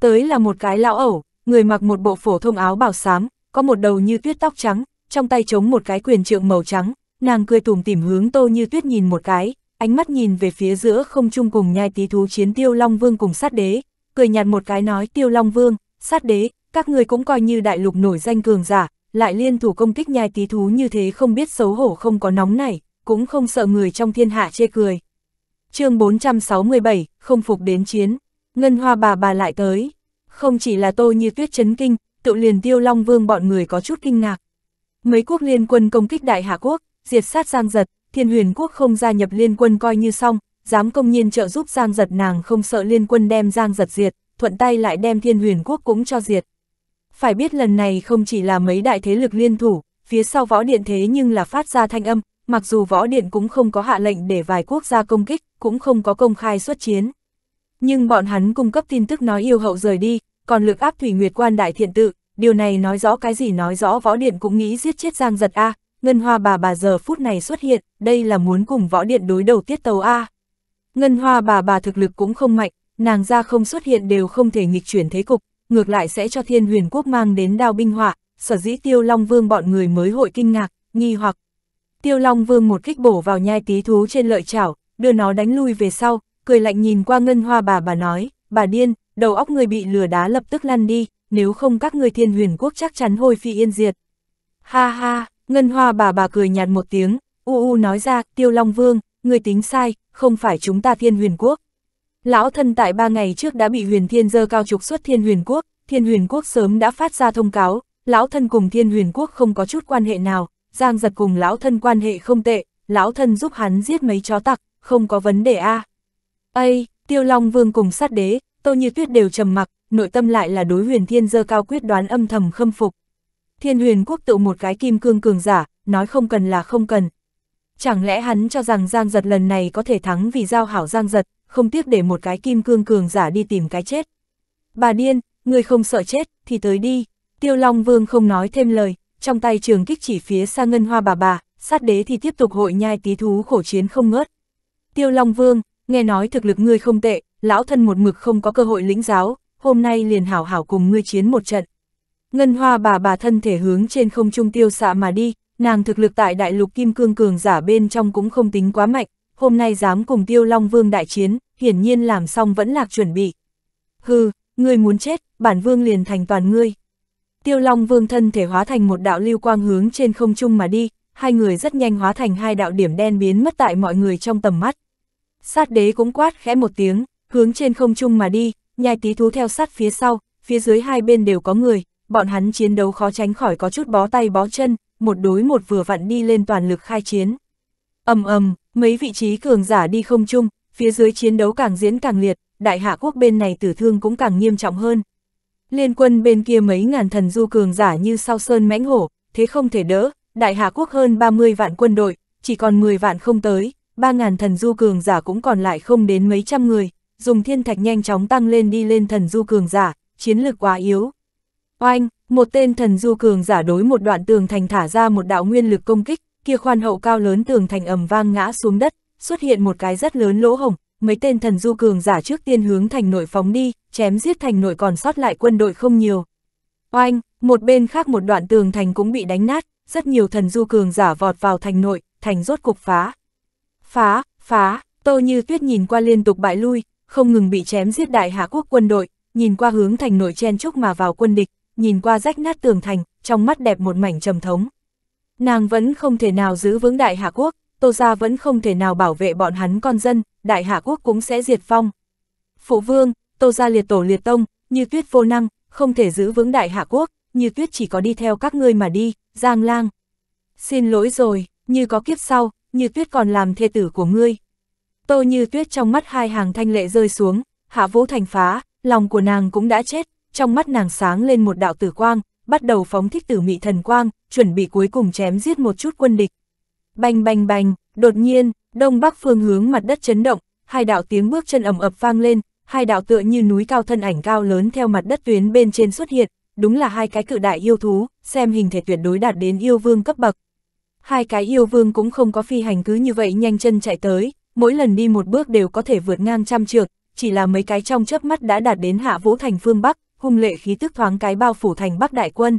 Tới là một cái lão ẩu, người mặc một bộ phổ thông áo bảo xám, có một đầu như tuyết tóc trắng, trong tay chống một cái quyền trượng màu trắng, nàng cười tùm tìm hướng Tô Như Tuyết nhìn một cái, ánh mắt nhìn về phía giữa không chung cùng nhai tí thú chiến Tiêu Long Vương cùng sát đế, cười nhạt một cái nói Tiêu Long Vương, sát đế, các người cũng coi như đại lục nổi danh cường giả, lại liên thủ công kích nhai tí thú như thế không biết xấu hổ không có nóng này, cũng không sợ người trong thiên hạ chê cười. chương 467, không phục đến chiến, ngân hoa bà bà lại tới. Không chỉ là tô như tuyết chấn kinh, tự liền tiêu long vương bọn người có chút kinh ngạc, Mấy quốc liên quân công kích Đại hà Quốc, diệt sát Giang Giật, Thiên Huyền Quốc không gia nhập liên quân coi như xong, dám công nhiên trợ giúp Giang Giật nàng không sợ liên quân đem Giang Giật diệt, thuận tay lại đem Thiên Huyền Quốc cũng cho diệt. Phải biết lần này không chỉ là mấy đại thế lực liên thủ, phía sau võ điện thế nhưng là phát ra thanh âm, mặc dù võ điện cũng không có hạ lệnh để vài quốc gia công kích, cũng không có công khai xuất chiến. Nhưng bọn hắn cung cấp tin tức nói yêu hậu rời đi, còn lực áp thủy nguyệt quan đại thiện tự, điều này nói rõ cái gì nói rõ võ điện cũng nghĩ giết chết Giang Giật A, Ngân Hoa bà bà giờ phút này xuất hiện, đây là muốn cùng võ điện đối đầu tiết tàu A. Ngân Hoa bà bà thực lực cũng không mạnh, nàng ra không xuất hiện đều không thể nghịch chuyển thế cục, ngược lại sẽ cho thiên huyền quốc mang đến đao binh họa, sở dĩ tiêu long vương bọn người mới hội kinh ngạc, nghi hoặc. Tiêu long vương một kích bổ vào nhai tí thú trên lợi chảo, đưa nó đánh lui về sau, cười lạnh nhìn qua ngân hoa bà bà nói, bà điên, đầu óc người bị lừa đá lập tức lăn đi, nếu không các ngươi thiên huyền quốc chắc chắn hôi phi yên diệt. Ha ha, Ngân Hoa bà bà cười nhạt một tiếng, u u nói ra, Tiêu Long Vương, người tính sai, không phải chúng ta thiên huyền quốc. Lão thân tại ba ngày trước đã bị huyền thiên dơ cao trục xuất thiên huyền quốc, thiên huyền quốc sớm đã phát ra thông cáo, lão thân cùng thiên huyền quốc không có chút quan hệ nào, giang giật cùng lão thân quan hệ không tệ, lão thân giúp hắn giết mấy chó tặc, không có vấn đề a. À. Ây, tiêu long vương cùng sát đế, tô như tuyết đều trầm mặc, nội tâm lại là đối huyền thiên dơ cao quyết đoán âm thầm khâm phục. Thiên huyền quốc tự một cái kim cương cường giả, nói không cần là không cần. Chẳng lẽ hắn cho rằng Giang Giật lần này có thể thắng vì giao hảo Giang Giật, không tiếc để một cái kim cương cường giả đi tìm cái chết. Bà điên, người không sợ chết, thì tới đi. Tiêu Long Vương không nói thêm lời, trong tay trường kích chỉ phía xa ngân hoa bà bà, sát đế thì tiếp tục hội nhai tí thú khổ chiến không ngớt. Tiêu Long Vương, nghe nói thực lực ngươi không tệ, lão thân một mực không có cơ hội lĩnh giáo, hôm nay liền hảo hảo cùng ngươi chiến một trận. Ngân hoa bà bà thân thể hướng trên không trung tiêu xạ mà đi, nàng thực lực tại đại lục kim cương cường giả bên trong cũng không tính quá mạnh, hôm nay dám cùng tiêu long vương đại chiến, hiển nhiên làm xong vẫn lạc chuẩn bị. Hừ, ngươi muốn chết, bản vương liền thành toàn ngươi. Tiêu long vương thân thể hóa thành một đạo lưu quang hướng trên không trung mà đi, hai người rất nhanh hóa thành hai đạo điểm đen biến mất tại mọi người trong tầm mắt. Sát đế cũng quát khẽ một tiếng, hướng trên không trung mà đi, nhai tí thú theo sát phía sau, phía dưới hai bên đều có người, bọn hắn chiến đấu khó tránh khỏi có chút bó tay bó chân, một đối một vừa vặn đi lên toàn lực khai chiến. ầm ầm, mấy vị trí cường giả đi không chung, phía dưới chiến đấu càng diễn càng liệt, đại hạ quốc bên này tử thương cũng càng nghiêm trọng hơn. Liên quân bên kia mấy ngàn thần du cường giả như sao sơn mãnh hổ, thế không thể đỡ, đại hạ quốc hơn 30 vạn quân đội, chỉ còn 10 vạn không tới, 3 ngàn thần du cường giả cũng còn lại không đến mấy trăm người, dùng thiên thạch nhanh chóng tăng lên đi lên thần du cường giả, chiến lược quá yếu. Oanh, một tên thần du cường giả đối một đoạn tường thành thả ra một đạo nguyên lực công kích, kia khoan hậu cao lớn tường thành ầm vang ngã xuống đất, xuất hiện một cái rất lớn lỗ hồng, mấy tên thần du cường giả trước tiên hướng thành nội phóng đi, chém giết thành nội còn sót lại quân đội không nhiều. Oanh, một bên khác một đoạn tường thành cũng bị đánh nát, rất nhiều thần du cường giả vọt vào thành nội, thành rốt cục phá. Phá, phá, Tô Như Tuyết nhìn qua liên tục bại lui, không ngừng bị chém giết đại hạ quốc quân đội, nhìn qua hướng thành nổi chen chúc mà vào quân địch, nhìn qua rách nát tường thành, trong mắt đẹp một mảnh trầm thống. Nàng vẫn không thể nào giữ vững đại hạ quốc, Tô Gia vẫn không thể nào bảo vệ bọn hắn con dân, đại hạ quốc cũng sẽ diệt phong. Phụ vương, Tô Gia liệt tổ liệt tông, như tuyết vô năng, không thể giữ vững đại hạ quốc, như tuyết chỉ có đi theo các ngươi mà đi, giang lang. Xin lỗi rồi, như có kiếp sau, như tuyết còn làm thê tử của ngươi, Tô như tuyết trong mắt hai hàng thanh lệ rơi xuống, hạ vũ thành phá, lòng của nàng cũng đã chết, trong mắt nàng sáng lên một đạo tử quang, bắt đầu phóng thích tử mị thần quang, chuẩn bị cuối cùng chém giết một chút quân địch. Bành bành bành, đột nhiên, đông bắc phương hướng mặt đất chấn động, hai đạo tiếng bước chân ầm ập vang lên, hai đạo tựa như núi cao thân ảnh cao lớn theo mặt đất tuyến bên trên xuất hiện, đúng là hai cái cự đại yêu thú, xem hình thể tuyệt đối đạt đến yêu vương cấp bậc. Hai cái yêu vương cũng không có phi hành cứ như vậy nhanh chân chạy tới, mỗi lần đi một bước đều có thể vượt ngang trăm trượng, chỉ là mấy cái trong chớp mắt đã đạt đến hạ vũ thành phương Bắc, hung lệ khí tức thoáng cái bao phủ thành Bắc Đại quân.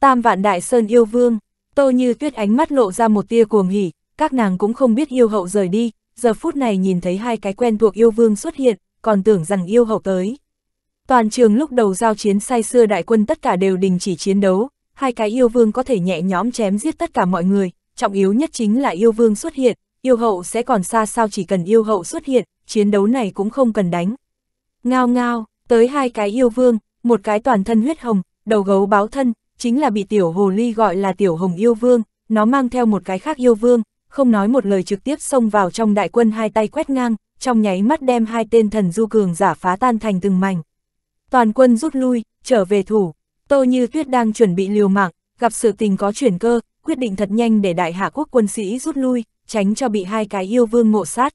Tam vạn đại sơn yêu vương, tô như tuyết ánh mắt lộ ra một tia cuồng hỉ, các nàng cũng không biết yêu hậu rời đi, giờ phút này nhìn thấy hai cái quen thuộc yêu vương xuất hiện, còn tưởng rằng yêu hậu tới. Toàn trường lúc đầu giao chiến say xưa đại quân tất cả đều đình chỉ chiến đấu, hai cái yêu vương có thể nhẹ nhõm chém giết tất cả mọi người, trọng yếu nhất chính là yêu vương xuất hiện, yêu hậu sẽ còn xa sao chỉ cần yêu hậu xuất hiện, chiến đấu này cũng không cần đánh. Ngao ngao, tới hai cái yêu vương, một cái toàn thân huyết hồng, đầu gấu báo thân, chính là bị tiểu hồ ly gọi là tiểu hồng yêu vương, nó mang theo một cái khác yêu vương, không nói một lời trực tiếp xông vào trong đại quân hai tay quét ngang, trong nháy mắt đem hai tên thần du cường giả phá tan thành từng mảnh. Toàn quân rút lui, trở về thủ, tô như tuyết đang chuẩn bị liều mạng, gặp sự tình có chuyển cơ, quyết định thật nhanh để đại hạ quốc quân sĩ rút lui, tránh cho bị hai cái yêu vương ngộ sát.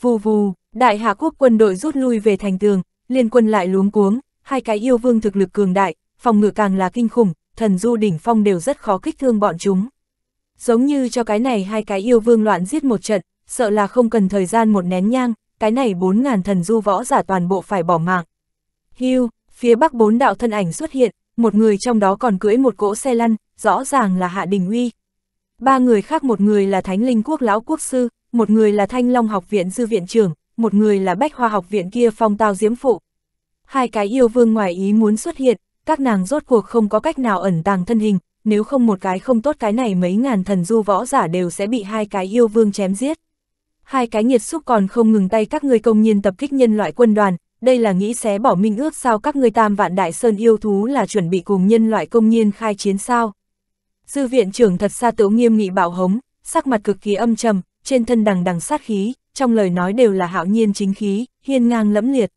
Vù vù, đại hạ quốc quân đội rút lui về thành tường, liên quân lại luống cuống, hai cái yêu vương thực lực cường đại, phòng ngự càng là kinh khủng, thần du đỉnh phong đều rất khó kích thương bọn chúng. Giống như cho cái này hai cái yêu vương loạn giết một trận, sợ là không cần thời gian một nén nhang, cái này bốn ngàn thần du võ giả toàn bộ phải bỏ mạng. Hưu, phía bắc bốn đạo thân ảnh xuất hiện, một người trong đó còn cưỡi một cỗ xe lăn, rõ ràng là Hạ Đình Uy, ba người khác một người là Thánh Linh Quốc Lão Quốc Sư, một người là Thanh Long Học Viện Dư Viện trưởng, một người là Bách Hoa Học Viện kia phong tao diễm phụ. Hai cái yêu vương ngoài ý muốn xuất hiện, các nàng rốt cuộc không có cách nào ẩn tàng thân hình, nếu không một cái không tốt cái này mấy ngàn thần du võ giả đều sẽ bị hai cái yêu vương chém giết. Hai cái nhiệt xúc còn không ngừng tay các người công nhiên tập kích nhân loại quân đoàn, đây là nghĩ xé bỏ minh ước sao các người tam vạn đại sơn yêu thú là chuẩn bị cùng nhân loại công nhiên khai chiến sao. Dư viện trưởng thật xa tựu nghiêm nghị bạo hống, sắc mặt cực kỳ âm trầm, trên thân đằng đằng sát khí, trong lời nói đều là hạo nhiên chính khí, hiên ngang lẫm liệt.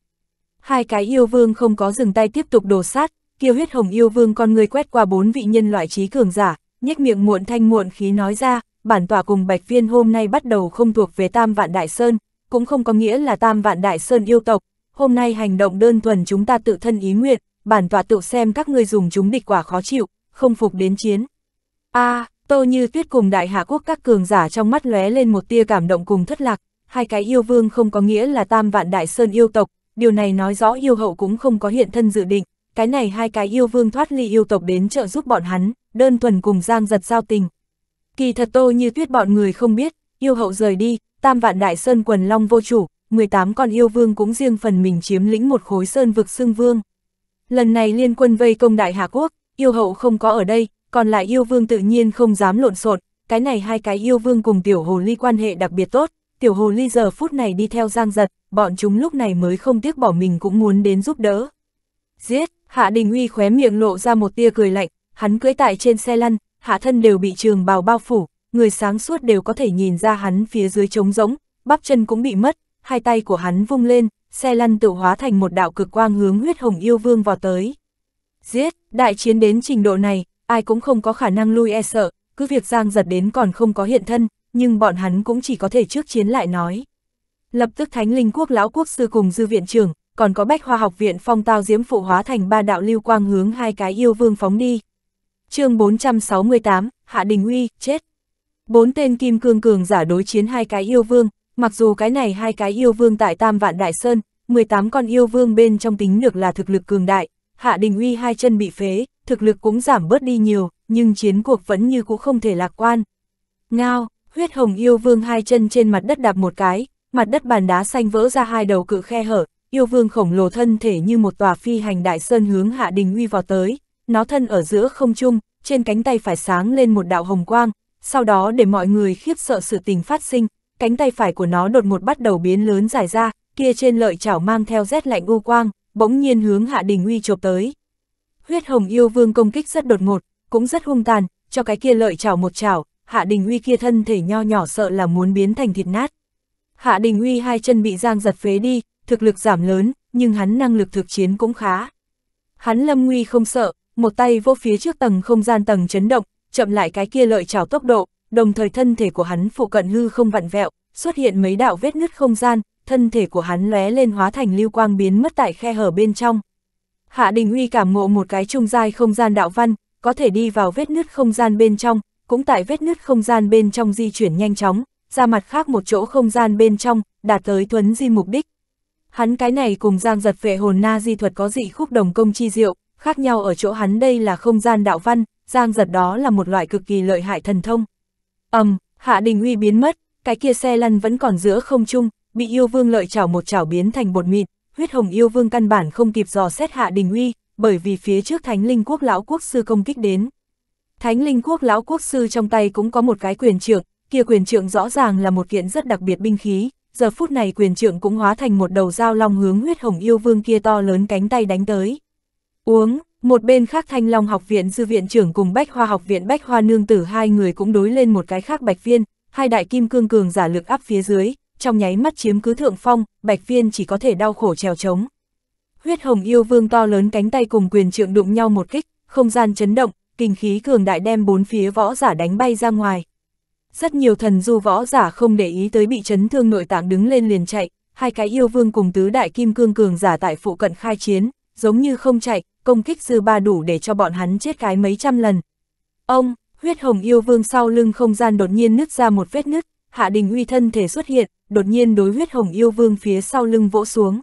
Hai cái yêu vương không có dừng tay tiếp tục đồ sát, kia huyết hồng yêu vương con người quét qua bốn vị nhân loại trí cường giả, nhếch miệng muộn thanh muộn khí nói ra, bản tỏa cùng Bạch Viên hôm nay bắt đầu không thuộc về Tam Vạn Đại Sơn, cũng không có nghĩa là Tam Vạn Đại Sơn yêu tộc, hôm nay hành động đơn thuần chúng ta tự thân ý nguyện, bản tỏa tự xem các ngươi dùng chúng địch quả khó chịu, không phục đến chiến a à, Tâu Như Tuyết cùng đại hạ quốc các cường giả trong mắt lóe lên một tia cảm động cùng thất lạc, hai cái yêu vương không có nghĩa là tam vạn đại sơn yêu tộc, điều này nói rõ yêu hậu cũng không có hiện thân dự định, cái này hai cái yêu vương thoát ly yêu tộc đến trợ giúp bọn hắn, đơn thuần cùng giang giật giao tình. Kỳ thật Tô Như Tuyết bọn người không biết, yêu hậu rời đi, tam vạn đại sơn quần long vô chủ, 18 con yêu vương cũng riêng phần mình chiếm lĩnh một khối sơn vực xương vương. Lần này liên quân vây công đại hà quốc, yêu hậu không có ở đây, còn lại yêu vương tự nhiên không dám lộn xộn, cái này hai cái yêu vương cùng tiểu hồ ly quan hệ đặc biệt tốt, tiểu hồ ly giờ phút này đi theo giang giật, bọn chúng lúc này mới không tiếc bỏ mình cũng muốn đến giúp đỡ. Giết, Hạ Đình Uy khóe miệng lộ ra một tia cười lạnh, hắn cưỡi tại trên xe lăn, hạ thân đều bị trường bào bao phủ, người sáng suốt đều có thể nhìn ra hắn phía dưới trống rỗng, bắp chân cũng bị mất, hai tay của hắn vung lên, xe lăn tự hóa thành một đạo cực quang hướng huyết hồng yêu vương vào tới. Giết, đại chiến đến trình độ này, ai cũng không có khả năng lui e sợ, cứ việc Giang giật đến còn không có hiện thân, nhưng bọn hắn cũng chỉ có thể trước chiến lại nói. Lập tức Thánh Linh Quốc Lão Quốc Sư cùng Dư Viện trưởng còn có Bách Hoa Học Viện Phong Tao Diễm Phụ hóa thành ba đạo lưu quang hướng hai cái yêu vương phóng đi. chương 468, Hạ Đình Uy, chết. Bốn tên Kim Cương Cường giả đối chiến hai cái yêu vương, mặc dù cái này hai cái yêu vương tại Tam Vạn Đại Sơn, 18 con yêu vương bên trong tính được là thực lực cường đại, Hạ Đình Uy hai chân bị phế, thực lực cũng giảm bớt đi nhiều, nhưng chiến cuộc vẫn như cũ không thể lạc quan. Ngao, huyết hồng yêu vương hai chân trên mặt đất đạp một cái, mặt đất bàn đá xanh vỡ ra hai đầu cự khe hở, yêu vương khổng lồ thân thể như một tòa phi hành đại sơn hướng hạ đình uy vào tới, nó thân ở giữa không trung, trên cánh tay phải sáng lên một đạo hồng quang, sau đó để mọi người khiếp sợ sự tình phát sinh, cánh tay phải của nó đột một bắt đầu biến lớn dài ra, kia trên lợi chảo mang theo rét lạnh u quang, bỗng nhiên hướng hạ đình uy chộp tới huyết hồng yêu vương công kích rất đột ngột, cũng rất hung tàn, cho cái kia lợi chảo một chảo, Hạ Đình Uy kia thân thể nho nhỏ sợ là muốn biến thành thịt nát. Hạ Đình Uy hai chân bị Giang giật phế đi, thực lực giảm lớn, nhưng hắn năng lực thực chiến cũng khá. Hắn lâm nguy không sợ, một tay vô phía trước tầng không gian tầng chấn động, chậm lại cái kia lợi chảo tốc độ, đồng thời thân thể của hắn phụ cận hư không vặn vẹo, xuất hiện mấy đạo vết nứt không gian, thân thể của hắn lóe lên hóa thành lưu quang biến mất tại khe hở bên trong. Hạ Đình Huy cảm ngộ một cái trung giai không gian đạo văn, có thể đi vào vết nứt không gian bên trong, cũng tại vết nứt không gian bên trong di chuyển nhanh chóng, ra mặt khác một chỗ không gian bên trong, đạt tới thuấn di mục đích. Hắn cái này cùng giang giật vệ hồn na di thuật có dị khúc đồng công chi diệu, khác nhau ở chỗ hắn đây là không gian đạo văn, giang giật đó là một loại cực kỳ lợi hại thần thông. ầm, um, Hạ Đình Huy biến mất, cái kia xe lăn vẫn còn giữa không trung, bị yêu vương lợi chảo một chảo biến thành bột mịn, huyết hồng yêu vương căn bản không kịp dò xét hạ đình uy, bởi vì phía trước thánh linh quốc lão quốc sư công kích đến. Thánh linh quốc lão quốc sư trong tay cũng có một cái quyền trượng, kia quyền trượng rõ ràng là một kiện rất đặc biệt binh khí, giờ phút này quyền trượng cũng hóa thành một đầu dao long hướng huyết hồng yêu vương kia to lớn cánh tay đánh tới. Uống, một bên khác thanh long học viện dư viện trưởng cùng bách hoa học viện bách hoa nương tử hai người cũng đối lên một cái khác bạch viên, hai đại kim cương cường giả lực áp phía dưới, trong nháy mắt chiếm cứ thượng phong, Bạch Viên chỉ có thể đau khổ trèo trống. Huyết hồng yêu vương to lớn cánh tay cùng quyền trượng đụng nhau một kích, không gian chấn động, kinh khí cường đại đem bốn phía võ giả đánh bay ra ngoài. Rất nhiều thần du võ giả không để ý tới bị chấn thương nội tạng đứng lên liền chạy, hai cái yêu vương cùng tứ đại kim cương cường giả tại phụ cận khai chiến, giống như không chạy, công kích dư ba đủ để cho bọn hắn chết cái mấy trăm lần. Ông, huyết hồng yêu vương sau lưng không gian đột nhiên nứt ra một vết nứt, Hạ Đình Uy thân thể xuất hiện, đột nhiên đối huyết hồng yêu vương phía sau lưng vỗ xuống.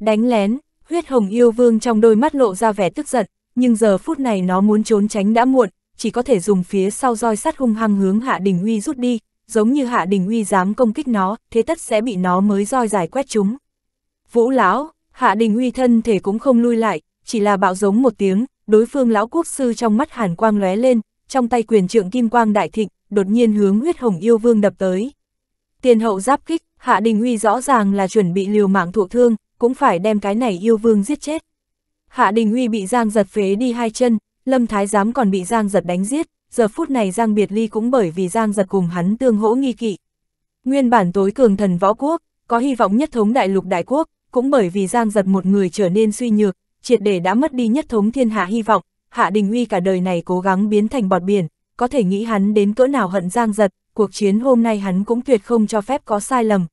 Đánh lén, huyết hồng yêu vương trong đôi mắt lộ ra vẻ tức giận, nhưng giờ phút này nó muốn trốn tránh đã muộn, chỉ có thể dùng phía sau roi sắt hung hăng hướng Hạ Đình Uy rút đi, giống như Hạ Đình Uy dám công kích nó, thế tất sẽ bị nó mới roi giải quét chúng. Vũ lão, Hạ Đình Uy thân thể cũng không lui lại, chỉ là bạo giống một tiếng, đối phương lão quốc sư trong mắt hàn quang lóe lên, trong tay quyền trượng kim quang đại thịnh, đột nhiên hướng huyết hồng yêu vương đập tới. Tiền hậu giáp kích, Hạ Đình Uy rõ ràng là chuẩn bị liều mạng thụ thương, cũng phải đem cái này yêu vương giết chết. Hạ Đình Uy bị Giang giật phế đi hai chân, Lâm Thái Giám còn bị Giang giật đánh giết, giờ phút này Giang Biệt Ly cũng bởi vì Giang giật cùng hắn tương hỗ nghi kỵ. Nguyên bản tối cường thần võ quốc, có hy vọng nhất thống đại lục đại quốc, cũng bởi vì Giang giật một người trở nên suy nhược, triệt để đã mất đi nhất thống thiên hạ hy vọng, Hạ Đình Uy cả đời này cố gắng biến thành bọt biển, có thể nghĩ hắn đến cỡ nào hận giang giật, cuộc chiến hôm nay hắn cũng tuyệt không cho phép có sai lầm.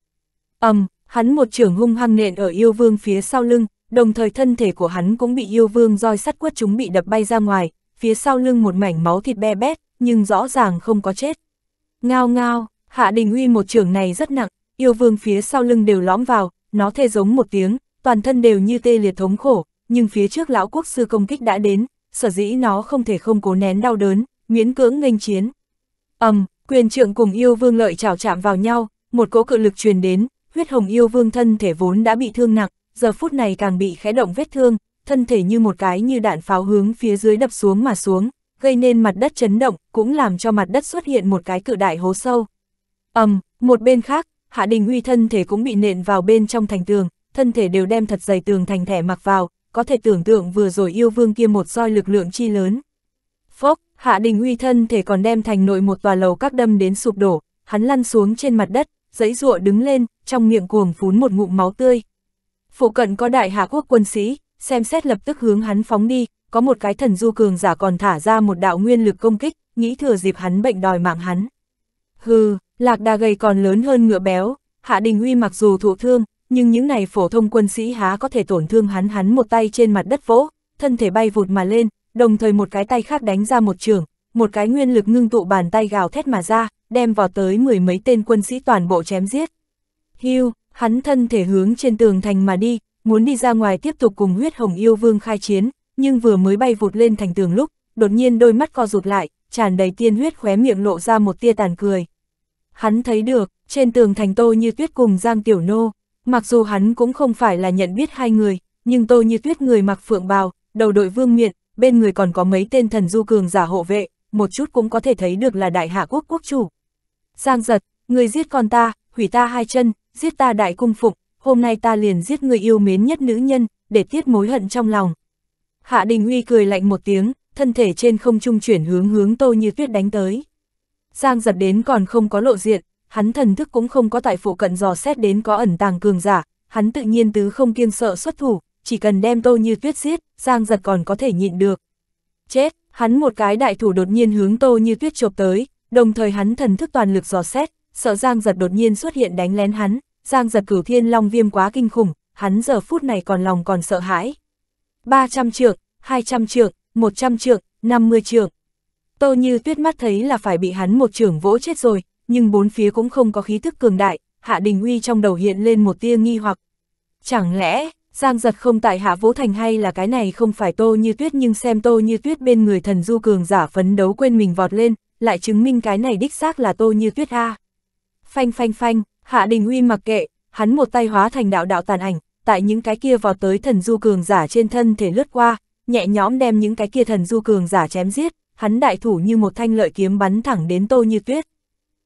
ầm, um, hắn một trưởng hung hăng nện ở yêu vương phía sau lưng, đồng thời thân thể của hắn cũng bị yêu vương roi sắt quất chúng bị đập bay ra ngoài, phía sau lưng một mảnh máu thịt be bét, nhưng rõ ràng không có chết. Ngao ngao, Hạ Đình Uy một trưởng này rất nặng, yêu vương phía sau lưng đều lõm vào, nó thê giống một tiếng, toàn thân đều như tê liệt thống khổ, nhưng phía trước lão quốc sư công kích đã đến, sở dĩ nó không thể không cố nén đau đớn, miễn Cưỡng nghênh chiến. ầm, um, quyền trượng cùng yêu vương lợi chảo chạm vào nhau, một cỗ cự lực truyền đến, huyết hồng yêu vương thân thể vốn đã bị thương nặng, giờ phút này càng bị khẽ động vết thương, thân thể như một cái như đạn pháo hướng phía dưới đập xuống mà xuống, gây nên mặt đất chấn động, cũng làm cho mặt đất xuất hiện một cái cự đại hố sâu. ầm, um, một bên khác, Hạ Đình Uy thân thể cũng bị nện vào bên trong thành tường, thân thể đều đem thật dày tường thành thẻ mặc vào, có thể tưởng tượng vừa rồi yêu vương kia một roi lực lượng chi lớn. Hạ Đình uy thân thể còn đem thành nội một tòa lầu các đâm đến sụp đổ, hắn lăn xuống trên mặt đất, giấy rụa đứng lên, trong miệng cuồng phún một ngụm máu tươi. Phụ cận có đại hạ quốc quân sĩ, xem xét lập tức hướng hắn phóng đi, có một cái thần du cường giả còn thả ra một đạo nguyên lực công kích, nghĩ thừa dịp hắn bệnh đòi mạng hắn. Hừ, lạc đà gầy còn lớn hơn ngựa béo, Hạ Đình uy mặc dù thụ thương, nhưng những này phổ thông quân sĩ há có thể tổn thương hắn hắn một tay trên mặt đất vỗ, thân thể bay vụt mà lên, đồng thời một cái tay khác đánh ra một trường, một cái nguyên lực ngưng tụ bàn tay gào thét mà ra, đem vào tới mười mấy tên quân sĩ toàn bộ chém giết. Hưu, hắn thân thể hướng trên tường thành mà đi, muốn đi ra ngoài tiếp tục cùng huyết hồng yêu vương khai chiến, nhưng vừa mới bay vụt lên thành tường lúc, đột nhiên đôi mắt co rụt lại, tràn đầy tiên huyết khóe miệng lộ ra một tia tàn cười. Hắn thấy được, trên tường thành Tô Như Tuyết cùng Giang Tiểu Nô, mặc dù hắn cũng không phải là nhận biết hai người, nhưng Tô Như Tuyết người mặc phượng bào, đầu đội vương miện, bên người còn có mấy tên thần du cường giả hộ vệ, một chút cũng có thể thấy được là đại hạ quốc quốc chủ. Giang giật, người giết con ta, hủy ta hai chân, giết ta đại cung phụng hôm nay ta liền giết người yêu mến nhất nữ nhân, để tiết mối hận trong lòng. Hạ Đình Uy cười lạnh một tiếng, thân thể trên không trung chuyển hướng hướng tô như tuyết đánh tới. Giang giật đến còn không có lộ diện, hắn thần thức cũng không có tại phụ cận dò xét đến có ẩn tàng cường giả, hắn tự nhiên tứ không kiêng sợ xuất thủ, chỉ cần đem Tô Như Tuyết giết, Giang Giật còn có thể nhịn được. Chết, hắn một cái đại thủ đột nhiên hướng Tô Như Tuyết chộp tới, đồng thời hắn thần thức toàn lực dò xét, sợ Giang Giật đột nhiên xuất hiện đánh lén hắn, Giang Giật cửu thiên long viêm quá kinh khủng, hắn giờ phút này còn lòng còn sợ hãi. 300 trượng, 200 trượng, 100 trượng, 50 trượng. Tô Như Tuyết mắt thấy là phải bị hắn một trưởng vỗ chết rồi, nhưng bốn phía cũng không có khí thức cường đại, Hạ Đình Uy trong đầu hiện lên một tia nghi hoặc. Chẳng lẽ, Giang giật không tại hạ Vũ Thành hay là cái này không phải tô như tuyết nhưng xem tô như tuyết bên người thần du cường giả phấn đấu quên mình vọt lên, lại chứng minh cái này đích xác là tô như tuyết A. Phanh phanh phanh, hạ đình uy mặc kệ, hắn một tay hóa thành đạo đạo tàn ảnh, tại những cái kia vọt tới thần du cường giả trên thân thể lướt qua, nhẹ nhõm đem những cái kia thần du cường giả chém giết, hắn đại thủ như một thanh lợi kiếm bắn thẳng đến tô như tuyết.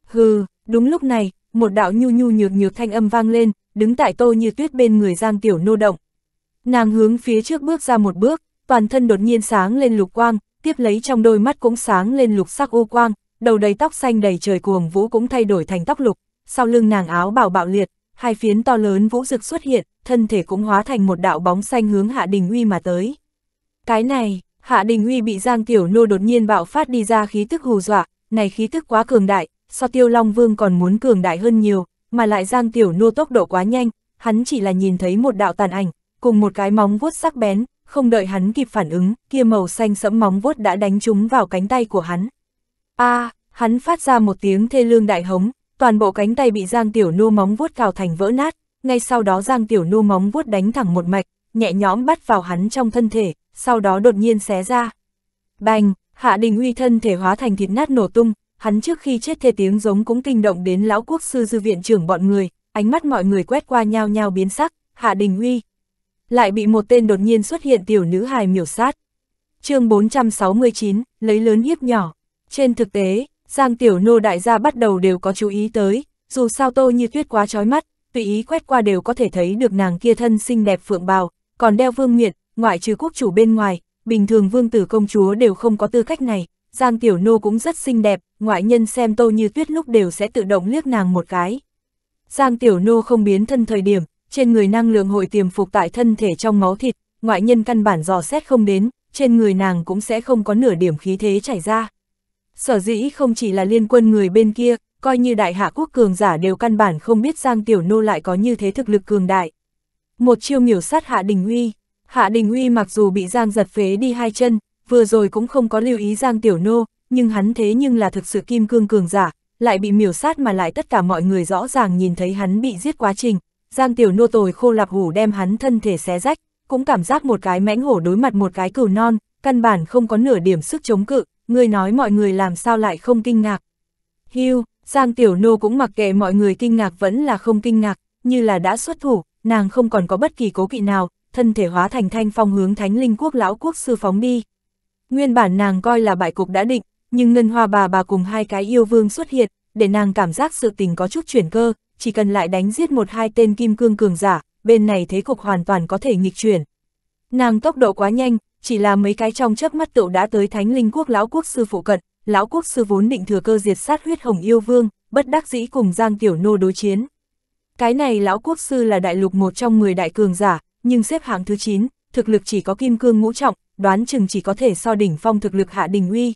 Hừ, đúng lúc này, một đạo nhu nhu nhược nhược thanh âm vang lên, đứng tại tô như tuyết bên người giang tiểu nô động, Nàng hướng phía trước bước ra một bước, toàn thân đột nhiên sáng lên lục quang, tiếp lấy trong đôi mắt cũng sáng lên lục sắc u quang, đầu đầy tóc xanh đầy trời cuồng vũ cũng thay đổi thành tóc lục, sau lưng nàng áo bảo bạo liệt, hai phiến to lớn vũ rực xuất hiện, thân thể cũng hóa thành một đạo bóng xanh hướng Hạ Đình Uy mà tới. Cái này, Hạ Đình Uy bị Giang Tiểu Nô đột nhiên bạo phát đi ra khí tức hù dọa, này khí tức quá cường đại, so Tiêu Long Vương còn muốn cường đại hơn nhiều, mà lại Giang Tiểu Nô tốc độ quá nhanh, hắn chỉ là nhìn thấy một đạo tàn ảnh, cùng một cái móng vuốt sắc bén, không đợi hắn kịp phản ứng, kia màu xanh sẫm móng vuốt đã đánh trúng vào cánh tay của hắn. A, à, hắn phát ra một tiếng thê lương đại hống, toàn bộ cánh tay bị Giang Tiểu Nô móng vuốt cào thành vỡ nát, ngay sau đó Giang Tiểu Nô móng vuốt đánh thẳng một mạch, nhẹ nhõm bắt vào hắn trong thân thể, sau đó đột nhiên xé ra. Bành, Hạ Đình Uy thân thể hóa thành thịt nát nổ tung, hắn trước khi chết thê tiếng giống cũng kinh động đến lão quốc sư dư viện trưởng bọn người, ánh mắt mọi người quét qua nhau nhau biến sắc, Hạ Đình Uy, lại bị một tên đột nhiên xuất hiện tiểu nữ hài miểu sát. chương 469, lấy lớn hiếp nhỏ. Trên thực tế, Giang Tiểu Nô đại gia bắt đầu đều có chú ý tới, dù sao tô như tuyết quá trói mắt, tùy ý quét qua đều có thể thấy được nàng kia thân xinh đẹp phượng bào, còn đeo vương nguyện, ngoại trừ quốc chủ bên ngoài, bình thường vương tử công chúa đều không có tư cách này, Giang Tiểu Nô cũng rất xinh đẹp, ngoại nhân xem tô như tuyết lúc đều sẽ tự động liếc nàng một cái. Giang Tiểu Nô không biến thân thời điểm, trên người năng lượng hội tiềm phục tại thân thể trong máu thịt, ngoại nhân căn bản dò xét không đến, trên người nàng cũng sẽ không có nửa điểm khí thế chảy ra. Sở dĩ không chỉ là liên quân người bên kia, coi như đại hạ quốc cường giả đều căn bản không biết Giang Tiểu Nô lại có như thế thực lực cường đại. Một chiêu miểu sát Hạ Đình Uy, Hạ Đình Uy mặc dù bị Giang giật phế đi hai chân, vừa rồi cũng không có lưu ý Giang Tiểu Nô, nhưng hắn thế nhưng là thực sự kim cương cường giả, lại bị miểu sát mà lại tất cả mọi người rõ ràng nhìn thấy hắn bị giết quá trình, Giang tiểu nô tồi khô lạp hủ đem hắn thân thể xé rách, cũng cảm giác một cái mãnh hổ đối mặt một cái cừu non, căn bản không có nửa điểm sức chống cự, người nói mọi người làm sao lại không kinh ngạc. Hưu, Giang tiểu nô cũng mặc kệ mọi người kinh ngạc vẫn là không kinh ngạc, như là đã xuất thủ, nàng không còn có bất kỳ cố kỵ nào, thân thể hóa thành thanh phong hướng thánh linh quốc lão quốc sư phóng đi. Nguyên bản nàng coi là bại cục đã định, nhưng ngân hoa bà bà cùng hai cái yêu vương xuất hiện, để nàng cảm giác sự tình có chút chuyển cơ, chỉ cần lại đánh giết một hai tên kim cương cường giả, bên này thế cục hoàn toàn có thể nghịch chuyển. Nàng tốc độ quá nhanh, chỉ là mấy cái trong chớp mắt tựu đã tới thánh linh quốc lão quốc sư phụ cận, lão quốc sư vốn định thừa cơ diệt sát huyết hồng yêu vương, bất đắc dĩ cùng Giang Tiểu Nô đối chiến. Cái này lão quốc sư là đại lục một trong 10 đại cường giả, nhưng xếp hạng thứ 9, thực lực chỉ có kim cương ngũ trọng, đoán chừng chỉ có thể so đỉnh phong thực lực hạ đỉnh uy.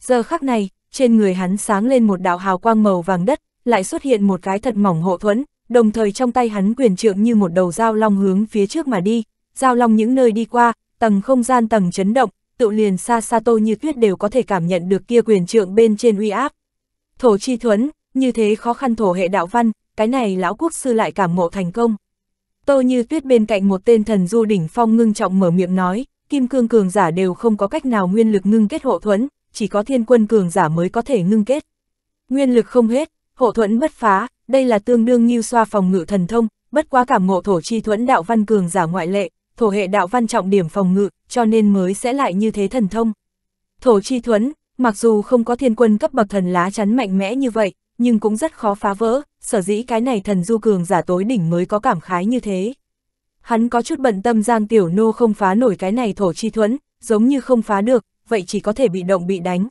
Giờ khắc này, trên người hắn sáng lên một đạo hào quang màu vàng đất, lại xuất hiện một cái thật mỏng hộ thuẫn, đồng thời trong tay hắn quyền trượng như một đầu dao long hướng phía trước mà đi, dao long những nơi đi qua, tầng không gian tầng chấn động, tự liền xa xa tô như tuyết đều có thể cảm nhận được kia quyền trượng bên trên uy áp. Thổ chi thuẫn, như thế khó khăn thổ hệ đạo văn, cái này lão quốc sư lại cảm ngộ thành công. Tô như tuyết bên cạnh một tên thần du đỉnh phong ngưng trọng mở miệng nói, kim cương cường giả đều không có cách nào nguyên lực ngưng kết hộ thuẫn, chỉ có thiên quân cường giả mới có thể ngưng kết. Nguyên lực không hết, Hộ thuẫn bất phá, đây là tương đương như xoa phòng ngự thần thông, bất quá cảm ngộ thổ chi thuẫn đạo văn cường giả ngoại lệ, thổ hệ đạo văn trọng điểm phòng ngự, cho nên mới sẽ lại như thế thần thông. Thổ chi thuẫn, mặc dù không có thiên quân cấp bậc thần lá chắn mạnh mẽ như vậy, nhưng cũng rất khó phá vỡ, sở dĩ cái này thần du cường giả tối đỉnh mới có cảm khái như thế. Hắn có chút bận tâm Giang Tiểu Nô không phá nổi cái này thổ chi thuẫn, giống như không phá được, vậy chỉ có thể bị động bị đánh.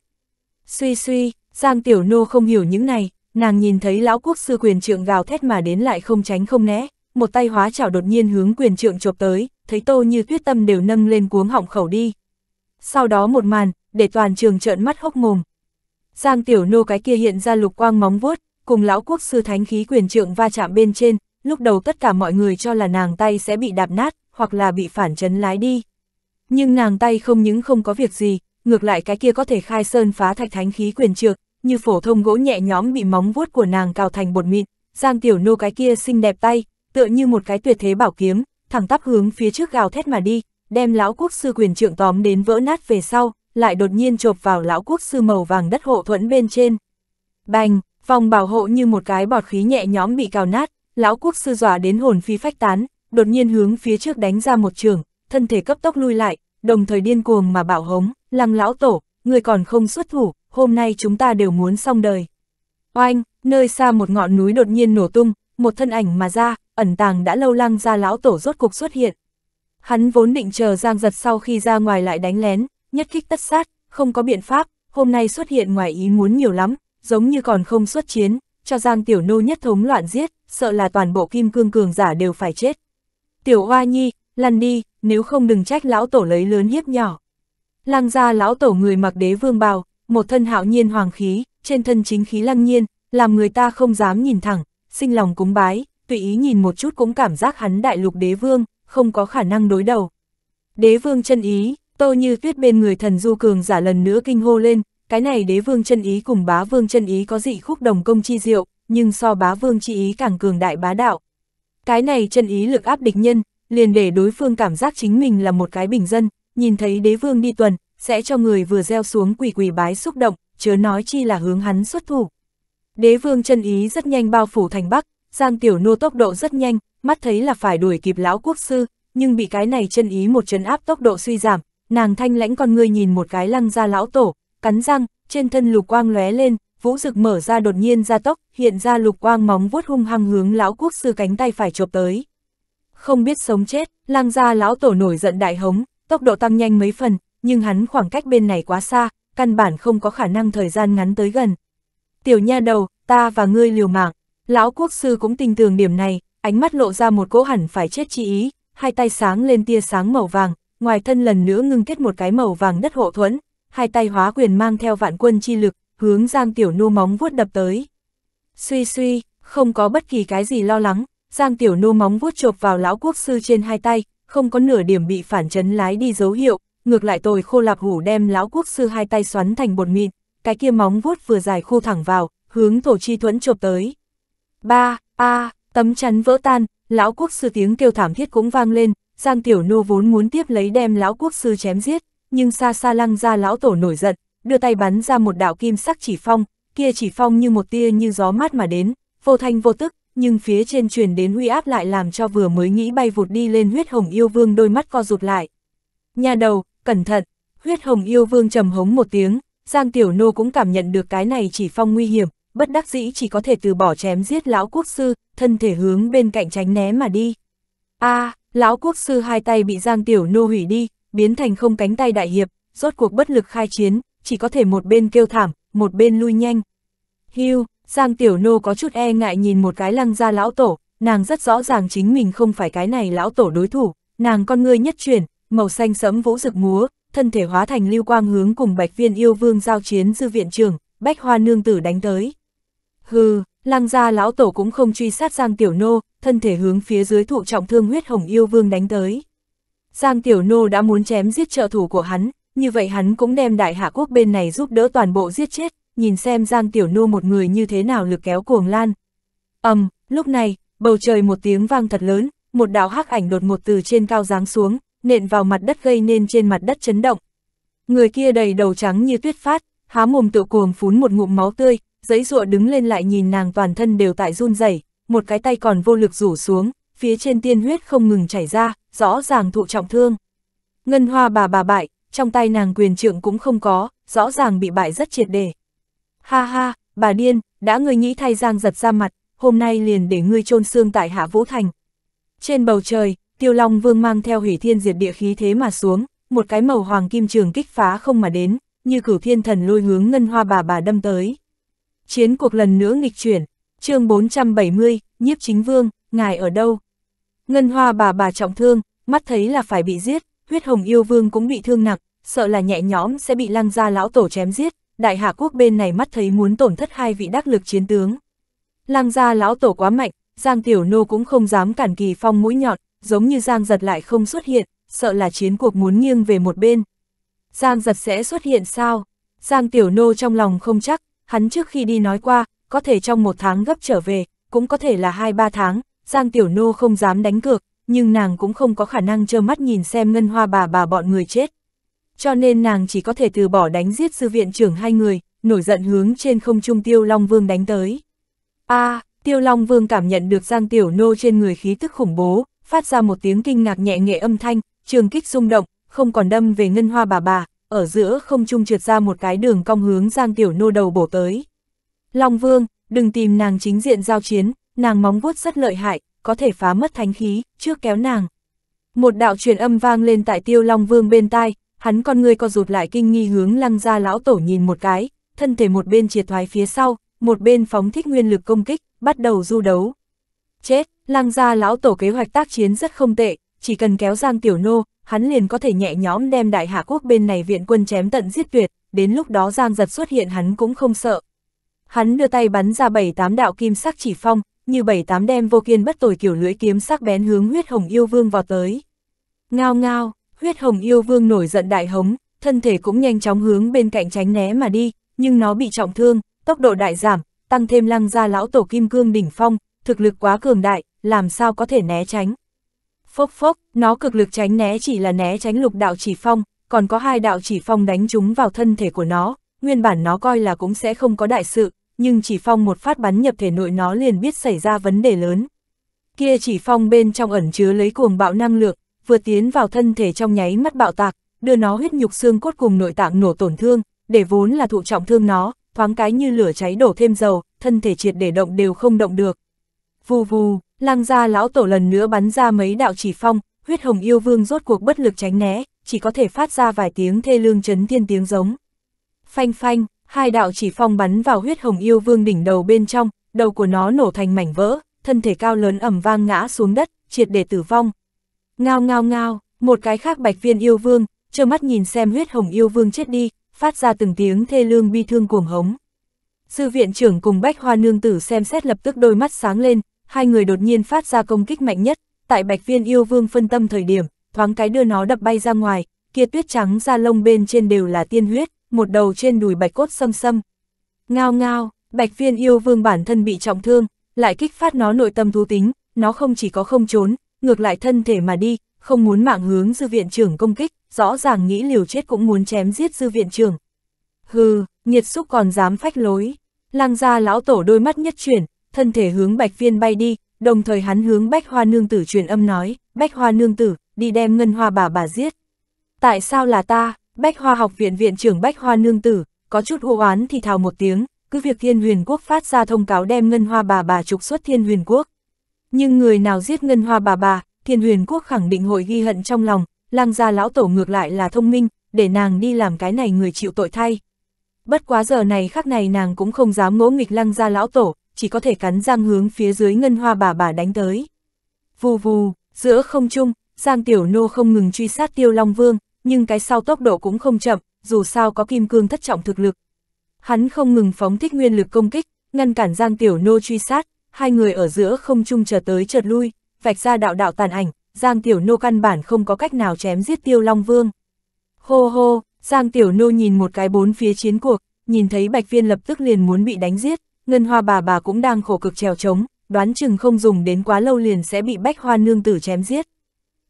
Suy suy, Giang Tiểu Nô không hiểu những này, nàng nhìn thấy lão quốc sư quyền trượng gào thét mà đến lại không tránh không né, một tay hóa chảo đột nhiên hướng quyền trượng chộp tới, thấy tô như tuyết tâm đều nâng lên cuống họng khẩu đi. Sau đó một màn, để toàn trường trợn mắt hốc mồm. Giang tiểu nô cái kia hiện ra lục quang móng vuốt, cùng lão quốc sư thánh khí quyền trượng va chạm bên trên, lúc đầu tất cả mọi người cho là nàng tay sẽ bị đạp nát, hoặc là bị phản chấn lái đi. Nhưng nàng tay không những không có việc gì, ngược lại cái kia có thể khai sơn phá thạch thánh khí quyền trượng, như phổ thông gỗ nhẹ nhóm bị móng vuốt của nàng cào thành bột mịn, Giang Tiểu Nô cái kia xinh đẹp tay, tựa như một cái tuyệt thế bảo kiếm, thẳng tắp hướng phía trước gào thét mà đi, đem lão quốc sư quyền trượng tóm đến vỡ nát về sau, lại đột nhiên chộp vào lão quốc sư màu vàng đất hộ thuẫn bên trên. Bành, vòng bảo hộ như một cái bọt khí nhẹ nhóm bị cào nát, lão quốc sư dọa đến hồn phi phách tán, đột nhiên hướng phía trước đánh ra một trường, thân thể cấp tốc lui lại, đồng thời điên cuồng mà bảo hống, lăng lão tổ, người còn không xuất thủ, hôm nay chúng ta đều muốn xong đời. Oanh, nơi xa một ngọn núi đột nhiên nổ tung, một thân ảnh mà ra, ẩn tàng đã lâu lăng ra lão tổ rốt cục xuất hiện. Hắn vốn định chờ Giang Giật sau khi ra ngoài lại đánh lén, nhất kích tất sát, không có biện pháp, hôm nay xuất hiện ngoài ý muốn nhiều lắm, giống như còn không xuất chiến, cho Giang Tiểu Nô nhất thống loạn giết, sợ là toàn bộ kim cương cường giả đều phải chết. Tiểu Hoa Nhi, lăn đi, nếu không đừng trách lão tổ lấy lớn hiếp nhỏ. Lăng ra lão tổ người mặc đế vương bào, một thân hạo nhiên hoàng khí, trên thân chính khí lăng nhiên, làm người ta không dám nhìn thẳng, sinh lòng cúng bái, tùy ý nhìn một chút cũng cảm giác hắn đại lục đế vương, không có khả năng đối đầu. Đế vương chân ý, tô như viết bên người thần du cường giả lần nữa kinh hô lên, cái này đế vương chân ý cùng bá vương chân ý có dị khúc đồng công chi diệu, nhưng so bá vương chi ý càng cường đại bá đạo. Cái này chân ý lực áp địch nhân, liền để đối phương cảm giác chính mình là một cái bình dân, nhìn thấy đế vương đi tuần, sẽ cho người vừa gieo xuống quỷ quỷ bái xúc động, chớ nói chi là hướng hắn xuất thủ. Đế vương chân ý rất nhanh bao phủ thành Bắc, Giang Tiểu Nô tốc độ rất nhanh, mắt thấy là phải đuổi kịp lão quốc sư, nhưng bị cái này chân ý một chân áp tốc độ suy giảm, nàng thanh lãnh con ngươi nhìn một cái lăng ra lão tổ, cắn răng, trên thân lục quang lóe lên, vũ rực mở ra đột nhiên ra tốc, hiện ra lục quang móng vuốt hung hăng hướng lão quốc sư cánh tay phải chộp tới. Không biết sống chết, lăng ra lão tổ nổi giận đại hống, tốc độ tăng nhanh mấy phần, nhưng hắn khoảng cách bên này quá xa, căn bản không có khả năng thời gian ngắn tới gần. Tiểu nha đầu, ta và ngươi liều mạng, lão quốc sư cũng tình tường điểm này, ánh mắt lộ ra một cỗ hẳn phải chết chi ý, hai tay sáng lên tia sáng màu vàng, ngoài thân lần nữa ngưng kết một cái màu vàng đất hộ thuẫn, hai tay hóa quyền mang theo vạn quân chi lực, hướng Giang Tiểu Nô móng vuốt đập tới. Suy suy, không có bất kỳ cái gì lo lắng, Giang Tiểu Nô móng vuốt chộp vào lão quốc sư trên hai tay, không có nửa điểm bị phản chấn lái đi dấu hiệu, ngược lại tồi khô lạp hủ đem lão quốc sư hai tay xoắn thành bột mịn, cái kia móng vuốt vừa dài khô thẳng vào, hướng thổ chi thuẫn chộp tới. Ba, a, tấm chắn vỡ tan, lão quốc sư tiếng kêu thảm thiết cũng vang lên, Giang Tiểu Nô vốn muốn tiếp lấy đem lão quốc sư chém giết, nhưng xa xa lăng ra lão tổ nổi giận, đưa tay bắn ra một đạo kim sắc chỉ phong, kia chỉ phong như một tia như gió mát mà đến, vô thanh vô tức, nhưng phía trên truyền đến uy áp lại làm cho vừa mới nghĩ bay vụt đi lên huyết hồng yêu vương đôi mắt co rụt lại. Nhà đầu, cẩn thận, huyết hồng yêu vương trầm hống một tiếng, Giang Tiểu Nô cũng cảm nhận được cái này chỉ phong nguy hiểm, bất đắc dĩ chỉ có thể từ bỏ chém giết lão quốc sư, thân thể hướng bên cạnh tránh né mà đi. a à, lão quốc sư hai tay bị Giang Tiểu Nô hủy đi, biến thành không cánh tay đại hiệp, rốt cuộc bất lực khai chiến, chỉ có thể một bên kêu thảm, một bên lui nhanh. Hưu, Giang Tiểu Nô có chút e ngại nhìn một cái lăng ra lão tổ, nàng rất rõ ràng chính mình không phải cái này lão tổ đối thủ, nàng con ngươi nhất chuyển, màu xanh sẫm vũ rực múa, thân thể hóa thành lưu quang hướng cùng Bạch Viên yêu vương giao chiến dư viện trưởng, Bách Hoa nương tử đánh tới. Hừ, lăng gia lão tổ cũng không truy sát Giang Tiểu Nô, thân thể hướng phía dưới thụ trọng thương huyết hồng yêu vương đánh tới. Giang Tiểu Nô đã muốn chém giết trợ thủ của hắn, như vậy hắn cũng đem đại hạ quốc bên này giúp đỡ toàn bộ giết chết, nhìn xem Giang Tiểu Nô một người như thế nào lực kéo cuồng lan. ầm, um, lúc này, bầu trời một tiếng vang thật lớn, một đạo hắc ảnh đột ngột từ trên cao giáng xuống, nện vào mặt đất gây nên trên mặt đất chấn động. Người kia đầy đầu trắng như tuyết phát, há mồm tự cuồng phún một ngụm máu tươi, giấy rụa đứng lên lại nhìn nàng toàn thân đều tại run rẩy, một cái tay còn vô lực rủ xuống, phía trên tiên huyết không ngừng chảy ra, rõ ràng thụ trọng thương. Ngân hoa bà bà bại, trong tay nàng quyền trượng cũng không có, rõ ràng bị bại rất triệt để. Ha ha, bà điên, đã người nghĩ thay Giang giật ra mặt, hôm nay liền để ngươi chôn xương tại Hạ Vũ Thành. Trên bầu trời, tiêu long vương mang theo hủy thiên diệt địa khí thế mà xuống, một cái màu hoàng kim trường kích phá không mà đến, như cửu thiên thần lôi hướng ngân hoa bà bà đâm tới. Chiến cuộc lần nữa nghịch chuyển, chương 470, nhiếp chính vương, ngài ở đâu? Ngân hoa bà bà trọng thương, mắt thấy là phải bị giết, huyết hồng yêu vương cũng bị thương nặng, sợ là nhẹ nhõm sẽ bị lăng gia lão tổ chém giết, đại hạ quốc bên này mắt thấy muốn tổn thất hai vị đắc lực chiến tướng. Lăng gia lão tổ quá mạnh, Giang Tiểu Nô cũng không dám cản kỳ phong mũi nhọn, giống như Giang Giật lại không xuất hiện, sợ là chiến cuộc muốn nghiêng về một bên. Giang Giật sẽ xuất hiện sao? Giang Tiểu Nô trong lòng không chắc, hắn trước khi đi nói qua, có thể trong một tháng gấp trở về, cũng có thể là hai ba tháng, Giang Tiểu Nô không dám đánh cược, nhưng nàng cũng không có khả năng trơ mắt nhìn xem ngân hoa bà bà bọn người chết. Cho nên nàng chỉ có thể từ bỏ đánh giết sư viện trưởng hai người, nổi giận hướng trên không trung Tiêu Long Vương đánh tới. a à, Tiêu Long Vương cảm nhận được Giang Tiểu Nô trên người khí tức khủng bố, phát ra một tiếng kinh ngạc nhẹ nghệ âm thanh, trường kích rung động, không còn đâm về ngân hoa bà bà, ở giữa không trung trượt ra một cái đường cong hướng Giang Tiểu Nô đầu bổ tới. Long Vương, đừng tìm nàng chính diện giao chiến, nàng móng vuốt rất lợi hại, có thể phá mất thánh khí, trước kéo nàng. Một đạo truyền âm vang lên tại Tiêu Long Vương bên tai, hắn con người co rụt lại kinh nghi hướng lăng ra lão tổ nhìn một cái, thân thể một bên triệt thoái phía sau, một bên phóng thích nguyên lực công kích, bắt đầu du đấu. Chết, lăng gia lão tổ kế hoạch tác chiến rất không tệ, chỉ cần kéo Giang Tiểu Nô, hắn liền có thể nhẹ nhõm đem đại hạ quốc bên này viện quân chém tận giết tuyệt, đến lúc đó Giang giật xuất hiện hắn cũng không sợ. Hắn đưa tay bắn ra bảy tám đạo kim sắc chỉ phong, như bảy tám đem vô kiên bất tồi kiểu lưỡi kiếm sắc bén hướng huyết hồng yêu vương vào tới. Ngao ngao, huyết hồng yêu vương nổi giận đại hống, thân thể cũng nhanh chóng hướng bên cạnh tránh né mà đi, nhưng nó bị trọng thương, tốc độ đại giảm, tăng thêm lăng ra lão tổ kim cương đỉnh phong, thực lực quá cường đại, làm sao có thể né tránh. Phốc phốc, nó cực lực tránh né chỉ là né tránh lục đạo chỉ phong, còn có hai đạo chỉ phong đánh chúng vào thân thể của nó, nguyên bản nó coi là cũng sẽ không có đại sự, nhưng chỉ phong một phát bắn nhập thể nội nó liền biết xảy ra vấn đề lớn. Kia chỉ phong bên trong ẩn chứa lấy cuồng bạo năng lượng, vừa tiến vào thân thể trong nháy mắt bạo tạc, đưa nó huyết nhục xương cốt cùng nội tạng nổ tổn thương, để vốn là thụ trọng thương nó, thoáng cái như lửa cháy đổ thêm dầu, thân thể triệt để động đều không động được. Vù vù, lang gia lão tổ lần nữa bắn ra mấy đạo chỉ phong, huyết hồng yêu vương rốt cuộc bất lực tránh né, chỉ có thể phát ra vài tiếng thê lương chấn thiên tiếng giống. Phanh phanh, hai đạo chỉ phong bắn vào huyết hồng yêu vương đỉnh đầu bên trong, đầu của nó nổ thành mảnh vỡ, thân thể cao lớn ẩm vang ngã xuống đất, triệt để tử vong. Ngao ngao ngao, một cái khác bạch viên yêu vương, trơ mắt nhìn xem huyết hồng yêu vương chết đi, phát ra từng tiếng thê lương bi thương cuồng hống. Sư viện trưởng cùng bách hoa nương tử xem xét lập tức đôi mắt sáng lên, hai người đột nhiên phát ra công kích mạnh nhất, tại Bạch Viên yêu vương phân tâm thời điểm, thoáng cái đưa nó đập bay ra ngoài, kia tuyết trắng da lông bên trên đều là tiên huyết, một đầu trên đùi bạch cốt xâm xâm. Ngao ngao, Bạch Viên yêu vương bản thân bị trọng thương, lại kích phát nó nội tâm thú tính, nó không chỉ có không trốn, ngược lại thân thể mà đi, không muốn mạng hướng dư viện trưởng công kích, rõ ràng nghĩ liều chết cũng muốn chém giết dư viện trưởng. Hừ, nhiệt xúc còn dám phách lối. Lang gia lão tổ đôi mắt nhất chuyển, thân thể hướng bạch viên bay đi, đồng thời hắn hướng bách hoa nương tử truyền âm nói, bách hoa nương tử, đi đem ngân hoa bà bà giết. Tại sao là ta, bách hoa học viện viện trưởng bách hoa nương tử, có chút hô oán thì thào một tiếng, cứ việc thiên huyền quốc phát ra thông cáo đem ngân hoa bà bà trục xuất thiên huyền quốc. Nhưng người nào giết ngân hoa bà bà, thiên huyền quốc khẳng định hội ghi hận trong lòng, lang gia lão tổ ngược lại là thông minh, để nàng đi làm cái này người chịu tội thay. Bất quá giờ này khắc này nàng cũng không dám ngỗ nghịch lăng gia lão tổ, chỉ có thể cắn răng hướng phía dưới ngân hoa bà bà đánh tới. Vù vù, giữa không trung, Giang Tiểu Nô không ngừng truy sát Tiêu Long Vương, nhưng cái sau tốc độ cũng không chậm, dù sao có kim cương thất trọng thực lực. Hắn không ngừng phóng thích nguyên lực công kích, ngăn cản Giang Tiểu Nô truy sát, hai người ở giữa không trung chờ tới chợt lui, vạch ra đạo đạo tàn ảnh, Giang Tiểu Nô căn bản không có cách nào chém giết Tiêu Long Vương. Hô hô, Giang Tiểu Nô nhìn một cái bốn phía chiến cuộc, nhìn thấy Bạch Viên lập tức liền muốn bị đánh giết. Ngân hoa bà bà cũng đang khổ cực trèo trống, đoán chừng không dùng đến quá lâu liền sẽ bị bách hoa nương tử chém giết.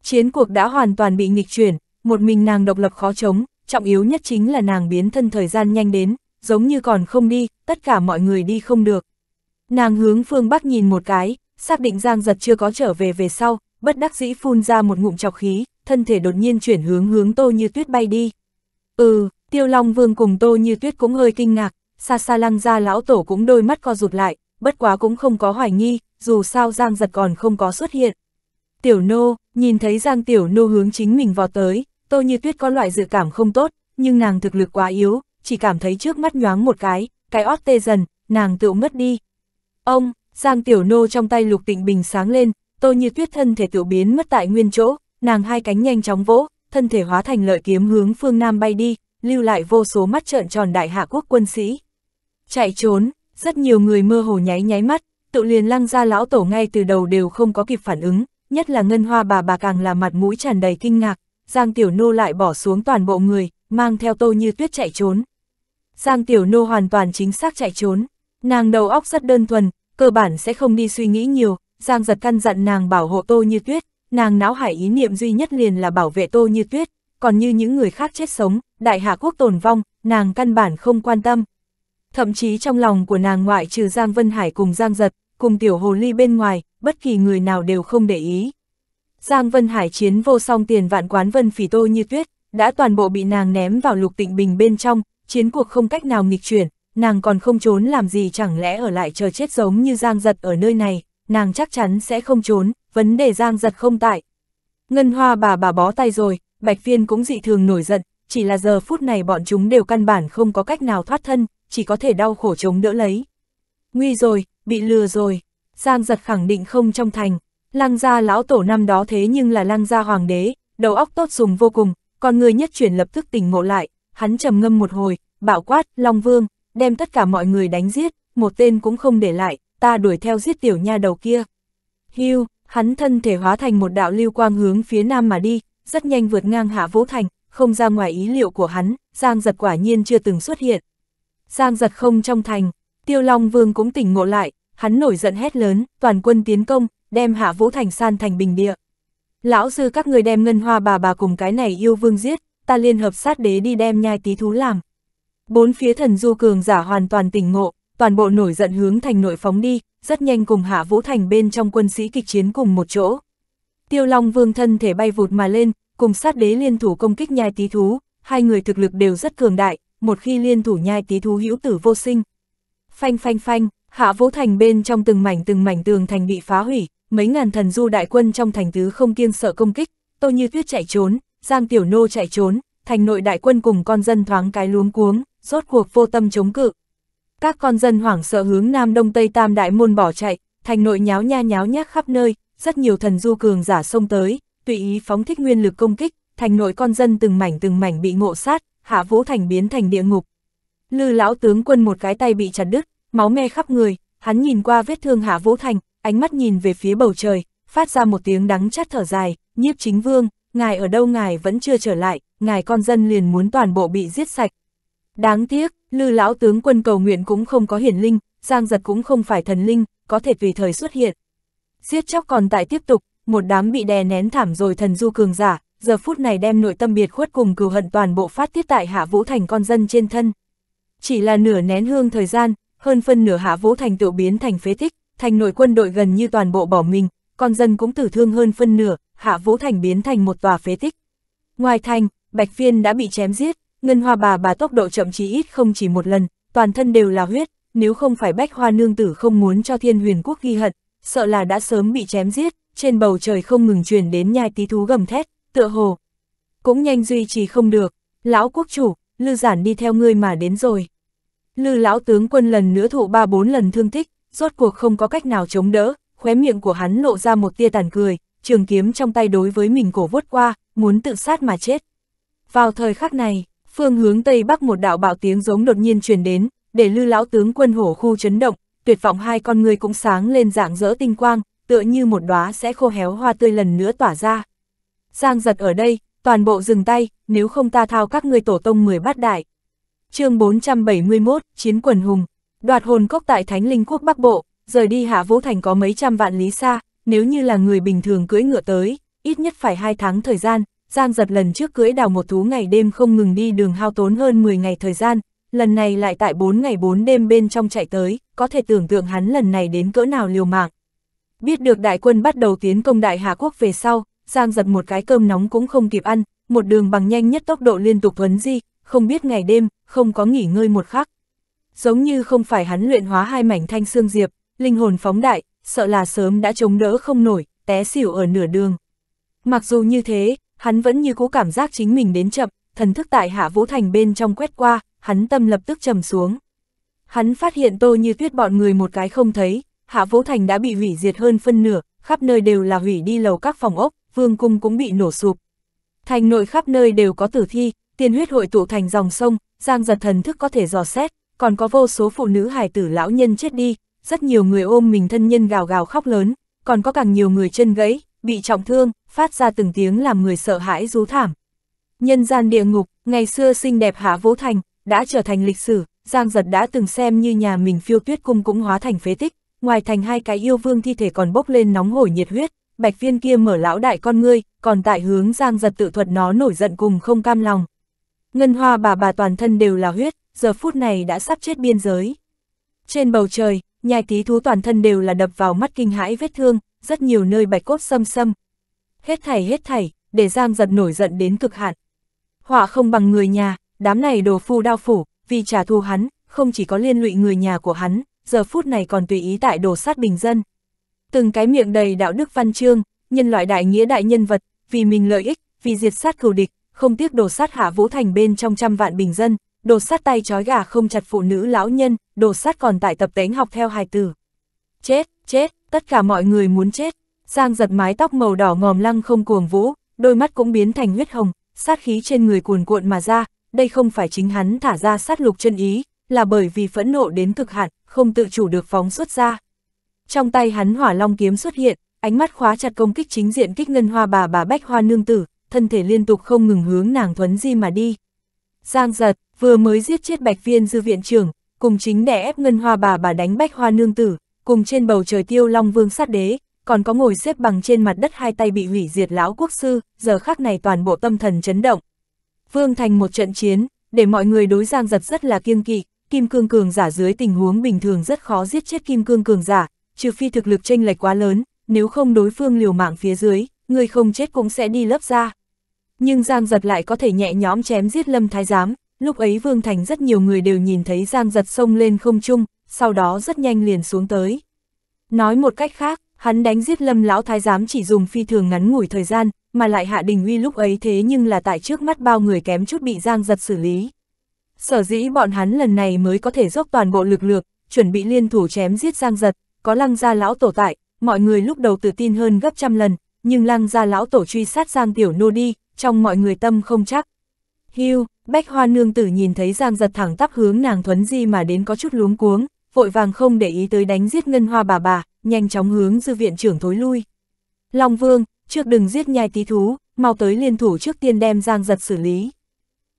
Chiến cuộc đã hoàn toàn bị nghịch chuyển, một mình nàng độc lập khó chống, trọng yếu nhất chính là nàng biến thân thời gian nhanh đến, giống như còn không đi, tất cả mọi người đi không được. Nàng hướng phương Bắc nhìn một cái, xác định Giang giật chưa có trở về về sau, bất đắc dĩ phun ra một ngụm chọc khí, thân thể đột nhiên chuyển hướng hướng tô như tuyết bay đi. Ừ, tiêu long vương cùng tô như tuyết cũng hơi kinh ngạc, xa xa lăng ra lão tổ cũng đôi mắt co rụt lại, bất quá cũng không có hoài nghi, dù sao Giang giật còn không có xuất hiện. Tiểu nô, nhìn thấy Giang tiểu nô hướng chính mình vào tới, tô như tuyết có loại dự cảm không tốt, nhưng nàng thực lực quá yếu, chỉ cảm thấy trước mắt nhoáng một cái, cái ót tê dần, nàng tự mất đi. Ông, Giang tiểu nô trong tay lục tịnh bình sáng lên, tô như tuyết thân thể tiểu biến mất tại nguyên chỗ, nàng hai cánh nhanh chóng vỗ, thân thể hóa thành lợi kiếm hướng phương Nam bay đi, lưu lại vô số mắt trợn tròn đại hạ quốc quân sĩ chạy trốn, rất nhiều người mơ hồ nháy nháy mắt, tự liền lăng ra lão tổ ngay từ đầu đều không có kịp phản ứng, nhất là ngân hoa bà bà càng là mặt mũi tràn đầy kinh ngạc, Giang Tiểu Nô lại bỏ xuống toàn bộ người, mang theo tô như tuyết chạy trốn. Giang Tiểu Nô hoàn toàn chính xác chạy trốn, nàng đầu óc rất đơn thuần, cơ bản sẽ không đi suy nghĩ nhiều, Giang giật căn dặn nàng bảo hộ tô như tuyết, nàng não hải ý niệm duy nhất liền là bảo vệ tô như tuyết, còn như những người khác chết sống, đại hạ quốc tồn vong, nàng căn bản không quan tâm, Thậm chí trong lòng của nàng ngoại trừ Giang Vân Hải cùng Giang Giật, cùng Tiểu Hồ Ly bên ngoài, bất kỳ người nào đều không để ý. Giang Vân Hải chiến vô song tiền vạn quán vân phỉ tô như tuyết, đã toàn bộ bị nàng ném vào lục tịnh bình bên trong, chiến cuộc không cách nào nghịch chuyển, nàng còn không trốn làm gì chẳng lẽ ở lại chờ chết giống như Giang Giật ở nơi này, nàng chắc chắn sẽ không trốn, vấn đề Giang Giật không tại. Ngân hoa bà bà bó tay rồi, Bạch Phiên cũng dị thường nổi giận, chỉ là giờ phút này bọn chúng đều căn bản không có cách nào thoát thân, chỉ có thể đau khổ chống đỡ lấy. Nguy rồi, bị lừa rồi, Giang giật khẳng định không trong thành, lang gia lão tổ năm đó thế nhưng là lang gia hoàng đế, đầu óc tốt dùng vô cùng, còn người nhất chuyển lập tức tỉnh ngộ lại, hắn trầm ngâm một hồi, bảo quát, Long Vương, đem tất cả mọi người đánh giết, một tên cũng không để lại, ta đuổi theo giết tiểu nha đầu kia. Hưu, hắn thân thể hóa thành một đạo lưu quang hướng phía nam mà đi, rất nhanh vượt ngang hạ vũ thành, không ra ngoài ý liệu của hắn, Giang giật quả nhiên chưa từng xuất hiện. Giang giật không trong thành, tiêu long vương cũng tỉnh ngộ lại, hắn nổi giận hét lớn, toàn quân tiến công, đem hạ vũ thành san thành bình địa. Lão sư các người đem ngân hoa bà bà cùng cái này yêu vương giết, ta liên hợp sát đế đi đem nhai tí thú làm. Bốn phía thần du cường giả hoàn toàn tỉnh ngộ, toàn bộ nổi giận hướng thành nội phóng đi, rất nhanh cùng hạ vũ thành bên trong quân sĩ kịch chiến cùng một chỗ. Tiêu Long Vương thân thể bay vụt mà lên, cùng sát đế liên thủ công kích nhai tí thú, hai người thực lực đều rất cường đại, một khi liên thủ nhai tí thú hữu tử vô sinh. Phanh phanh phanh, hạ vũ thành bên trong từng mảnh từng mảnh tường thành bị phá hủy, mấy ngàn thần du đại quân trong thành tứ không kiêng sợ công kích, Tô Như Tuyết chạy trốn, Giang Tiểu Nô chạy trốn, thành nội đại quân cùng con dân thoáng cái luống cuống, rốt cuộc vô tâm chống cự. Các con dân hoảng sợ hướng nam đông tây tam đại môn bỏ chạy, thành nội nháo nha nháo nhác khắp nơi, rất nhiều thần du cường giả xông tới, tùy ý phóng thích nguyên lực công kích, thành nội con dân từng mảnh từng mảnh bị ngộ sát, hạ vũ thành biến thành địa ngục. Lư lão tướng quân một cái tay bị chặt đứt, máu me khắp người, hắn nhìn qua vết thương hạ vũ thành, ánh mắt nhìn về phía bầu trời, phát ra một tiếng đắng chát thở dài, nhiếp chính vương, ngài ở đâu ngài vẫn chưa trở lại, ngài con dân liền muốn toàn bộ bị giết sạch. Đáng tiếc, lư lão tướng quân cầu nguyện cũng không có hiển linh, giang giật cũng không phải thần linh, có thể tùy thời xuất hiện. Giết chóc còn tại tiếp tục, một đám bị đè nén thảm rồi thần du cường giả, giờ phút này đem nội tâm biệt khuất cùng cừu hận toàn bộ phát tiết tại Hạ Vũ Thành con dân trên thân. Chỉ là nửa nén hương thời gian, hơn phân nửa Hạ Vũ Thành tự biến thành phế tích, thành nội quân đội gần như toàn bộ bỏ mình, con dân cũng tử thương hơn phân nửa, Hạ Vũ Thành biến thành một tòa phế tích. Ngoài thành, Bạch phiên đã bị chém giết, Ngân Hoa bà bà tốc độ chậm chí ít không chỉ một lần, toàn thân đều là huyết, nếu không phải Bách Hoa nương tử không muốn cho Thiên Huyền Quốc ghi hận, sợ là đã sớm bị chém giết, trên bầu trời không ngừng truyền đến nhai tí thú gầm thét, tựa hồ. Cũng nhanh duy trì không được, lão quốc chủ, lư giản đi theo ngươi mà đến rồi. Lư lão tướng quân lần nữa thụ ba bốn lần thương tích, rốt cuộc không có cách nào chống đỡ, khóe miệng của hắn lộ ra một tia tàn cười, trường kiếm trong tay đối với mình cổ vuốt qua, muốn tự sát mà chết. Vào thời khắc này, phương hướng Tây Bắc một đạo bạo tiếng giống đột nhiên truyền đến, để lư lão tướng quân hổ khu chấn động, tuyệt vọng hai con người cũng sáng lên dạng rỡ tinh quang, tựa như một đóa sẽ khô héo hoa tươi lần nữa tỏa ra. Giang giật ở đây, toàn bộ dừng tay, nếu không ta thao các ngươi tổ tông mười bát đại. chương 471, Chiến quần hùng, đoạt hồn cốc tại Thánh Linh Quốc Bắc Bộ, rời đi Hạ Vũ Thành có mấy trăm vạn lý xa, nếu như là người bình thường cưỡi ngựa tới, ít nhất phải hai tháng thời gian, Giang giật lần trước cưỡi đào một thú ngày đêm không ngừng đi đường hao tốn hơn 10 ngày thời gian, lần này lại tại 4 ngày 4 đêm bên trong chạy tới, có thể tưởng tượng hắn lần này đến cỡ nào liều mạng. Biết được đại quân bắt đầu tiến công đại hà Quốc về sau, Giang giật một cái cơm nóng cũng không kịp ăn, một đường bằng nhanh nhất tốc độ liên tục huấn di, không biết ngày đêm, không có nghỉ ngơi một khắc. Giống như không phải hắn luyện hóa hai mảnh thanh xương diệp, linh hồn phóng đại, sợ là sớm đã chống đỡ không nổi, té xỉu ở nửa đường. Mặc dù như thế, hắn vẫn như cố cảm giác chính mình đến chậm, thần thức tại hạ vũ thành bên trong quét qua, hắn tâm lập tức trầm xuống. Hắn phát hiện tô như tuyết bọn người một cái không thấy, hạ vũ thành đã bị hủy diệt hơn phân nửa, khắp nơi đều là hủy đi lầu các phòng ốc, vương cung cũng bị nổ sụp. Thành nội khắp nơi đều có tử thi, tiên huyết hội tụ thành dòng sông, giang giật thần thức có thể dò xét, còn có vô số phụ nữ hài tử lão nhân chết đi, rất nhiều người ôm mình thân nhân gào gào khóc lớn, còn có càng nhiều người chân gãy, bị trọng thương, phát ra từng tiếng làm người sợ hãi rú thảm. Nhân gian địa ngục, ngày xưa xinh đẹp hạ vũ thành, đã trở thành lịch sử, Giang Giật đã từng xem như nhà mình phiêu tuyết cung cũng hóa thành phế tích, ngoài thành hai cái yêu vương thi thể còn bốc lên nóng hổi nhiệt huyết, bạch viên kia mở lão đại con ngươi, còn tại hướng giang giật tự thuật nó nổi giận cùng không cam lòng. Ngân hoa bà bà toàn thân đều là huyết, giờ phút này đã sắp chết biên giới. Trên bầu trời, nhai tí thú toàn thân đều là đập vào mắt kinh hãi vết thương, rất nhiều nơi bạch cốt xâm xâm. Hết thảy hết thảy, để giang giật nổi giận đến cực hạn. Họa không bằng người nhà, đám này đồ phu đao phủ, vì trả thù hắn, không chỉ có liên lụy người nhà của hắn, giờ phút này còn tùy ý tại đồ sát bình dân từng cái miệng đầy đạo đức văn chương, nhân loại đại nghĩa đại nhân vật, vì mình lợi ích, vì diệt sát cừu địch, không tiếc đổ sát hạ vũ thành bên trong trăm vạn bình dân, đổ sát tay trói gà không chặt phụ nữ lão nhân, đổ sát còn tại tập tánh học theo hài tử. Chết, chết, tất cả mọi người muốn chết. Giang giật mái tóc màu đỏ ngòm lăng không cuồng vũ, đôi mắt cũng biến thành huyết hồng, sát khí trên người cuồn cuộn mà ra, đây không phải chính hắn thả ra sát lục chân ý, là bởi vì phẫn nộ đến cực hạn, không tự chủ được phóng xuất ra trong tay hắn hỏa long kiếm xuất hiện, ánh mắt khóa chặt công kích chính diện kích ngân hoa bà bà bách hoa nương tử, thân thể liên tục không ngừng hướng nàng thuấn di mà đi. Giang giật, vừa mới giết chết bạch viên dư viện trưởng, cùng chính đẻ ép ngân hoa bà bà đánh bách hoa nương tử, cùng trên bầu trời tiêu long vương sát đế, còn có ngồi xếp bằng trên mặt đất hai tay bị hủy diệt lão quốc sư, giờ khác này toàn bộ tâm thần chấn động. Vương thành một trận chiến, để mọi người đối giang giật rất là kiêng kỵ, kim cương cường giả dưới tình huống bình thường rất khó giết chết kim cương cường giả, trừ phi thực lực chênh lệch quá lớn, nếu không đối phương liều mạng phía dưới, người không chết cũng sẽ đi lấp ra. Nhưng Giang Giật lại có thể nhẹ nhõm chém giết Lâm Thái Giám, lúc ấy Vương Thành rất nhiều người đều nhìn thấy Giang Giật sông lên không trung, sau đó rất nhanh liền xuống tới. Nói một cách khác, hắn đánh giết Lâm Lão Thái Giám chỉ dùng phi thường ngắn ngủi thời gian, mà lại Hạ Đình Uy lúc ấy thế nhưng là tại trước mắt bao người kém chút bị Giang Giật xử lý. Sở dĩ bọn hắn lần này mới có thể dốc toàn bộ lực lượng, chuẩn bị liên thủ chém giết Giang Giật, có lăng gia lão tổ tại, mọi người lúc đầu tự tin hơn gấp trăm lần, nhưng lăng gia lão tổ truy sát Giang Tiểu Nô đi, trong mọi người tâm không chắc. hưu bách hoa nương tử nhìn thấy Giang giật thẳng tắp hướng nàng thuấn di mà đến có chút luống cuống, vội vàng không để ý tới đánh giết ngân hoa bà bà, nhanh chóng hướng dư viện trưởng thối lui. Long Vương, trước đừng giết nhai tí thú, mau tới liên thủ trước tiên đem Giang giật xử lý.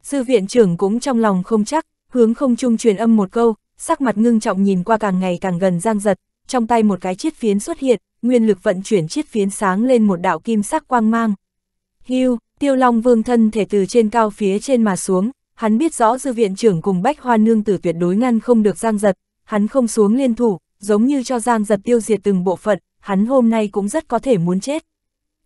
Dư viện trưởng cũng trong lòng không chắc, hướng không trung truyền âm một câu, sắc mặt ngưng trọng nhìn qua càng ngày càng gần Giang giật, trong tay một cái chiết phiến xuất hiện, nguyên lực vận chuyển chiết phiến sáng lên một đạo kim sắc quang mang. Hưu, tiêu long vương thân thể từ trên cao phía trên mà xuống, hắn biết rõ dư viện trưởng cùng bách hoa nương tử tuyệt đối ngăn không được giang giật, hắn không xuống liên thủ, giống như cho giang giật tiêu diệt từng bộ phận, hắn hôm nay cũng rất có thể muốn chết.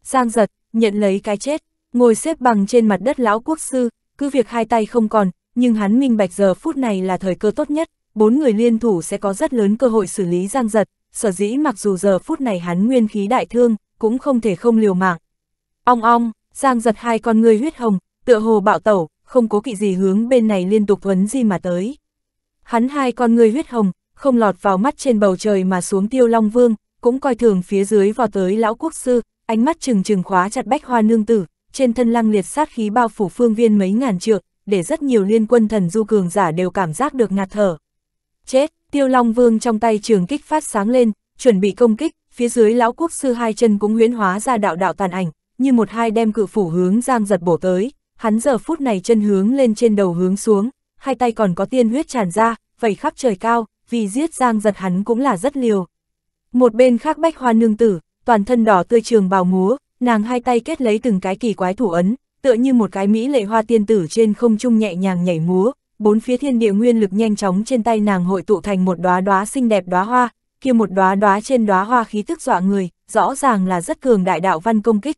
Giang giật, nhận lấy cái chết, ngồi xếp bằng trên mặt đất lão quốc sư, cứ việc hai tay không còn, nhưng hắn minh bạch giờ phút này là thời cơ tốt nhất, bốn người liên thủ sẽ có rất lớn cơ hội xử lý Giang Giật, sở dĩ mặc dù giờ phút này hắn nguyên khí đại thương, cũng không thể không liều mạng. Ong ong, Giang Giật hai con người huyết hồng, tựa hồ bạo tẩu, không cố kỵ gì hướng bên này liên tục vấn gì mà tới. Hắn hai con người huyết hồng, không lọt vào mắt trên bầu trời mà xuống tiêu long vương, cũng coi thường phía dưới vào tới lão quốc sư, ánh mắt trừng trừng khóa chặt bách hoa nương tử, trên thân lăng liệt sát khí bao phủ phương viên mấy ngàn trượng, để rất nhiều liên quân thần du cường giả đều cảm giác được ngạt thở chết, tiêu long vương trong tay trường kích phát sáng lên, chuẩn bị công kích, phía dưới lão quốc sư hai chân cũng huyễn hóa ra đạo đạo tàn ảnh, như một hai đem cự phủ hướng giang giật bổ tới, hắn giờ phút này chân hướng lên trên đầu hướng xuống, hai tay còn có tiên huyết tràn ra, vẩy khắp trời cao, vì giết giang giật hắn cũng là rất liều. Một bên khác bách hoa nương tử, toàn thân đỏ tươi trường bào múa, nàng hai tay kết lấy từng cái kỳ quái thủ ấn, tựa như một cái mỹ lệ hoa tiên tử trên không trung nhẹ nhàng nhảy múa, bốn phía thiên địa nguyên lực nhanh chóng trên tay nàng hội tụ thành một đóa đóa xinh đẹp đóa hoa, kia một đóa đóa trên đóa hoa khí tức dọa người, rõ ràng là rất cường đại đạo văn công kích.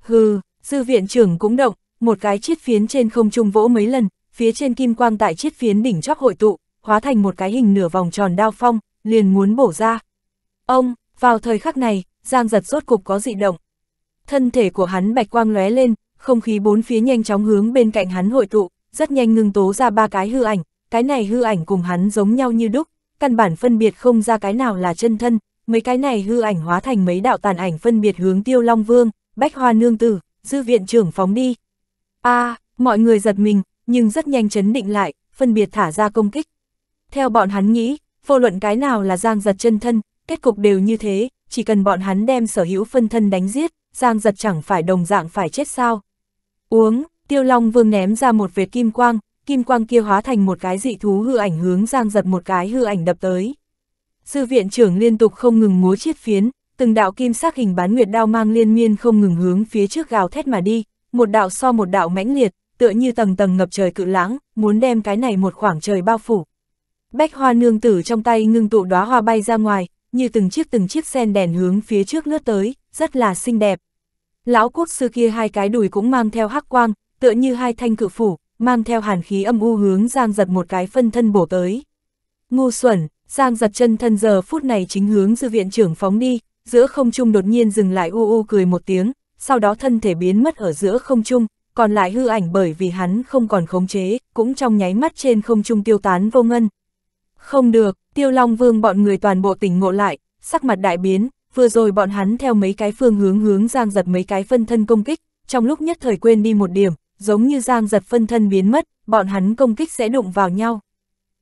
Hừ, sư viện trưởng cũng động, một cái chiết phiến trên không trung vỗ mấy lần, phía trên kim quang tại chiết phiến đỉnh chóp hội tụ, hóa thành một cái hình nửa vòng tròn đao phong, liền muốn bổ ra. Ông, vào thời khắc này, Giang giật rốt cục có dị động. Thân thể của hắn bạch quang lóe lên, không khí bốn phía nhanh chóng hướng bên cạnh hắn hội tụ, rất nhanh ngưng tố ra ba cái hư ảnh, cái này hư ảnh cùng hắn giống nhau như đúc, căn bản phân biệt không ra cái nào là chân thân, mấy cái này hư ảnh hóa thành mấy đạo tàn ảnh phân biệt hướng Tiêu Long Vương, Bách Hoa Nương Tử, Dư Viện trưởng phóng đi. a à, mọi người giật mình, nhưng rất nhanh chấn định lại, phân biệt thả ra công kích. Theo bọn hắn nghĩ, vô luận cái nào là giang giật chân thân, kết cục đều như thế, chỉ cần bọn hắn đem sở hữu phân thân đánh giết, giang giật chẳng phải đồng dạng phải chết sao. Uống, Tiêu Long Vương ném ra một vệt kim quang, kim quang kia hóa thành một cái dị thú hư ảnh hướng Giang Giật một cái hư ảnh đập tới. Sư viện trưởng liên tục không ngừng múa chiết phiến, từng đạo kim sắc hình bán nguyệt đao mang liên miên không ngừng hướng phía trước gào thét mà đi, một đạo so một đạo mãnh liệt, tựa như tầng tầng ngập trời cự lãng, muốn đem cái này một khoảng trời bao phủ. Bách hoa nương tử trong tay ngưng tụ đóa hoa bay ra ngoài, như từng chiếc từng chiếc sen đèn hướng phía trước lướt tới, rất là xinh đẹp. Lão quốc sư kia hai cái đùi cũng mang theo hắc quang, tựa như hai thanh cự phủ, mang theo hàn khí âm u hướng Giang giật một cái phân thân bổ tới. Ngu xuẩn, Giang giật chân thân giờ phút này chính hướng dư viện trưởng phóng đi, giữa không trung đột nhiên dừng lại u u cười một tiếng, sau đó thân thể biến mất ở giữa không trung, còn lại hư ảnh bởi vì hắn không còn khống chế, cũng trong nháy mắt trên không trung tiêu tán vô ngân. Không được, tiêu long vương bọn người toàn bộ tỉnh ngộ lại, sắc mặt đại biến, vừa rồi bọn hắn theo mấy cái phương hướng hướng Giang giật mấy cái phân thân công kích, trong lúc nhất thời quên đi một điểm, giống như Giang giật phân thân biến mất, bọn hắn công kích sẽ đụng vào nhau.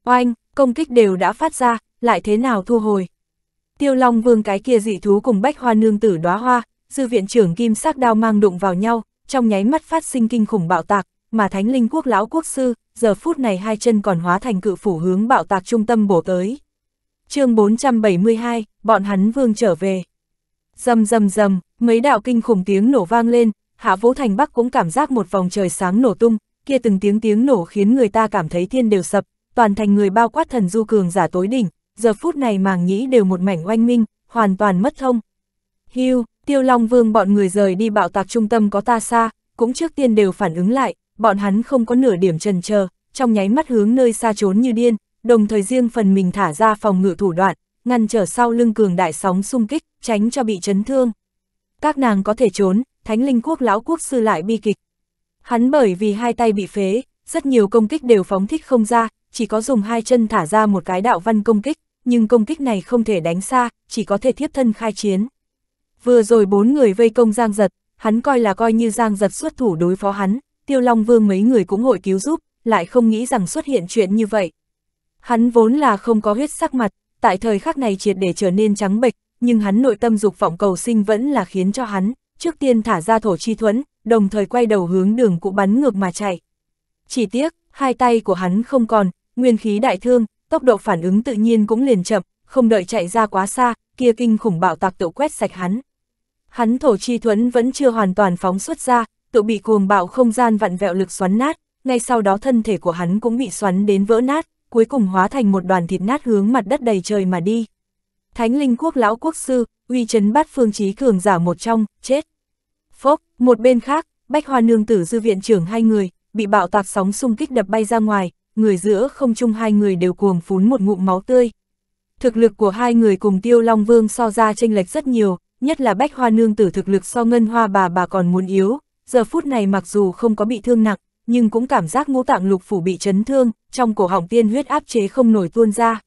Oanh, công kích đều đã phát ra, lại thế nào thu hồi. Tiêu Long Vương cái kia dị thú cùng bách hoa nương tử đóa hoa, sư viện trưởng kim sắc đao mang đụng vào nhau, trong nháy mắt phát sinh kinh khủng bạo tạc, mà thánh linh quốc lão quốc sư, giờ phút này hai chân còn hóa thành cự phủ hướng bạo tạc trung tâm bổ tới. chương 472, bọn hắn vương trở về. Dầm dầm dầm, mấy đạo kinh khủng tiếng nổ vang lên, Hạ Vũ Thành Bắc cũng cảm giác một vòng trời sáng nổ tung, kia từng tiếng tiếng nổ khiến người ta cảm thấy thiên đều sập, toàn thành người bao quát thần du cường giả tối đỉnh, giờ phút này màng nhĩ đều một mảnh oanh minh, hoàn toàn mất thông. Hưu, Tiêu Long Vương bọn người rời đi bạo tạc trung tâm có ta xa, cũng trước tiên đều phản ứng lại, bọn hắn không có nửa điểm trần chờ, trong nháy mắt hướng nơi xa trốn như điên, đồng thời riêng phần mình thả ra phòng ngự thủ đoạn, ngăn trở sau lưng cường đại sóng xung kích, tránh cho bị chấn thương. Các nàng có thể trốn, Thánh Linh Quốc lão quốc sư lại bi kịch. Hắn bởi vì hai tay bị phế, rất nhiều công kích đều phóng thích không ra, chỉ có dùng hai chân thả ra một cái đạo văn công kích, nhưng công kích này không thể đánh xa, chỉ có thể thiếp thân khai chiến. Vừa rồi bốn người vây công Giang Giật, hắn coi là coi như Giang Giật xuất thủ đối phó hắn, Tiêu Long Vương mấy người cũng hội cứu giúp, lại không nghĩ rằng xuất hiện chuyện như vậy. Hắn vốn là không có huyết sắc mặt, tại thời khắc này triệt để trở nên trắng bệch, nhưng hắn nội tâm dục vọng cầu sinh vẫn là khiến cho hắn trước tiên thả ra thổ chi thuẫn, đồng thời quay đầu hướng đường cũ bắn ngược mà chạy. Chỉ tiếc, hai tay của hắn không còn, nguyên khí đại thương, tốc độ phản ứng tự nhiên cũng liền chậm, không đợi chạy ra quá xa, kia kinh khủng bạo tạc tự quét sạch hắn. Hắn thổ chi thuẫn vẫn chưa hoàn toàn phóng xuất ra, tự bị cuồng bạo không gian vặn vẹo lực xoắn nát, ngay sau đó thân thể của hắn cũng bị xoắn đến vỡ nát, cuối cùng hóa thành một đoàn thịt nát hướng mặt đất đầy trời mà đi. Thánh linh quốc lão quốc sư, uy chấn bát phương trí cường giả một trong, chết. Phốc, một bên khác, Bách Hoa Nương Tử Dư Viện trưởng hai người, bị bạo tạc sóng xung kích đập bay ra ngoài, người giữa không chung hai người đều cuồng phún một ngụm máu tươi. Thực lực của hai người cùng Tiêu Long Vương so ra tranh lệch rất nhiều, nhất là Bách Hoa Nương Tử thực lực so ngân hoa bà bà còn muốn yếu, giờ phút này mặc dù không có bị thương nặng, nhưng cũng cảm giác ngũ tạng lục phủ bị chấn thương, trong cổ họng tiên huyết áp chế không nổi tuôn ra.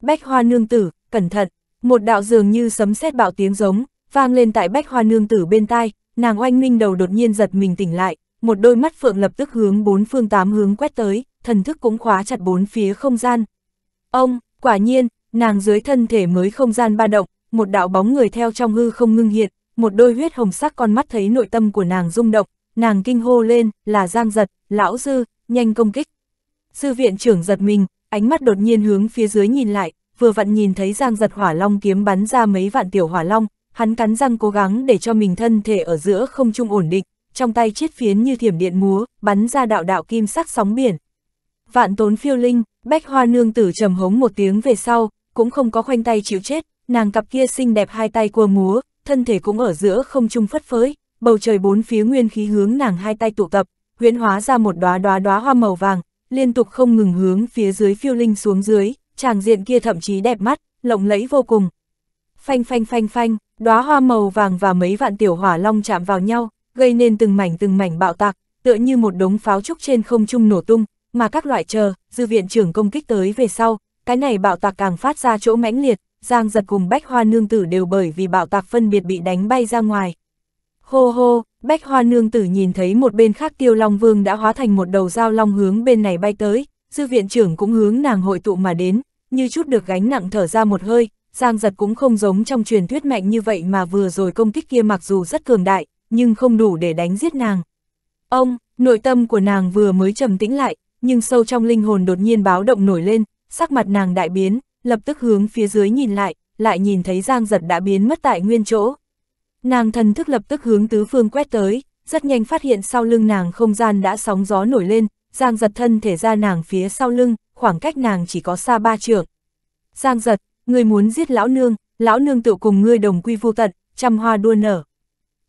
Bách Hoa Nương Tử, cẩn thận, một đạo dường như sấm sét bạo tiếng giống, vang lên tại Bách Hoa Nương Tử bên tai, nàng oanh minh đầu đột nhiên giật mình tỉnh lại, một đôi mắt phượng lập tức hướng bốn phương tám hướng quét tới, thần thức cũng khóa chặt bốn phía không gian. Ông, quả nhiên, nàng dưới thân thể mới không gian ba động, một đạo bóng người theo trong hư không ngưng hiện, một đôi huyết hồng sắc con mắt thấy nội tâm của nàng rung động, nàng kinh hô lên, là giang giật, lão sư nhanh công kích. Sư viện trưởng giật mình, ánh mắt đột nhiên hướng phía dưới nhìn lại, vừa vặn nhìn thấy giang giật hỏa long kiếm bắn ra mấy vạn tiểu hỏa long, hắn cắn răng cố gắng để cho mình thân thể ở giữa không trung ổn định, trong tay chiết phiến như thiểm điện múa, bắn ra đạo đạo kim sắc sóng biển. Vạn tốn phiêu linh, bách hoa nương tử trầm hống một tiếng về sau, cũng không có khoanh tay chịu chết, nàng cặp kia xinh đẹp hai tay cua múa, thân thể cũng ở giữa không trung phất phới, bầu trời bốn phía nguyên khí hướng nàng hai tay tụ tập, huyễn hóa ra một đóa đóa đóa hoa màu vàng, liên tục không ngừng hướng phía dưới phiêu linh xuống dưới, chàng diện kia thậm chí đẹp mắt, lộng lẫy vô cùng. Phanh phanh phanh phanh, đóa hoa màu vàng và mấy vạn tiểu hỏa long chạm vào nhau, gây nên từng mảnh từng mảnh bạo tạc, tựa như một đống pháo trúc trên không trung nổ tung, mà các loại chờ, dư viện trưởng công kích tới về sau, cái này bạo tạc càng phát ra chỗ mãnh liệt, Giang giật cùng bách hoa nương tử đều bởi vì bạo tạc phân biệt bị đánh bay ra ngoài. Hô hô, bách hoa nương tử nhìn thấy một bên khác tiêu long vương đã hóa thành một đầu dao long hướng bên này bay tới, dư viện trưởng cũng hướng nàng hội tụ mà đến, như chút được gánh nặng thở ra một hơi, Giang giật cũng không giống trong truyền thuyết mạnh như vậy mà vừa rồi công kích kia mặc dù rất cường đại, nhưng không đủ để đánh giết nàng. Ông, nội tâm của nàng vừa mới trầm tĩnh lại, nhưng sâu trong linh hồn đột nhiên báo động nổi lên, sắc mặt nàng đại biến, lập tức hướng phía dưới nhìn lại, lại nhìn thấy Giang giật đã biến mất tại nguyên chỗ. Nàng thần thức lập tức hướng tứ phương quét tới, rất nhanh phát hiện sau lưng nàng không gian đã sóng gió nổi lên, Giang giật thân thể ra nàng phía sau lưng, khoảng cách nàng chỉ có xa ba trượng. Giang giật, ngươi muốn giết lão nương, lão nương tự cùng ngươi đồng quy vô tận, trăm hoa đua nở.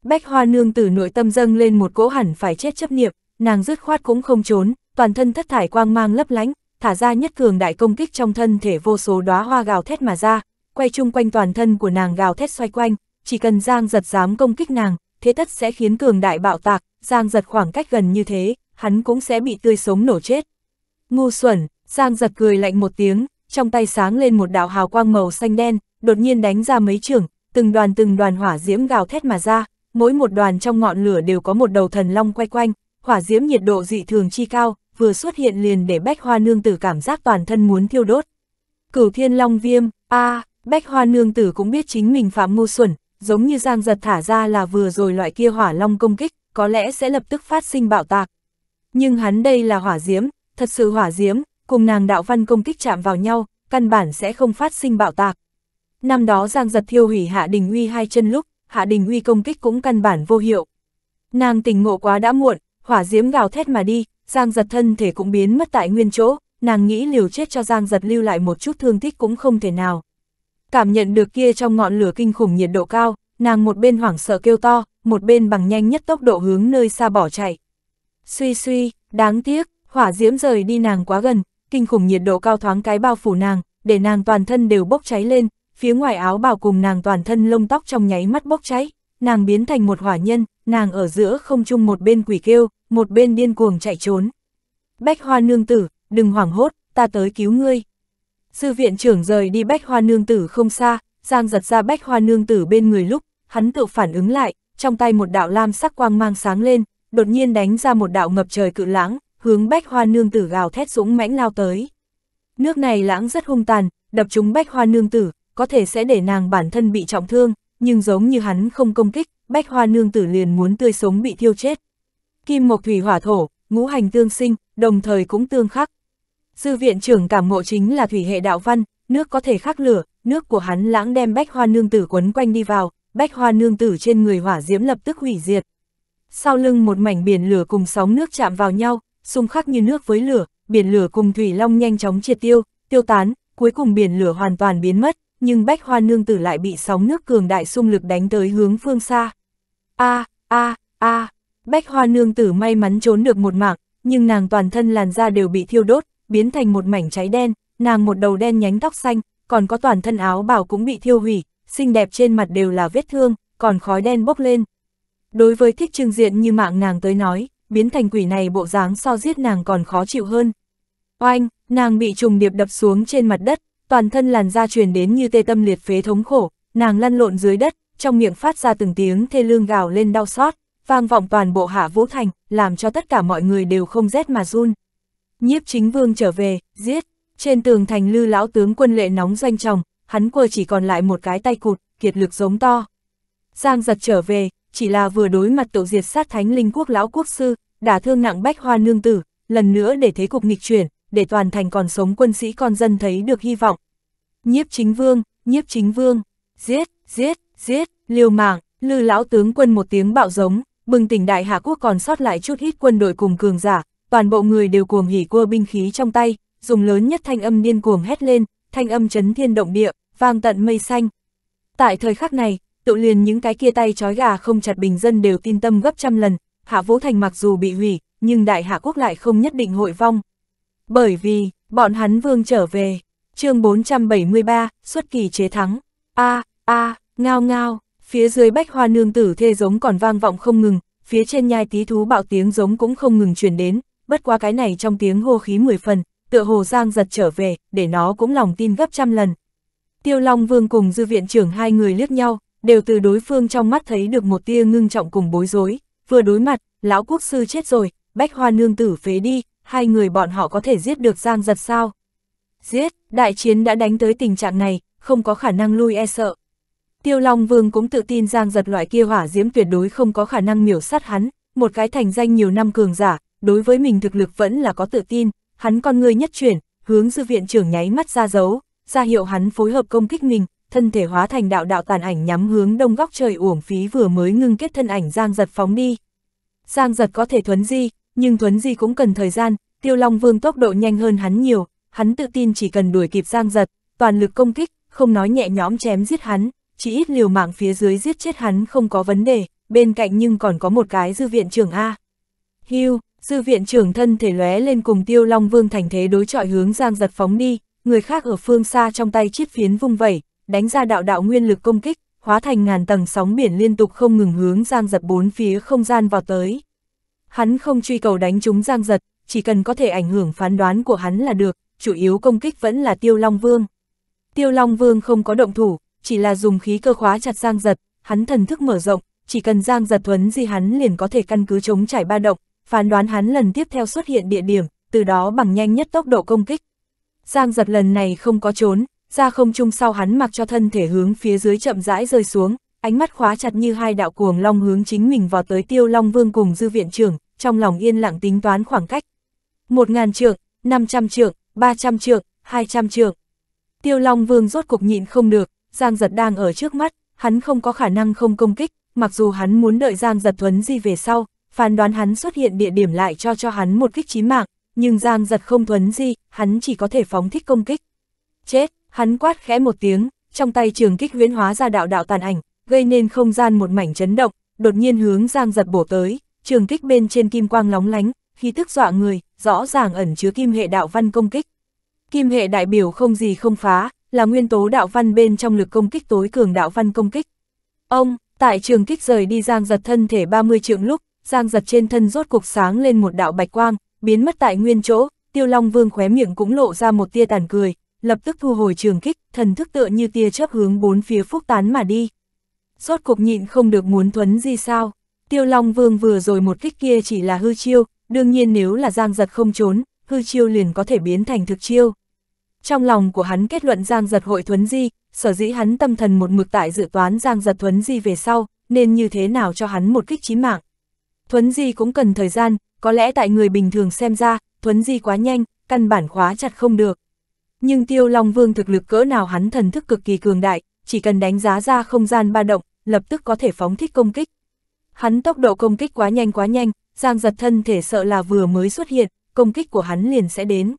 Bách hoa nương tử nội tâm dâng lên một cỗ hẳn phải chết chấp niệm, nàng dứt khoát cũng không trốn, toàn thân thất thải quang mang lấp lánh, thả ra nhất cường đại công kích trong thân thể vô số đóa hoa gào thét mà ra, quay chung quanh toàn thân của nàng gào thét xoay quanh, chỉ cần Giang giật dám công kích nàng, thế tất sẽ khiến cường đại bạo tạc, Giang giật khoảng cách gần như thế, hắn cũng sẽ bị tươi sống nổ chết. Ngu xuẩn, Giang giật cười lạnh một tiếng, trong tay sáng lên một đạo hào quang màu xanh đen, đột nhiên đánh ra mấy trường, từng đoàn từng đoàn hỏa diễm gào thét mà ra, mỗi một đoàn trong ngọn lửa đều có một đầu thần long quay quanh, hỏa diễm nhiệt độ dị thường chi cao, vừa xuất hiện liền để Bách Hoa Nương Tử cảm giác toàn thân muốn thiêu đốt. Cửu Thiên Long Viêm, a Bách Hoa Nương Tử cũng biết chính mình phạm ngu xuẩn, giống như Giang Giật thả ra là vừa rồi loại kia hỏa long công kích, có lẽ sẽ lập tức phát sinh bạo tạc. Nhưng hắn đây là hỏa diễm, thật sự hỏa diễm, cùng nàng đạo văn công kích chạm vào nhau, căn bản sẽ không phát sinh bạo tạc. Năm đó Giang Giật thiêu hủy Hạ Đình Uy hai chân lúc, Hạ Đình Uy công kích cũng căn bản vô hiệu. Nàng tỉnh ngộ quá đã muộn, hỏa diễm gào thét mà đi, Giang Giật thân thể cũng biến mất tại nguyên chỗ, nàng nghĩ liều chết cho Giang Giật lưu lại một chút thương tích cũng không thể nào. Cảm nhận được kia trong ngọn lửa kinh khủng nhiệt độ cao, nàng một bên hoảng sợ kêu to, một bên bằng nhanh nhất tốc độ hướng nơi xa bỏ chạy. Suy suy, đáng tiếc, hỏa diễm rời đi nàng quá gần, kinh khủng nhiệt độ cao thoáng cái bao phủ nàng, để nàng toàn thân đều bốc cháy lên, phía ngoài áo bào cùng nàng toàn thân lông tóc trong nháy mắt bốc cháy, nàng biến thành một hỏa nhân, nàng ở giữa không chung một bên quỷ kêu, một bên điên cuồng chạy trốn. Bách hoa nương tử, đừng hoảng hốt, ta tới cứu ngươi. Sư viện trưởng rời đi bách hoa nương tử không xa, Giang giật ra bách hoa nương tử bên người lúc, hắn tự phản ứng lại, trong tay một đạo lam sắc quang mang sáng lên, đột nhiên đánh ra một đạo ngập trời cự lãng, hướng bách hoa nương tử gào thét súng mãnh lao tới. Nước này lãng rất hung tàn, đập trúng bách hoa nương tử, có thể sẽ để nàng bản thân bị trọng thương, nhưng giống như hắn không công kích, bách hoa nương tử liền muốn tươi sống bị thiêu chết. Kim mộc thủy hỏa thổ, ngũ hành tương sinh, đồng thời cũng tương khắc. Sư viện trưởng cảm ngộ chính là thủy hệ đạo văn, nước có thể khắc lửa, nước của hắn lãng đem bách hoa nương tử quấn quanh đi vào, bách hoa nương tử trên người hỏa diễm lập tức hủy diệt. Sau lưng một mảnh biển lửa cùng sóng nước chạm vào nhau, xung khắc như nước với lửa, biển lửa cùng thủy long nhanh chóng triệt tiêu, tiêu tán, cuối cùng biển lửa hoàn toàn biến mất, nhưng bách hoa nương tử lại bị sóng nước cường đại xung lực đánh tới hướng phương xa. A, a, a, bách hoa nương tử may mắn trốn được một mạng, nhưng nàng toàn thân làn da đều bị thiêu đốt, biến thành một mảnh cháy đen, nàng một đầu đen nhánh tóc xanh, còn có toàn thân áo bào cũng bị thiêu hủy, xinh đẹp trên mặt đều là vết thương, còn khói đen bốc lên. Đối với thích trương diện như mạng nàng tới nói, biến thành quỷ này bộ dáng so giết nàng còn khó chịu hơn. Oanh, nàng bị trùng điệp đập xuống trên mặt đất, toàn thân làn da truyền đến như tê tâm liệt phế thống khổ, nàng lăn lộn dưới đất, trong miệng phát ra từng tiếng thê lương gào lên đau xót, vang vọng toàn bộ hạ vũ thành, làm cho tất cả mọi người đều không rét mà run. Nhiếp chính vương trở về, giết, trên tường thành lư lão tướng quân lệ nóng doanh tròng, hắn quơ chỉ còn lại một cái tay cụt, kiệt lực giống to. Giang giật trở về, chỉ là vừa đối mặt tổ diệt sát thánh linh quốc lão quốc sư, đả thương nặng bách hoa nương tử, lần nữa để thế cục nghịch chuyển, để toàn thành còn sống quân sĩ con dân thấy được hy vọng. Nhiếp chính vương, nhiếp chính vương, giết, giết, giết, liều mạng, lư lão tướng quân một tiếng bạo giống, bừng tỉnh đại hạ quốc còn sót lại chút ít quân đội cùng cường giả, toàn bộ người đều cuồng hỉ cua binh khí trong tay, dùng lớn nhất thanh âm điên cuồng hét lên, thanh âm chấn thiên động địa, vang tận mây xanh. Tại thời khắc này, tự liền những cái kia tay trói gà không chặt bình dân đều tin tâm gấp trăm lần, Hạ Vũ Thành mặc dù bị hủy, nhưng Đại Hạ Quốc lại không nhất định hội vong. Bởi vì, bọn hắn vương trở về, chương 473, xuất kỳ chế thắng. a à, a à, ngao ngao, phía dưới bách hoa nương tử thê giống còn vang vọng không ngừng, phía trên nhai tí thú bạo tiếng giống cũng không ngừng truyền đến, bất qua cái này trong tiếng hô khí mười phần, tựa hồ giang giật trở về, để nó cũng lòng tin gấp trăm lần. Tiêu Long Vương cùng dư viện trưởng hai người liếc nhau, đều từ đối phương trong mắt thấy được một tia ngưng trọng cùng bối rối, vừa đối mặt, lão quốc sư chết rồi, bách hoa nương tử phế đi, hai người bọn họ có thể giết được giang giật sao? Giết, đại chiến đã đánh tới tình trạng này, không có khả năng lui e sợ. Tiêu Long Vương cũng tự tin giang giật loại kia hỏa diễm tuyệt đối không có khả năng miểu sát hắn, một cái thành danh nhiều năm cường giả, đối với mình thực lực vẫn là có tự tin, hắn con người nhất chuyển, hướng dư viện trưởng nháy mắt ra dấu, ra hiệu hắn phối hợp công kích mình, thân thể hóa thành đạo đạo tàn ảnh nhắm hướng đông góc trời uổng phí vừa mới ngưng kết thân ảnh Giang Giật phóng đi. Giang Giật có thể thuấn di, nhưng thuấn di cũng cần thời gian, Tiêu Long Vương tốc độ nhanh hơn hắn nhiều, hắn tự tin chỉ cần đuổi kịp Giang Giật, toàn lực công kích, không nói nhẹ nhõm chém giết hắn, chỉ ít liều mạng phía dưới giết chết hắn không có vấn đề, bên cạnh nhưng còn có một cái dư viện trưởng A. Hưu, dư viện trưởng thân thể lóe lên cùng Tiêu Long Vương thành thế đối trọi hướng Giang Giật phóng đi, người khác ở phương xa trong tay chiếc phiến vung vẩy, đánh ra đạo đạo nguyên lực công kích, hóa thành ngàn tầng sóng biển liên tục không ngừng hướng Giang Giật bốn phía không gian vào tới. Hắn không truy cầu đánh trúng Giang Giật, chỉ cần có thể ảnh hưởng phán đoán của hắn là được, chủ yếu công kích vẫn là Tiêu Long Vương. Tiêu Long Vương không có động thủ, chỉ là dùng khí cơ khóa chặt Giang Giật, hắn thần thức mở rộng, chỉ cần Giang Giật thuấn di hắn liền có thể căn cứ chống trải ba động, phán đoán hắn lần tiếp theo xuất hiện địa điểm, từ đó bằng nhanh nhất tốc độ công kích. Giang Giật lần này không có trốn, ra không trung sau hắn mặc cho thân thể hướng phía dưới chậm rãi rơi xuống, ánh mắt khóa chặt như hai đạo cuồng long hướng chính mình vào tới tiêu long vương cùng dư viện trưởng, trong lòng yên lặng tính toán khoảng cách. Một ngàn trượng, năm trăm trượng, ba trăm trượng, hai trăm trượng. Tiêu long vương rốt cục nhịn không được, Giang giật đang ở trước mắt, hắn không có khả năng không công kích, mặc dù hắn muốn đợi Giang giật thuấn di về sau, phán đoán hắn xuất hiện địa điểm lại cho cho hắn một kích chí mạng, nhưng Giang giật không thuấn di, hắn chỉ có thể phóng thích công kích. Chết, Hắn quát khẽ một tiếng, trong tay trường kích huyễn hóa ra đạo đạo tàn ảnh, gây nên không gian một mảnh chấn động, đột nhiên hướng Giang giật bổ tới, trường kích bên trên kim quang lóng lánh, khí tức dọa người, rõ ràng ẩn chứa kim hệ đạo văn công kích. Kim hệ đại biểu không gì không phá, là nguyên tố đạo văn bên trong lực công kích tối cường đạo văn công kích. Ông, tại trường kích rời đi Giang giật thân thể 30 trượng lúc, Giang giật trên thân rốt cục sáng lên một đạo bạch quang, biến mất tại nguyên chỗ, tiêu long vương khóe miệng cũng lộ ra một tia tàn cười, lập tức thu hồi trường kích, thần thức tựa như tia chớp hướng bốn phía phúc tán mà đi. Rốt cục nhịn không được muốn thuấn gì sao, tiêu long vương vừa rồi một kích kia chỉ là hư chiêu, đương nhiên nếu là giang giật không trốn, hư chiêu liền có thể biến thành thực chiêu. Trong lòng của hắn kết luận giang giật hội thuấn di, sở dĩ hắn tâm thần một mực tại dự toán giang giật thuấn di về sau, nên như thế nào cho hắn một kích chí mạng. Thuấn di cũng cần thời gian, có lẽ tại người bình thường xem ra, thuấn di quá nhanh, căn bản khóa chặt không được. Nhưng tiêu long vương thực lực cỡ nào hắn thần thức cực kỳ cường đại, chỉ cần đánh giá ra không gian ba động, lập tức có thể phóng thích công kích. Hắn tốc độ công kích quá nhanh quá nhanh, giang giật thân thể sợ là vừa mới xuất hiện, công kích của hắn liền sẽ đến.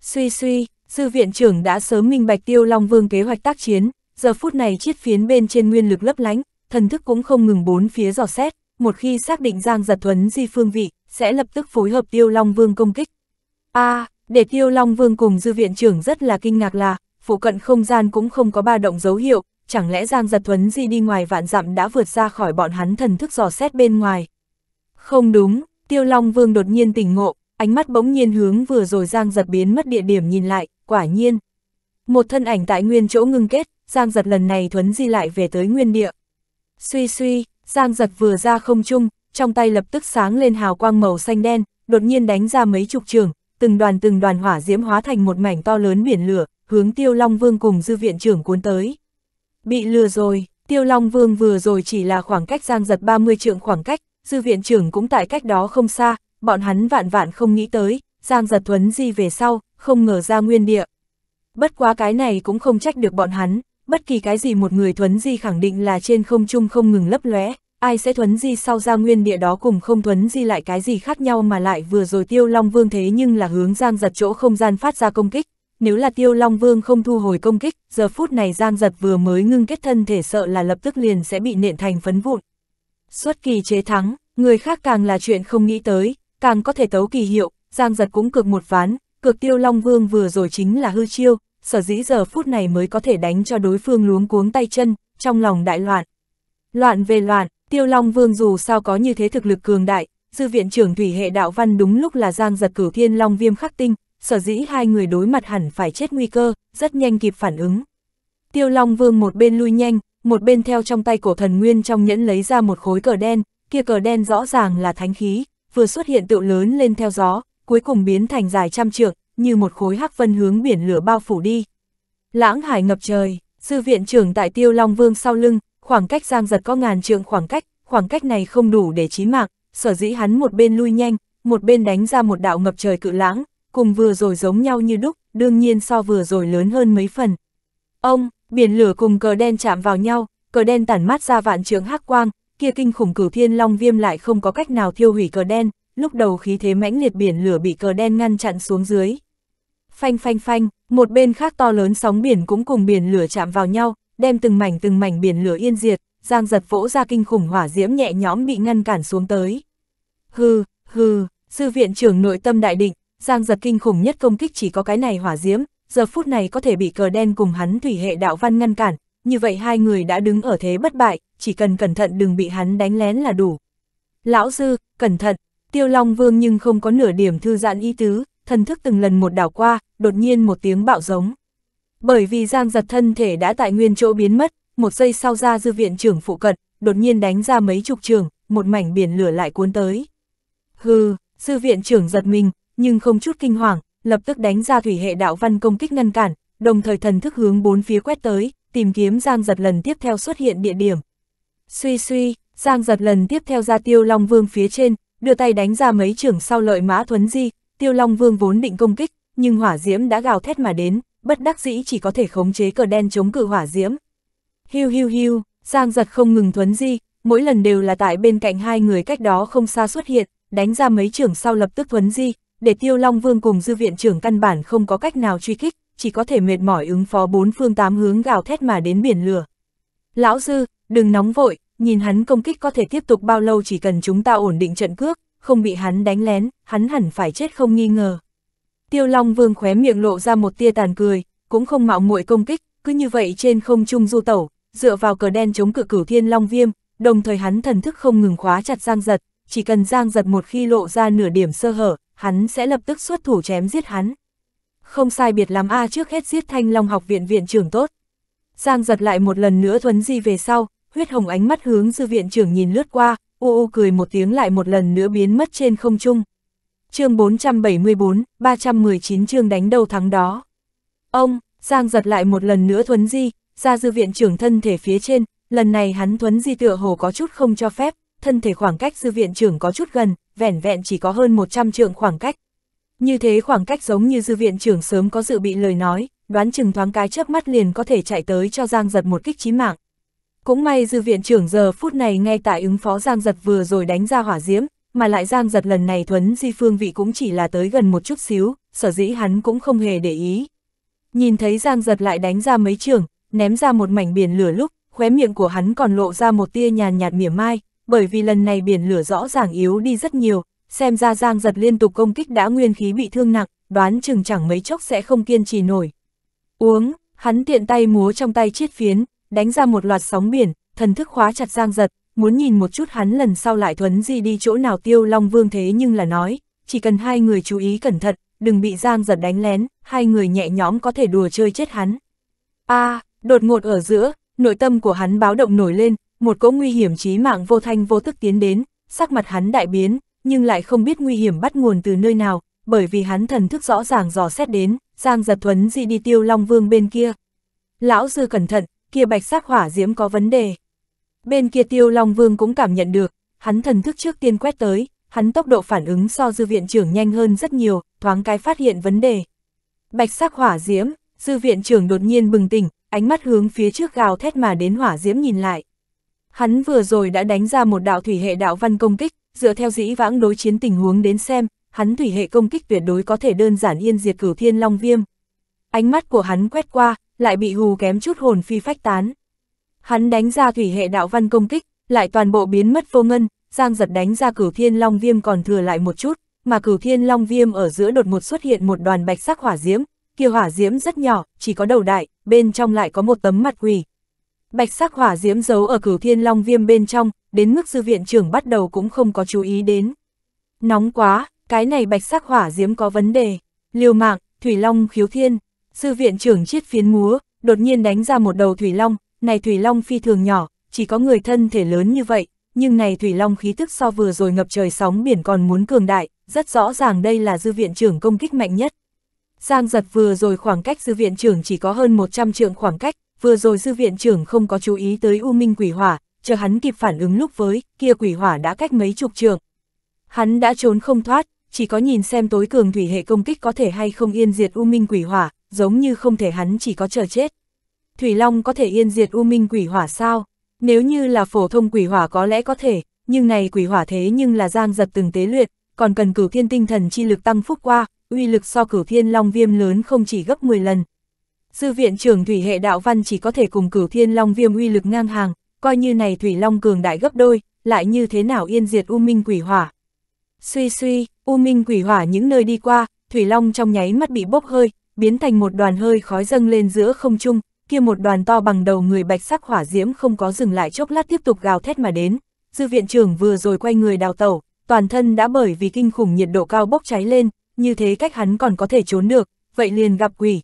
Suy suy, sư viện trưởng đã sớm minh bạch tiêu long vương kế hoạch tác chiến, giờ phút này chiết phiến bên trên nguyên lực lấp lánh, thần thức cũng không ngừng bốn phía dò xét, một khi xác định Giang Giật Thuấn di phương vị, sẽ lập tức phối hợp Tiêu Long Vương công kích. A, à, để Tiêu Long Vương cùng dư viện trưởng rất là kinh ngạc là, phụ cận không gian cũng không có ba động dấu hiệu, chẳng lẽ Giang Giật Thuấn Di đi ngoài vạn dặm đã vượt ra khỏi bọn hắn thần thức dò xét bên ngoài. Không đúng, Tiêu Long Vương đột nhiên tỉnh ngộ, ánh mắt bỗng nhiên hướng vừa rồi Giang Giật biến mất địa điểm nhìn lại, quả nhiên. Một thân ảnh tại nguyên chỗ ngưng kết, Giang Giật lần này Thuấn Di lại về tới nguyên địa. Suy suy, Giang Giật vừa ra không trung, trong tay lập tức sáng lên hào quang màu xanh đen, đột nhiên đánh ra mấy chục trường, từng đoàn từng đoàn hỏa diễm hóa thành một mảnh to lớn biển lửa, hướng Tiêu Long Vương cùng dư viện trưởng cuốn tới. Bị lừa rồi, Tiêu Long Vương vừa rồi chỉ là khoảng cách giang giật 30 trượng khoảng cách, dư viện trưởng cũng tại cách đó không xa, bọn hắn vạn vạn không nghĩ tới, giang giật thuấn di về sau, không ngờ ra nguyên địa. Bất quá cái này cũng không trách được bọn hắn, bất kỳ cái gì một người thuấn di khẳng định là trên không trung không ngừng lấp lóe, ai sẽ thuấn di sau ra nguyên địa đó cùng không thuấn di lại cái gì khác nhau mà lại vừa rồi tiêu long vương thế nhưng là hướng giang giật chỗ không gian phát ra công kích, nếu là tiêu long vương không thu hồi công kích, giờ phút này giang giật vừa mới ngưng kết thân thể sợ là lập tức liền sẽ bị nện thành phấn vụn. Xuất kỳ chế thắng, người khác càng là chuyện không nghĩ tới, càng có thể tấu kỳ hiệu, giang giật cũng cực một ván, cực tiêu long vương vừa rồi chính là hư chiêu, sở dĩ giờ phút này mới có thể đánh cho đối phương luống cuống tay chân, trong lòng đại loạn. Loạn về loạn, Tiêu Long Vương dù sao có như thế thực lực cường đại, sư viện trưởng thủy hệ đạo văn đúng lúc là giang giật cửu thiên long viêm khắc tinh, sở dĩ hai người đối mặt hẳn phải chết nguy cơ, rất nhanh kịp phản ứng. Tiêu Long Vương một bên lui nhanh, một bên theo trong tay cổ thần nguyên trong nhẫn lấy ra một khối cờ đen, kia cờ đen rõ ràng là thánh khí, vừa xuất hiện tựu lớn lên theo gió, cuối cùng biến thành dài trăm trượng, như một khối hắc vân hướng biển lửa bao phủ đi. Lãng hải ngập trời, sư viện trưởng tại Tiêu Long Vương sau lưng, khoảng cách giang giật có ngàn trượng khoảng cách, khoảng cách này không đủ để chí mạng, sở dĩ hắn một bên lui nhanh, một bên đánh ra một đạo ngập trời cự lãng, cùng vừa rồi giống nhau như đúc, đương nhiên so vừa rồi lớn hơn mấy phần. Ông, biển lửa cùng cờ đen chạm vào nhau, cờ đen tản mát ra vạn trượng hắc quang, kia kinh khủng cửu thiên long viêm lại không có cách nào thiêu hủy cờ đen, lúc đầu khí thế mãnh liệt biển lửa bị cờ đen ngăn chặn xuống dưới. Phanh phanh phanh, một bên khác to lớn sóng biển cũng cùng biển lửa chạm vào nhau, đem từng mảnh từng mảnh biển lửa yên diệt, giang giật vỗ ra kinh khủng hỏa diễm nhẹ nhõm bị ngăn cản xuống tới. Hừ, hừ, sư viện trưởng nội tâm đại định, giang giật kinh khủng nhất công kích chỉ có cái này hỏa diễm, giờ phút này có thể bị cờ đen cùng hắn thủy hệ đạo văn ngăn cản, như vậy hai người đã đứng ở thế bất bại, chỉ cần cẩn thận đừng bị hắn đánh lén là đủ. Lão sư, cẩn thận, tiêu long vương nhưng không có nửa điểm thư giãn ý tứ, thần thức từng lần một đảo qua, đột nhiên một tiếng bạo giống. Bởi vì Giang giật thân thể đã tại nguyên chỗ biến mất, một giây sau ra dư viện trưởng phụ cận, đột nhiên đánh ra mấy chục trường, một mảnh biển lửa lại cuốn tới. Hừ, dư viện trưởng giật mình, nhưng không chút kinh hoàng, lập tức đánh ra thủy hệ đạo văn công kích ngăn cản, đồng thời thần thức hướng bốn phía quét tới, tìm kiếm Giang giật lần tiếp theo xuất hiện địa điểm. Suy suy, Giang giật lần tiếp theo ra tiêu Long Vương phía trên, đưa tay đánh ra mấy trường sau lợi mã thuấn di, tiêu Long Vương vốn định công kích, nhưng hỏa diễm đã gào thét mà đến, bất đắc dĩ chỉ có thể khống chế cờ đen chống cự hỏa diễm. Hiu hiu hiu, Giang giật không ngừng thuấn di, mỗi lần đều là tại bên cạnh hai người cách đó không xa xuất hiện, đánh ra mấy trưởng sau lập tức thuấn di, để Tiêu Long Vương cùng dư viện trưởng căn bản không có cách nào truy kích, chỉ có thể mệt mỏi ứng phó bốn phương tám hướng gào thét mà đến biển lửa. Lão dư, đừng nóng vội, nhìn hắn công kích có thể tiếp tục bao lâu chỉ cần chúng ta ổn định trận cước, không bị hắn đánh lén, hắn hẳn phải chết không nghi ngờ. Tiêu Long Vương khóe miệng lộ ra một tia tàn cười, cũng không mạo muội công kích, cứ như vậy trên không trung du tẩu, dựa vào cờ đen chống cự cửu thiên long viêm, đồng thời hắn thần thức không ngừng khóa chặt Giang Giật, chỉ cần Giang Giật một khi lộ ra nửa điểm sơ hở, hắn sẽ lập tức xuất thủ chém giết hắn. Không sai biệt lắm a trước hết giết Thanh Long học viện viện trưởng tốt. Giang Giật lại một lần nữa thuấn di về sau, huyết hồng ánh mắt hướng dư viện trưởng nhìn lướt qua, u u cười một tiếng lại một lần nữa biến mất trên không trung chương 474, 319 chương đánh đầu thắng đó. Ông, Giang giật lại một lần nữa thuấn di, ra dư viện trưởng thân thể phía trên, lần này hắn thuấn di tựa hồ có chút không cho phép, thân thể khoảng cách dư viện trưởng có chút gần, vẻn vẹn chỉ có hơn 100 trượng khoảng cách. Như thế khoảng cách giống như dư viện trưởng sớm có dự bị lời nói, đoán chừng thoáng cái chớp mắt liền có thể chạy tới cho Giang giật một kích chí mạng. Cũng may dư viện trưởng giờ phút này ngay tại ứng phó Giang giật vừa rồi đánh ra hỏa diễm, mà lại Giang giật lần này thuấn di phương vị cũng chỉ là tới gần một chút xíu, sở dĩ hắn cũng không hề để ý. Nhìn thấy Giang giật lại đánh ra mấy trường, ném ra một mảnh biển lửa lúc, khóe miệng của hắn còn lộ ra một tia nhàn nhạt mỉa mai, bởi vì lần này biển lửa rõ ràng yếu đi rất nhiều, xem ra Giang giật liên tục công kích đã nguyên khí bị thương nặng, đoán chừng chẳng mấy chốc sẽ không kiên trì nổi. Uống, hắn tiện tay múa trong tay chiết phiến, đánh ra một loạt sóng biển, thần thức khóa chặt Giang giật, muốn nhìn một chút hắn lần sau lại thuấn di đi chỗ nào tiêu long vương thế nhưng là nói, chỉ cần hai người chú ý cẩn thận, đừng bị giang giật đánh lén, hai người nhẹ nhõm có thể đùa chơi chết hắn. a à, đột ngột ở giữa, nội tâm của hắn báo động nổi lên, một cỗ nguy hiểm chí mạng vô thanh vô tức tiến đến, sắc mặt hắn đại biến, nhưng lại không biết nguy hiểm bắt nguồn từ nơi nào, bởi vì hắn thần thức rõ ràng dò xét đến, Giang Giật Thuấn di đi tiêu Long Vương bên kia. Lão sư cẩn thận, kia bạch sắc hỏa diễm có vấn đề. Bên kia tiêu Long Vương cũng cảm nhận được, hắn thần thức trước tiên quét tới, hắn tốc độ phản ứng so dư viện trưởng nhanh hơn rất nhiều, thoáng cái phát hiện vấn đề. Bạch sắc hỏa diễm, dư viện trưởng đột nhiên bừng tỉnh, ánh mắt hướng phía trước gào thét mà đến hỏa diễm nhìn lại. Hắn vừa rồi đã đánh ra một đạo thủy hệ đạo văn công kích, dựa theo dĩ vãng đối chiến tình huống đến xem, hắn thủy hệ công kích tuyệt đối có thể đơn giản yên diệt cửu thiên long viêm. Ánh mắt của hắn quét qua, lại bị hù kém chút hồn phi phách tán. Hắn đánh ra thủy hệ đạo văn công kích, lại toàn bộ biến mất vô ngân, Giang giật đánh ra cửu thiên long viêm còn thừa lại một chút, mà cửu thiên long viêm ở giữa đột một xuất hiện một đoàn bạch sắc hỏa diễm, kia hỏa diễm rất nhỏ, chỉ có đầu đại, bên trong lại có một tấm mặt quỷ. Bạch sắc hỏa diễm giấu ở cửu thiên long viêm bên trong, đến mức sư viện trưởng bắt đầu cũng không có chú ý đến. Nóng quá, cái này bạch sắc hỏa diễm có vấn đề. Liều mạng, thủy long khiếu thiên, sư viện trưởng chiết phiến múa, đột nhiên đánh ra một đầu thủy long, này Thủy Long phi thường nhỏ, chỉ có người thân thể lớn như vậy, nhưng này Thủy Long khí tức so vừa rồi ngập trời sóng biển còn muốn cường đại, rất rõ ràng đây là dư viện trưởng công kích mạnh nhất. Giang giật vừa rồi khoảng cách dư viện trưởng chỉ có hơn 100 trượng khoảng cách, vừa rồi dư viện trưởng không có chú ý tới U Minh quỷ hỏa, chờ hắn kịp phản ứng lúc với, kia quỷ hỏa đã cách mấy chục trượng. Hắn đã trốn không thoát, chỉ có nhìn xem tối cường thủy hệ công kích có thể hay không yên diệt U Minh quỷ hỏa, giống như không thể hắn chỉ có chờ chết. Thủy Long có thể yên diệt U Minh quỷ hỏa sao? Nếu như là phổ thông quỷ hỏa có lẽ có thể, nhưng này quỷ hỏa thế nhưng là giang giật từng tế luyện, còn cần cửu thiên tinh thần chi lực tăng phúc qua, uy lực so cửu thiên long viêm lớn không chỉ gấp 10 lần. Sư viện trưởng thủy hệ đạo văn chỉ có thể cùng cửu thiên long viêm uy lực ngang hàng, coi như này thủy long cường đại gấp đôi, lại như thế nào yên diệt u minh quỷ hỏa. Suy suy, u minh quỷ hỏa những nơi đi qua, thủy long trong nháy mắt bị bốc hơi, biến thành một đoàn hơi khói dâng lên giữa không trung, kia một đoàn to bằng đầu người bạch sắc hỏa diễm không có dừng lại chốc lát tiếp tục gào thét mà đến, dư viện trưởng vừa rồi quay người đào tẩu, toàn thân đã bởi vì kinh khủng nhiệt độ cao bốc cháy lên, như thế cách hắn còn có thể trốn được, vậy liền gặp quỷ.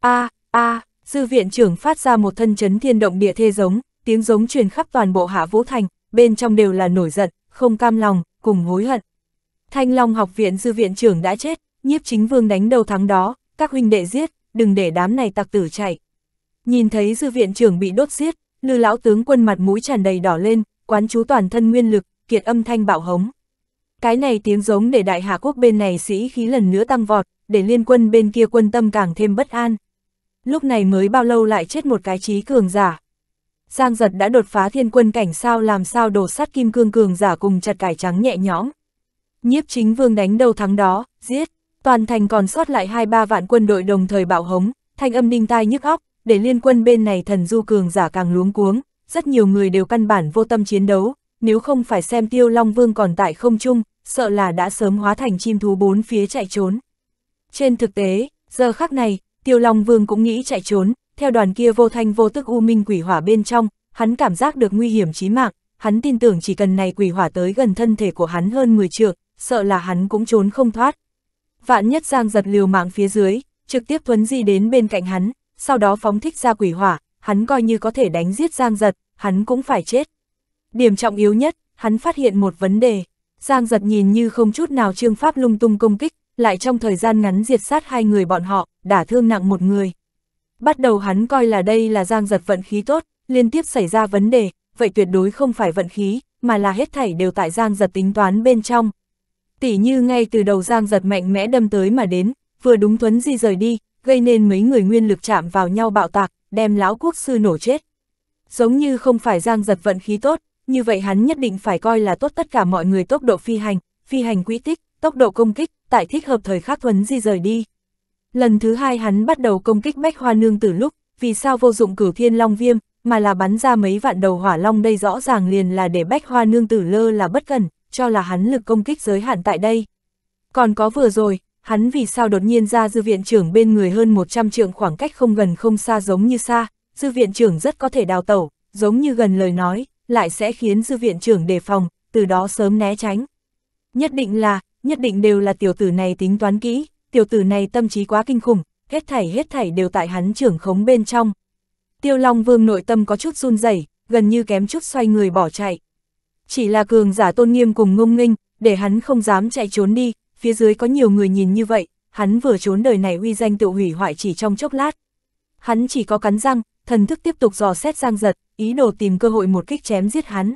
A, a, à, dư viện trưởng phát ra một thân chấn thiên động địa thê giống, tiếng giống truyền khắp toàn bộ Hạ Vũ Thành, bên trong đều là nổi giận, không cam lòng, cùng hối hận. Thanh Long học viện dư viện trưởng đã chết, nhiếp chính vương đánh đầu thắng đó, các huynh đệ giết, đừng để đám này tặc tử chạy. Nhìn thấy dư viện trưởng bị đốt giết, lư lão tướng quân mặt mũi tràn đầy đỏ lên, quán chú toàn thân nguyên lực, kiệt âm thanh bạo hống. Cái này tiếng giống để đại hạ quốc bên này sĩ khí lần nữa tăng vọt, để liên quân bên kia quân tâm càng thêm bất an. Lúc này mới bao lâu lại chết một cái trí cường giả. Giang giật đã đột phá thiên quân cảnh sao làm sao đổ sát kim cương cường giả cùng chặt cải trắng nhẹ nhõm. Nhiếp chính vương đánh đầu thắng đó, giết, toàn thành còn sót lại hai ba vạn quân đội đồng thời bạo hống, thanh âm ninh tai nhức óc, để liên quân bên này thần du cường giả càng luống cuống, rất nhiều người đều căn bản vô tâm chiến đấu, nếu không phải xem tiêu long vương còn tại không trung, sợ là đã sớm hóa thành chim thú bốn phía chạy trốn. Trên thực tế, giờ khắc này, tiêu long vương cũng nghĩ chạy trốn, theo đoàn kia vô thanh vô tức u minh quỷ hỏa bên trong, hắn cảm giác được nguy hiểm chí mạng, hắn tin tưởng chỉ cần này quỷ hỏa tới gần thân thể của hắn hơn 10 trượng, sợ là hắn cũng trốn không thoát. Vạn nhất giang giật liều mạng phía dưới, trực tiếp thuấn di đến bên cạnh hắn, sau đó phóng thích ra quỷ hỏa, hắn coi như có thể đánh giết Giang Giật, hắn cũng phải chết. Điểm trọng yếu nhất, hắn phát hiện một vấn đề. Giang Giật nhìn như không chút nào trương pháp lung tung công kích, lại trong thời gian ngắn diệt sát hai người bọn họ, đả thương nặng một người. Bắt đầu hắn coi là đây là Giang Giật vận khí tốt, liên tiếp xảy ra vấn đề, vậy tuyệt đối không phải vận khí, mà là hết thảy đều tại Giang Giật tính toán bên trong. tỷ như ngay từ đầu Giang Giật mạnh mẽ đâm tới mà đến, vừa đúng Thuấn Di rời đi, gây nên mấy người nguyên lực chạm vào nhau bạo tạc, đem lão quốc sư nổ chết. Giống như không phải giang giật vận khí tốt, như vậy hắn nhất định phải coi là tốt tất cả mọi người tốc độ phi hành, phi hành quỹ tích, tốc độ công kích, tại thích hợp thời khắc thuấn di rời đi. Lần thứ hai hắn bắt đầu công kích bách hoa nương từ lúc, vì sao vô dụng cửu thiên long viêm, mà là bắn ra mấy vạn đầu hỏa long đây rõ ràng liền là để bách hoa nương tử lơ là bất cần, cho là hắn lực công kích giới hạn tại đây. Còn có vừa rồi, hắn vì sao đột nhiên ra dư viện trưởng bên người hơn 100 trượng khoảng cách không gần không xa giống như xa, dư viện trưởng rất có thể đào tẩu, giống như gần lời nói, lại sẽ khiến dư viện trưởng đề phòng, từ đó sớm né tránh. Nhất định là, nhất định đều là tiểu tử này tính toán kỹ, tiểu tử này tâm trí quá kinh khủng, hết thảy hết thảy đều tại hắn trưởng khống bên trong. Tiêu Long Vương nội tâm có chút run rẩy, gần như kém chút xoay người bỏ chạy. Chỉ là cường giả tôn nghiêm cùng ngông nghênh, để hắn không dám chạy trốn đi, phía dưới có nhiều người nhìn như vậy, hắn vừa trốn đời này uy danh tự hủy hoại chỉ trong chốc lát. Hắn chỉ có cắn răng, thần thức tiếp tục dò xét Giang Giật, ý đồ tìm cơ hội một kích chém giết hắn.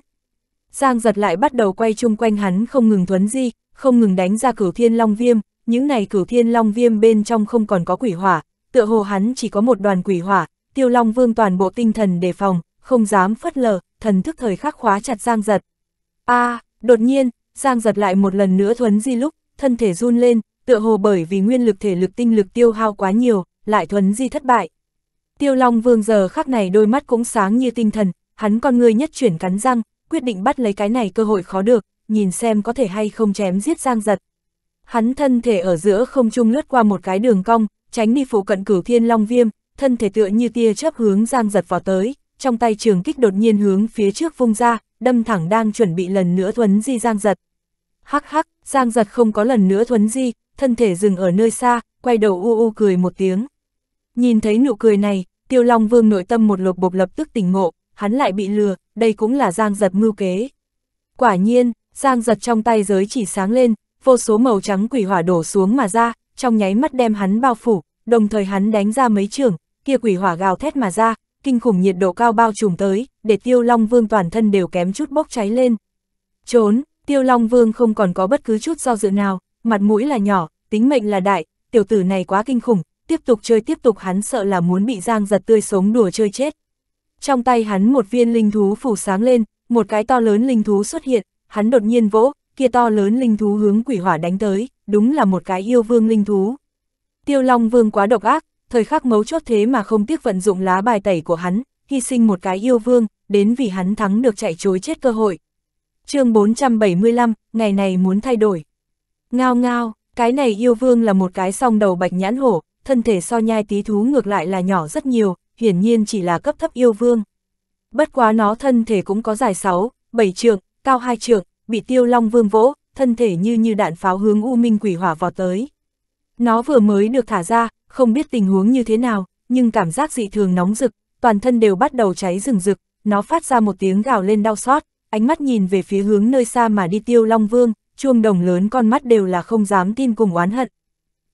Giang Giật lại bắt đầu quay chung quanh hắn không ngừng thuấn di, không ngừng đánh ra cửu thiên long viêm, những này cửu thiên long viêm bên trong không còn có quỷ hỏa, tựa hồ hắn chỉ có một đoàn quỷ hỏa, tiêu long vương toàn bộ tinh thần đề phòng, không dám phất lờ, thần thức thời khắc khóa chặt Giang Giật. a đột nhiên, Giang Giật lại một lần nữa thuấn di lúc, thân thể run lên, tựa hồ bởi vì nguyên lực thể lực tinh lực tiêu hao quá nhiều, lại thuấn di thất bại. Tiêu Long Vương giờ khắc này đôi mắt cũng sáng như tinh thần, hắn con người nhất chuyển cắn răng, quyết định bắt lấy cái này cơ hội khó được, nhìn xem có thể hay không chém giết Giang Giật. Hắn thân thể ở giữa không trung lướt qua một cái đường cong, tránh đi phụ cận cửu thiên long viêm, thân thể tựa như tia chớp hướng Giang Giật vào tới, trong tay trường kích đột nhiên hướng phía trước vung ra, đâm thẳng đang chuẩn bị lần nữa thuấn di Giang Giật. Hắc hắc, Giang giật không có lần nữa thuấn di, thân thể dừng ở nơi xa, quay đầu u u cười một tiếng. Nhìn thấy nụ cười này, tiêu long vương nội tâm một lột bộc lập tức tỉnh ngộ, hắn lại bị lừa, đây cũng là giang giật mưu kế. Quả nhiên, giang giật trong tay giới chỉ sáng lên, vô số màu trắng quỷ hỏa đổ xuống mà ra, trong nháy mắt đem hắn bao phủ, đồng thời hắn đánh ra mấy trường, kia quỷ hỏa gào thét mà ra, kinh khủng nhiệt độ cao bao trùm tới, để tiêu long vương toàn thân đều kém chút bốc cháy lên. Trốn, Tiêu Long Vương không còn có bất cứ chút do dự nào, mặt mũi là nhỏ, tính mệnh là đại, tiểu tử này quá kinh khủng, tiếp tục chơi tiếp tục hắn sợ là muốn bị Giang giật tươi sống đùa chơi chết. Trong tay hắn một viên linh thú phủ sáng lên, một cái to lớn linh thú xuất hiện, hắn đột nhiên vỗ, kia to lớn linh thú hướng quỷ hỏa đánh tới, đúng là một cái yêu vương linh thú. Tiêu Long Vương quá độc ác, thời khắc mấu chốt thế mà không tiếc vận dụng lá bài tẩy của hắn, hy sinh một cái yêu vương, đến vì hắn thắng được chạy chối chết cơ hội chương 475, ngày này muốn thay đổi. Ngao ngao, cái này yêu vương là một cái song đầu bạch nhãn hổ, thân thể so nhai tí thú ngược lại là nhỏ rất nhiều, hiển nhiên chỉ là cấp thấp yêu vương. Bất quá nó thân thể cũng có dài 6, 7 trượng, cao 2 trượng, bị tiêu long vương vỗ, thân thể như như đạn pháo hướng u minh quỷ hỏa vọt tới. Nó vừa mới được thả ra, không biết tình huống như thế nào, nhưng cảm giác dị thường nóng rực, toàn thân đều bắt đầu cháy rừng rực, nó phát ra một tiếng gào lên đau xót, ánh mắt nhìn về phía hướng nơi xa mà đi tiêu Long Vương, chuông đồng lớn con mắt đều là không dám tin cùng oán hận.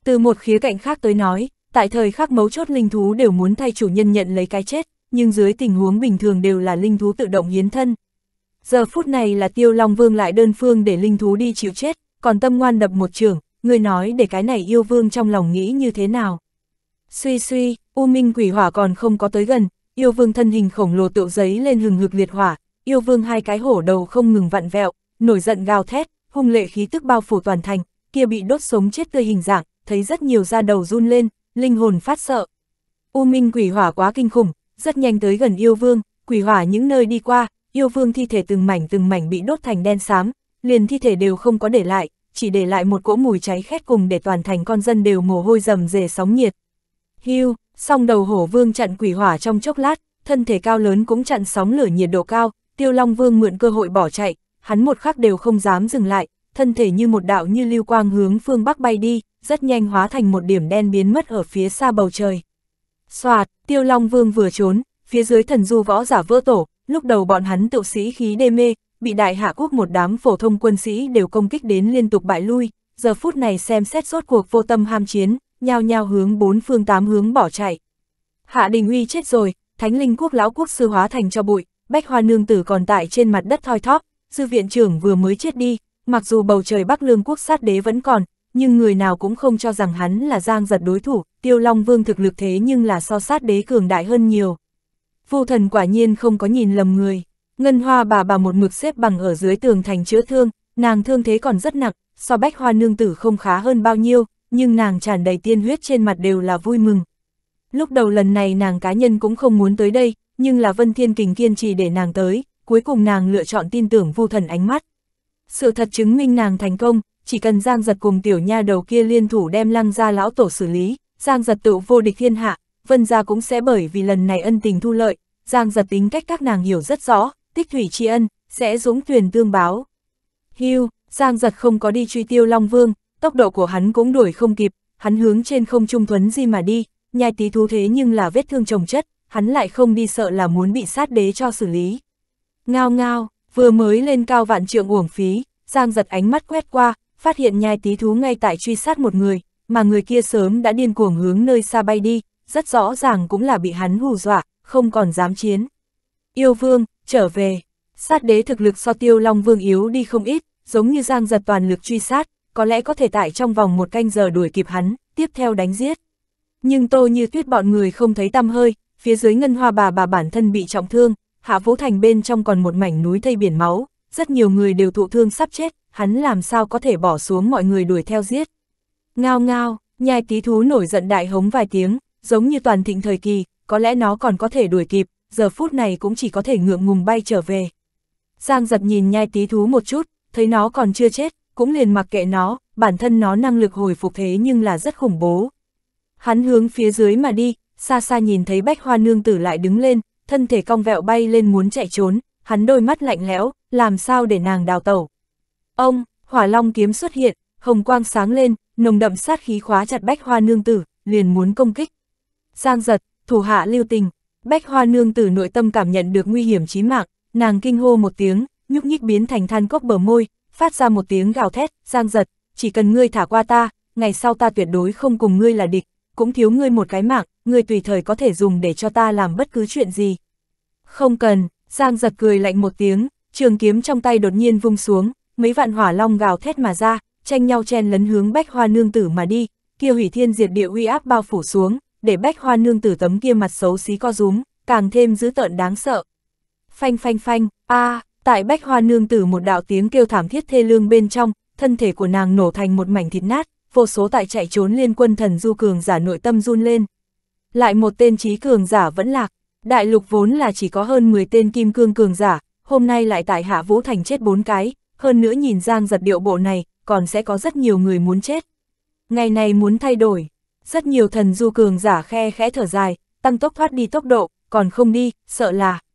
Từ một khía cạnh khác tới nói, tại thời khắc mấu chốt linh thú đều muốn thay chủ nhân nhận lấy cái chết, nhưng dưới tình huống bình thường đều là linh thú tự động hiến thân. Giờ phút này là tiêu Long Vương lại đơn phương để linh thú đi chịu chết, còn tâm ngoan đập một trường, người nói để cái này yêu vương trong lòng nghĩ như thế nào. Suy suy, U Minh quỷ hỏa còn không có tới gần, yêu vương thân hình khổng lồ tựu giấy lên hừng hực liệt hỏa, yêu vương hai cái hổ đầu không ngừng vặn vẹo, nổi giận gào thét, hung lệ khí tức bao phủ toàn thành, kia bị đốt sống chết tươi hình dạng, thấy rất nhiều da đầu run lên, linh hồn phát sợ. U minh quỷ hỏa quá kinh khủng, rất nhanh tới gần yêu vương, quỷ hỏa những nơi đi qua, yêu vương thi thể từng mảnh từng mảnh bị đốt thành đen xám, liền thi thể đều không có để lại, chỉ để lại một cỗ mùi cháy khét cùng để toàn thành con dân đều mồ hôi rầm rề sóng nhiệt. Hưu, song đầu hổ vương chặn quỷ hỏa trong chốc lát, thân thể cao lớn cũng chặn sóng lửa nhiệt độ cao, Tiêu Long Vương mượn cơ hội bỏ chạy, hắn một khắc đều không dám dừng lại, thân thể như một đạo như lưu quang hướng phương bắc bay đi, rất nhanh hóa thành một điểm đen biến mất ở phía xa bầu trời. Xoạt, Tiêu Long Vương vừa trốn, phía dưới thần du võ giả vỡ tổ, lúc đầu bọn hắn tự sĩ khí đê mê, bị đại hạ quốc một đám phổ thông quân sĩ đều công kích đến liên tục bại lui, giờ phút này xem xét rốt cuộc vô tâm ham chiến, nhao nhao hướng bốn phương tám hướng bỏ chạy. Hạ Đình Uy chết rồi, Thánh Linh quốc lão quốc sư hóa thành cho bụi, bách hoa nương tử còn tại trên mặt đất thoi thóp, sư viện trưởng vừa mới chết đi, mặc dù bầu trời Bắc Lương quốc sát đế vẫn còn, nhưng người nào cũng không cho rằng hắn là giang giật đối thủ, tiêu long vương thực lực thế nhưng là so sát đế cường đại hơn nhiều. Vu thần quả nhiên không có nhìn lầm người, ngân hoa bà bà một mực xếp bằng ở dưới tường thành chữa thương, nàng thương thế còn rất nặng, so bách hoa nương tử không khá hơn bao nhiêu, nhưng nàng tràn đầy tiên huyết trên mặt đều là vui mừng. Lúc đầu lần này nàng cá nhân cũng không muốn tới đây, nhưng là Vân Thiên Kình kiên trì để nàng tới, cuối cùng nàng lựa chọn tin tưởng vu thần ánh mắt. Sự thật chứng minh nàng thành công, chỉ cần Giang Giật cùng tiểu nha đầu kia liên thủ đem lăng ra lão tổ xử lý, Giang Giật tự vô địch thiên hạ, Vân gia cũng sẽ bởi vì lần này ân tình thu lợi, Giang Giật tính cách các nàng hiểu rất rõ, tích thủy tri ân, sẽ dũng thuyền tương báo. Hưu, Giang Giật không có đi truy tiêu Long Vương, tốc độ của hắn cũng đuổi không kịp, hắn hướng trên không trung thuấn gì mà đi, nhai tí thú thế nhưng là vết thương trồng chất, hắn lại không đi sợ là muốn bị sát đế cho xử lý. Ngao ngao, vừa mới lên cao vạn trượng uổng phí, Giang giật ánh mắt quét qua, phát hiện nhai tí thú ngay tại truy sát một người, mà người kia sớm đã điên cuồng hướng nơi xa bay đi, rất rõ ràng cũng là bị hắn hù dọa, không còn dám chiến. Yêu vương, trở về, sát đế thực lực so tiêu long vương yếu đi không ít, giống như Giang giật toàn lực truy sát, có lẽ có thể tại trong vòng một canh giờ đuổi kịp hắn, tiếp theo đánh giết. Nhưng tô như tuyết bọn người không thấy tâm hơi, phía dưới ngân hoa bà bà bản thân bị trọng thương, hạ vũ thành bên trong còn một mảnh núi thây biển máu, rất nhiều người đều thụ thương sắp chết, hắn làm sao có thể bỏ xuống mọi người đuổi theo giết. Ngao ngao, nhai tí thú nổi giận đại hống vài tiếng, giống như toàn thịnh thời kỳ, có lẽ nó còn có thể đuổi kịp, giờ phút này cũng chỉ có thể ngượng ngùng bay trở về. Giang giật nhìn nhai tí thú một chút, thấy nó còn chưa chết, cũng liền mặc kệ nó, bản thân nó năng lực hồi phục thế nhưng là rất khủng bố. Hắn hướng phía dưới mà đi, xa xa nhìn thấy bách hoa nương tử lại đứng lên, thân thể cong vẹo bay lên muốn chạy trốn, hắn đôi mắt lạnh lẽo, làm sao để nàng đào tẩu. Ông, hỏa long kiếm xuất hiện, hồng quang sáng lên, nồng đậm sát khí khóa chặt bách hoa nương tử, liền muốn công kích. Giang giật, thủ hạ lưu tình, bách hoa nương tử nội tâm cảm nhận được nguy hiểm chí mạng, nàng kinh hô một tiếng, nhúc nhích biến thành than cốc bờ môi, phát ra một tiếng gào thét, giang giật, chỉ cần ngươi thả qua ta, ngày sau ta tuyệt đối không cùng ngươi là địch, cũng thiếu ngươi một cái mạng, ngươi tùy thời có thể dùng để cho ta làm bất cứ chuyện gì. Không cần, Giang giật cười lạnh một tiếng, trường kiếm trong tay đột nhiên vung xuống, mấy vạn hỏa long gào thét mà ra, tranh nhau chen lấn hướng bách hoa nương tử mà đi, kia hủy thiên diệt địa uy áp bao phủ xuống, để bách hoa nương tử tấm kia mặt xấu xí co rúm, càng thêm dữ tợn đáng sợ. Phanh phanh phanh, a à, tại bách hoa nương tử một đạo tiếng kêu thảm thiết thê lương bên trong, thân thể của nàng nổ thành một mảnh thịt nát, vô số tại chạy trốn liên quân thần du cường giả nội tâm run lên. Lại một tên trí cường giả vẫn lạc, đại lục vốn là chỉ có hơn 10 tên kim cương cường giả, hôm nay lại tại hạ vũ thành chết bốn cái, hơn nữa nhìn giang giật điệu bộ này, còn sẽ có rất nhiều người muốn chết. Ngày này muốn thay đổi, rất nhiều thần du cường giả khe khẽ thở dài, tăng tốc thoát đi tốc độ, còn không đi, sợ là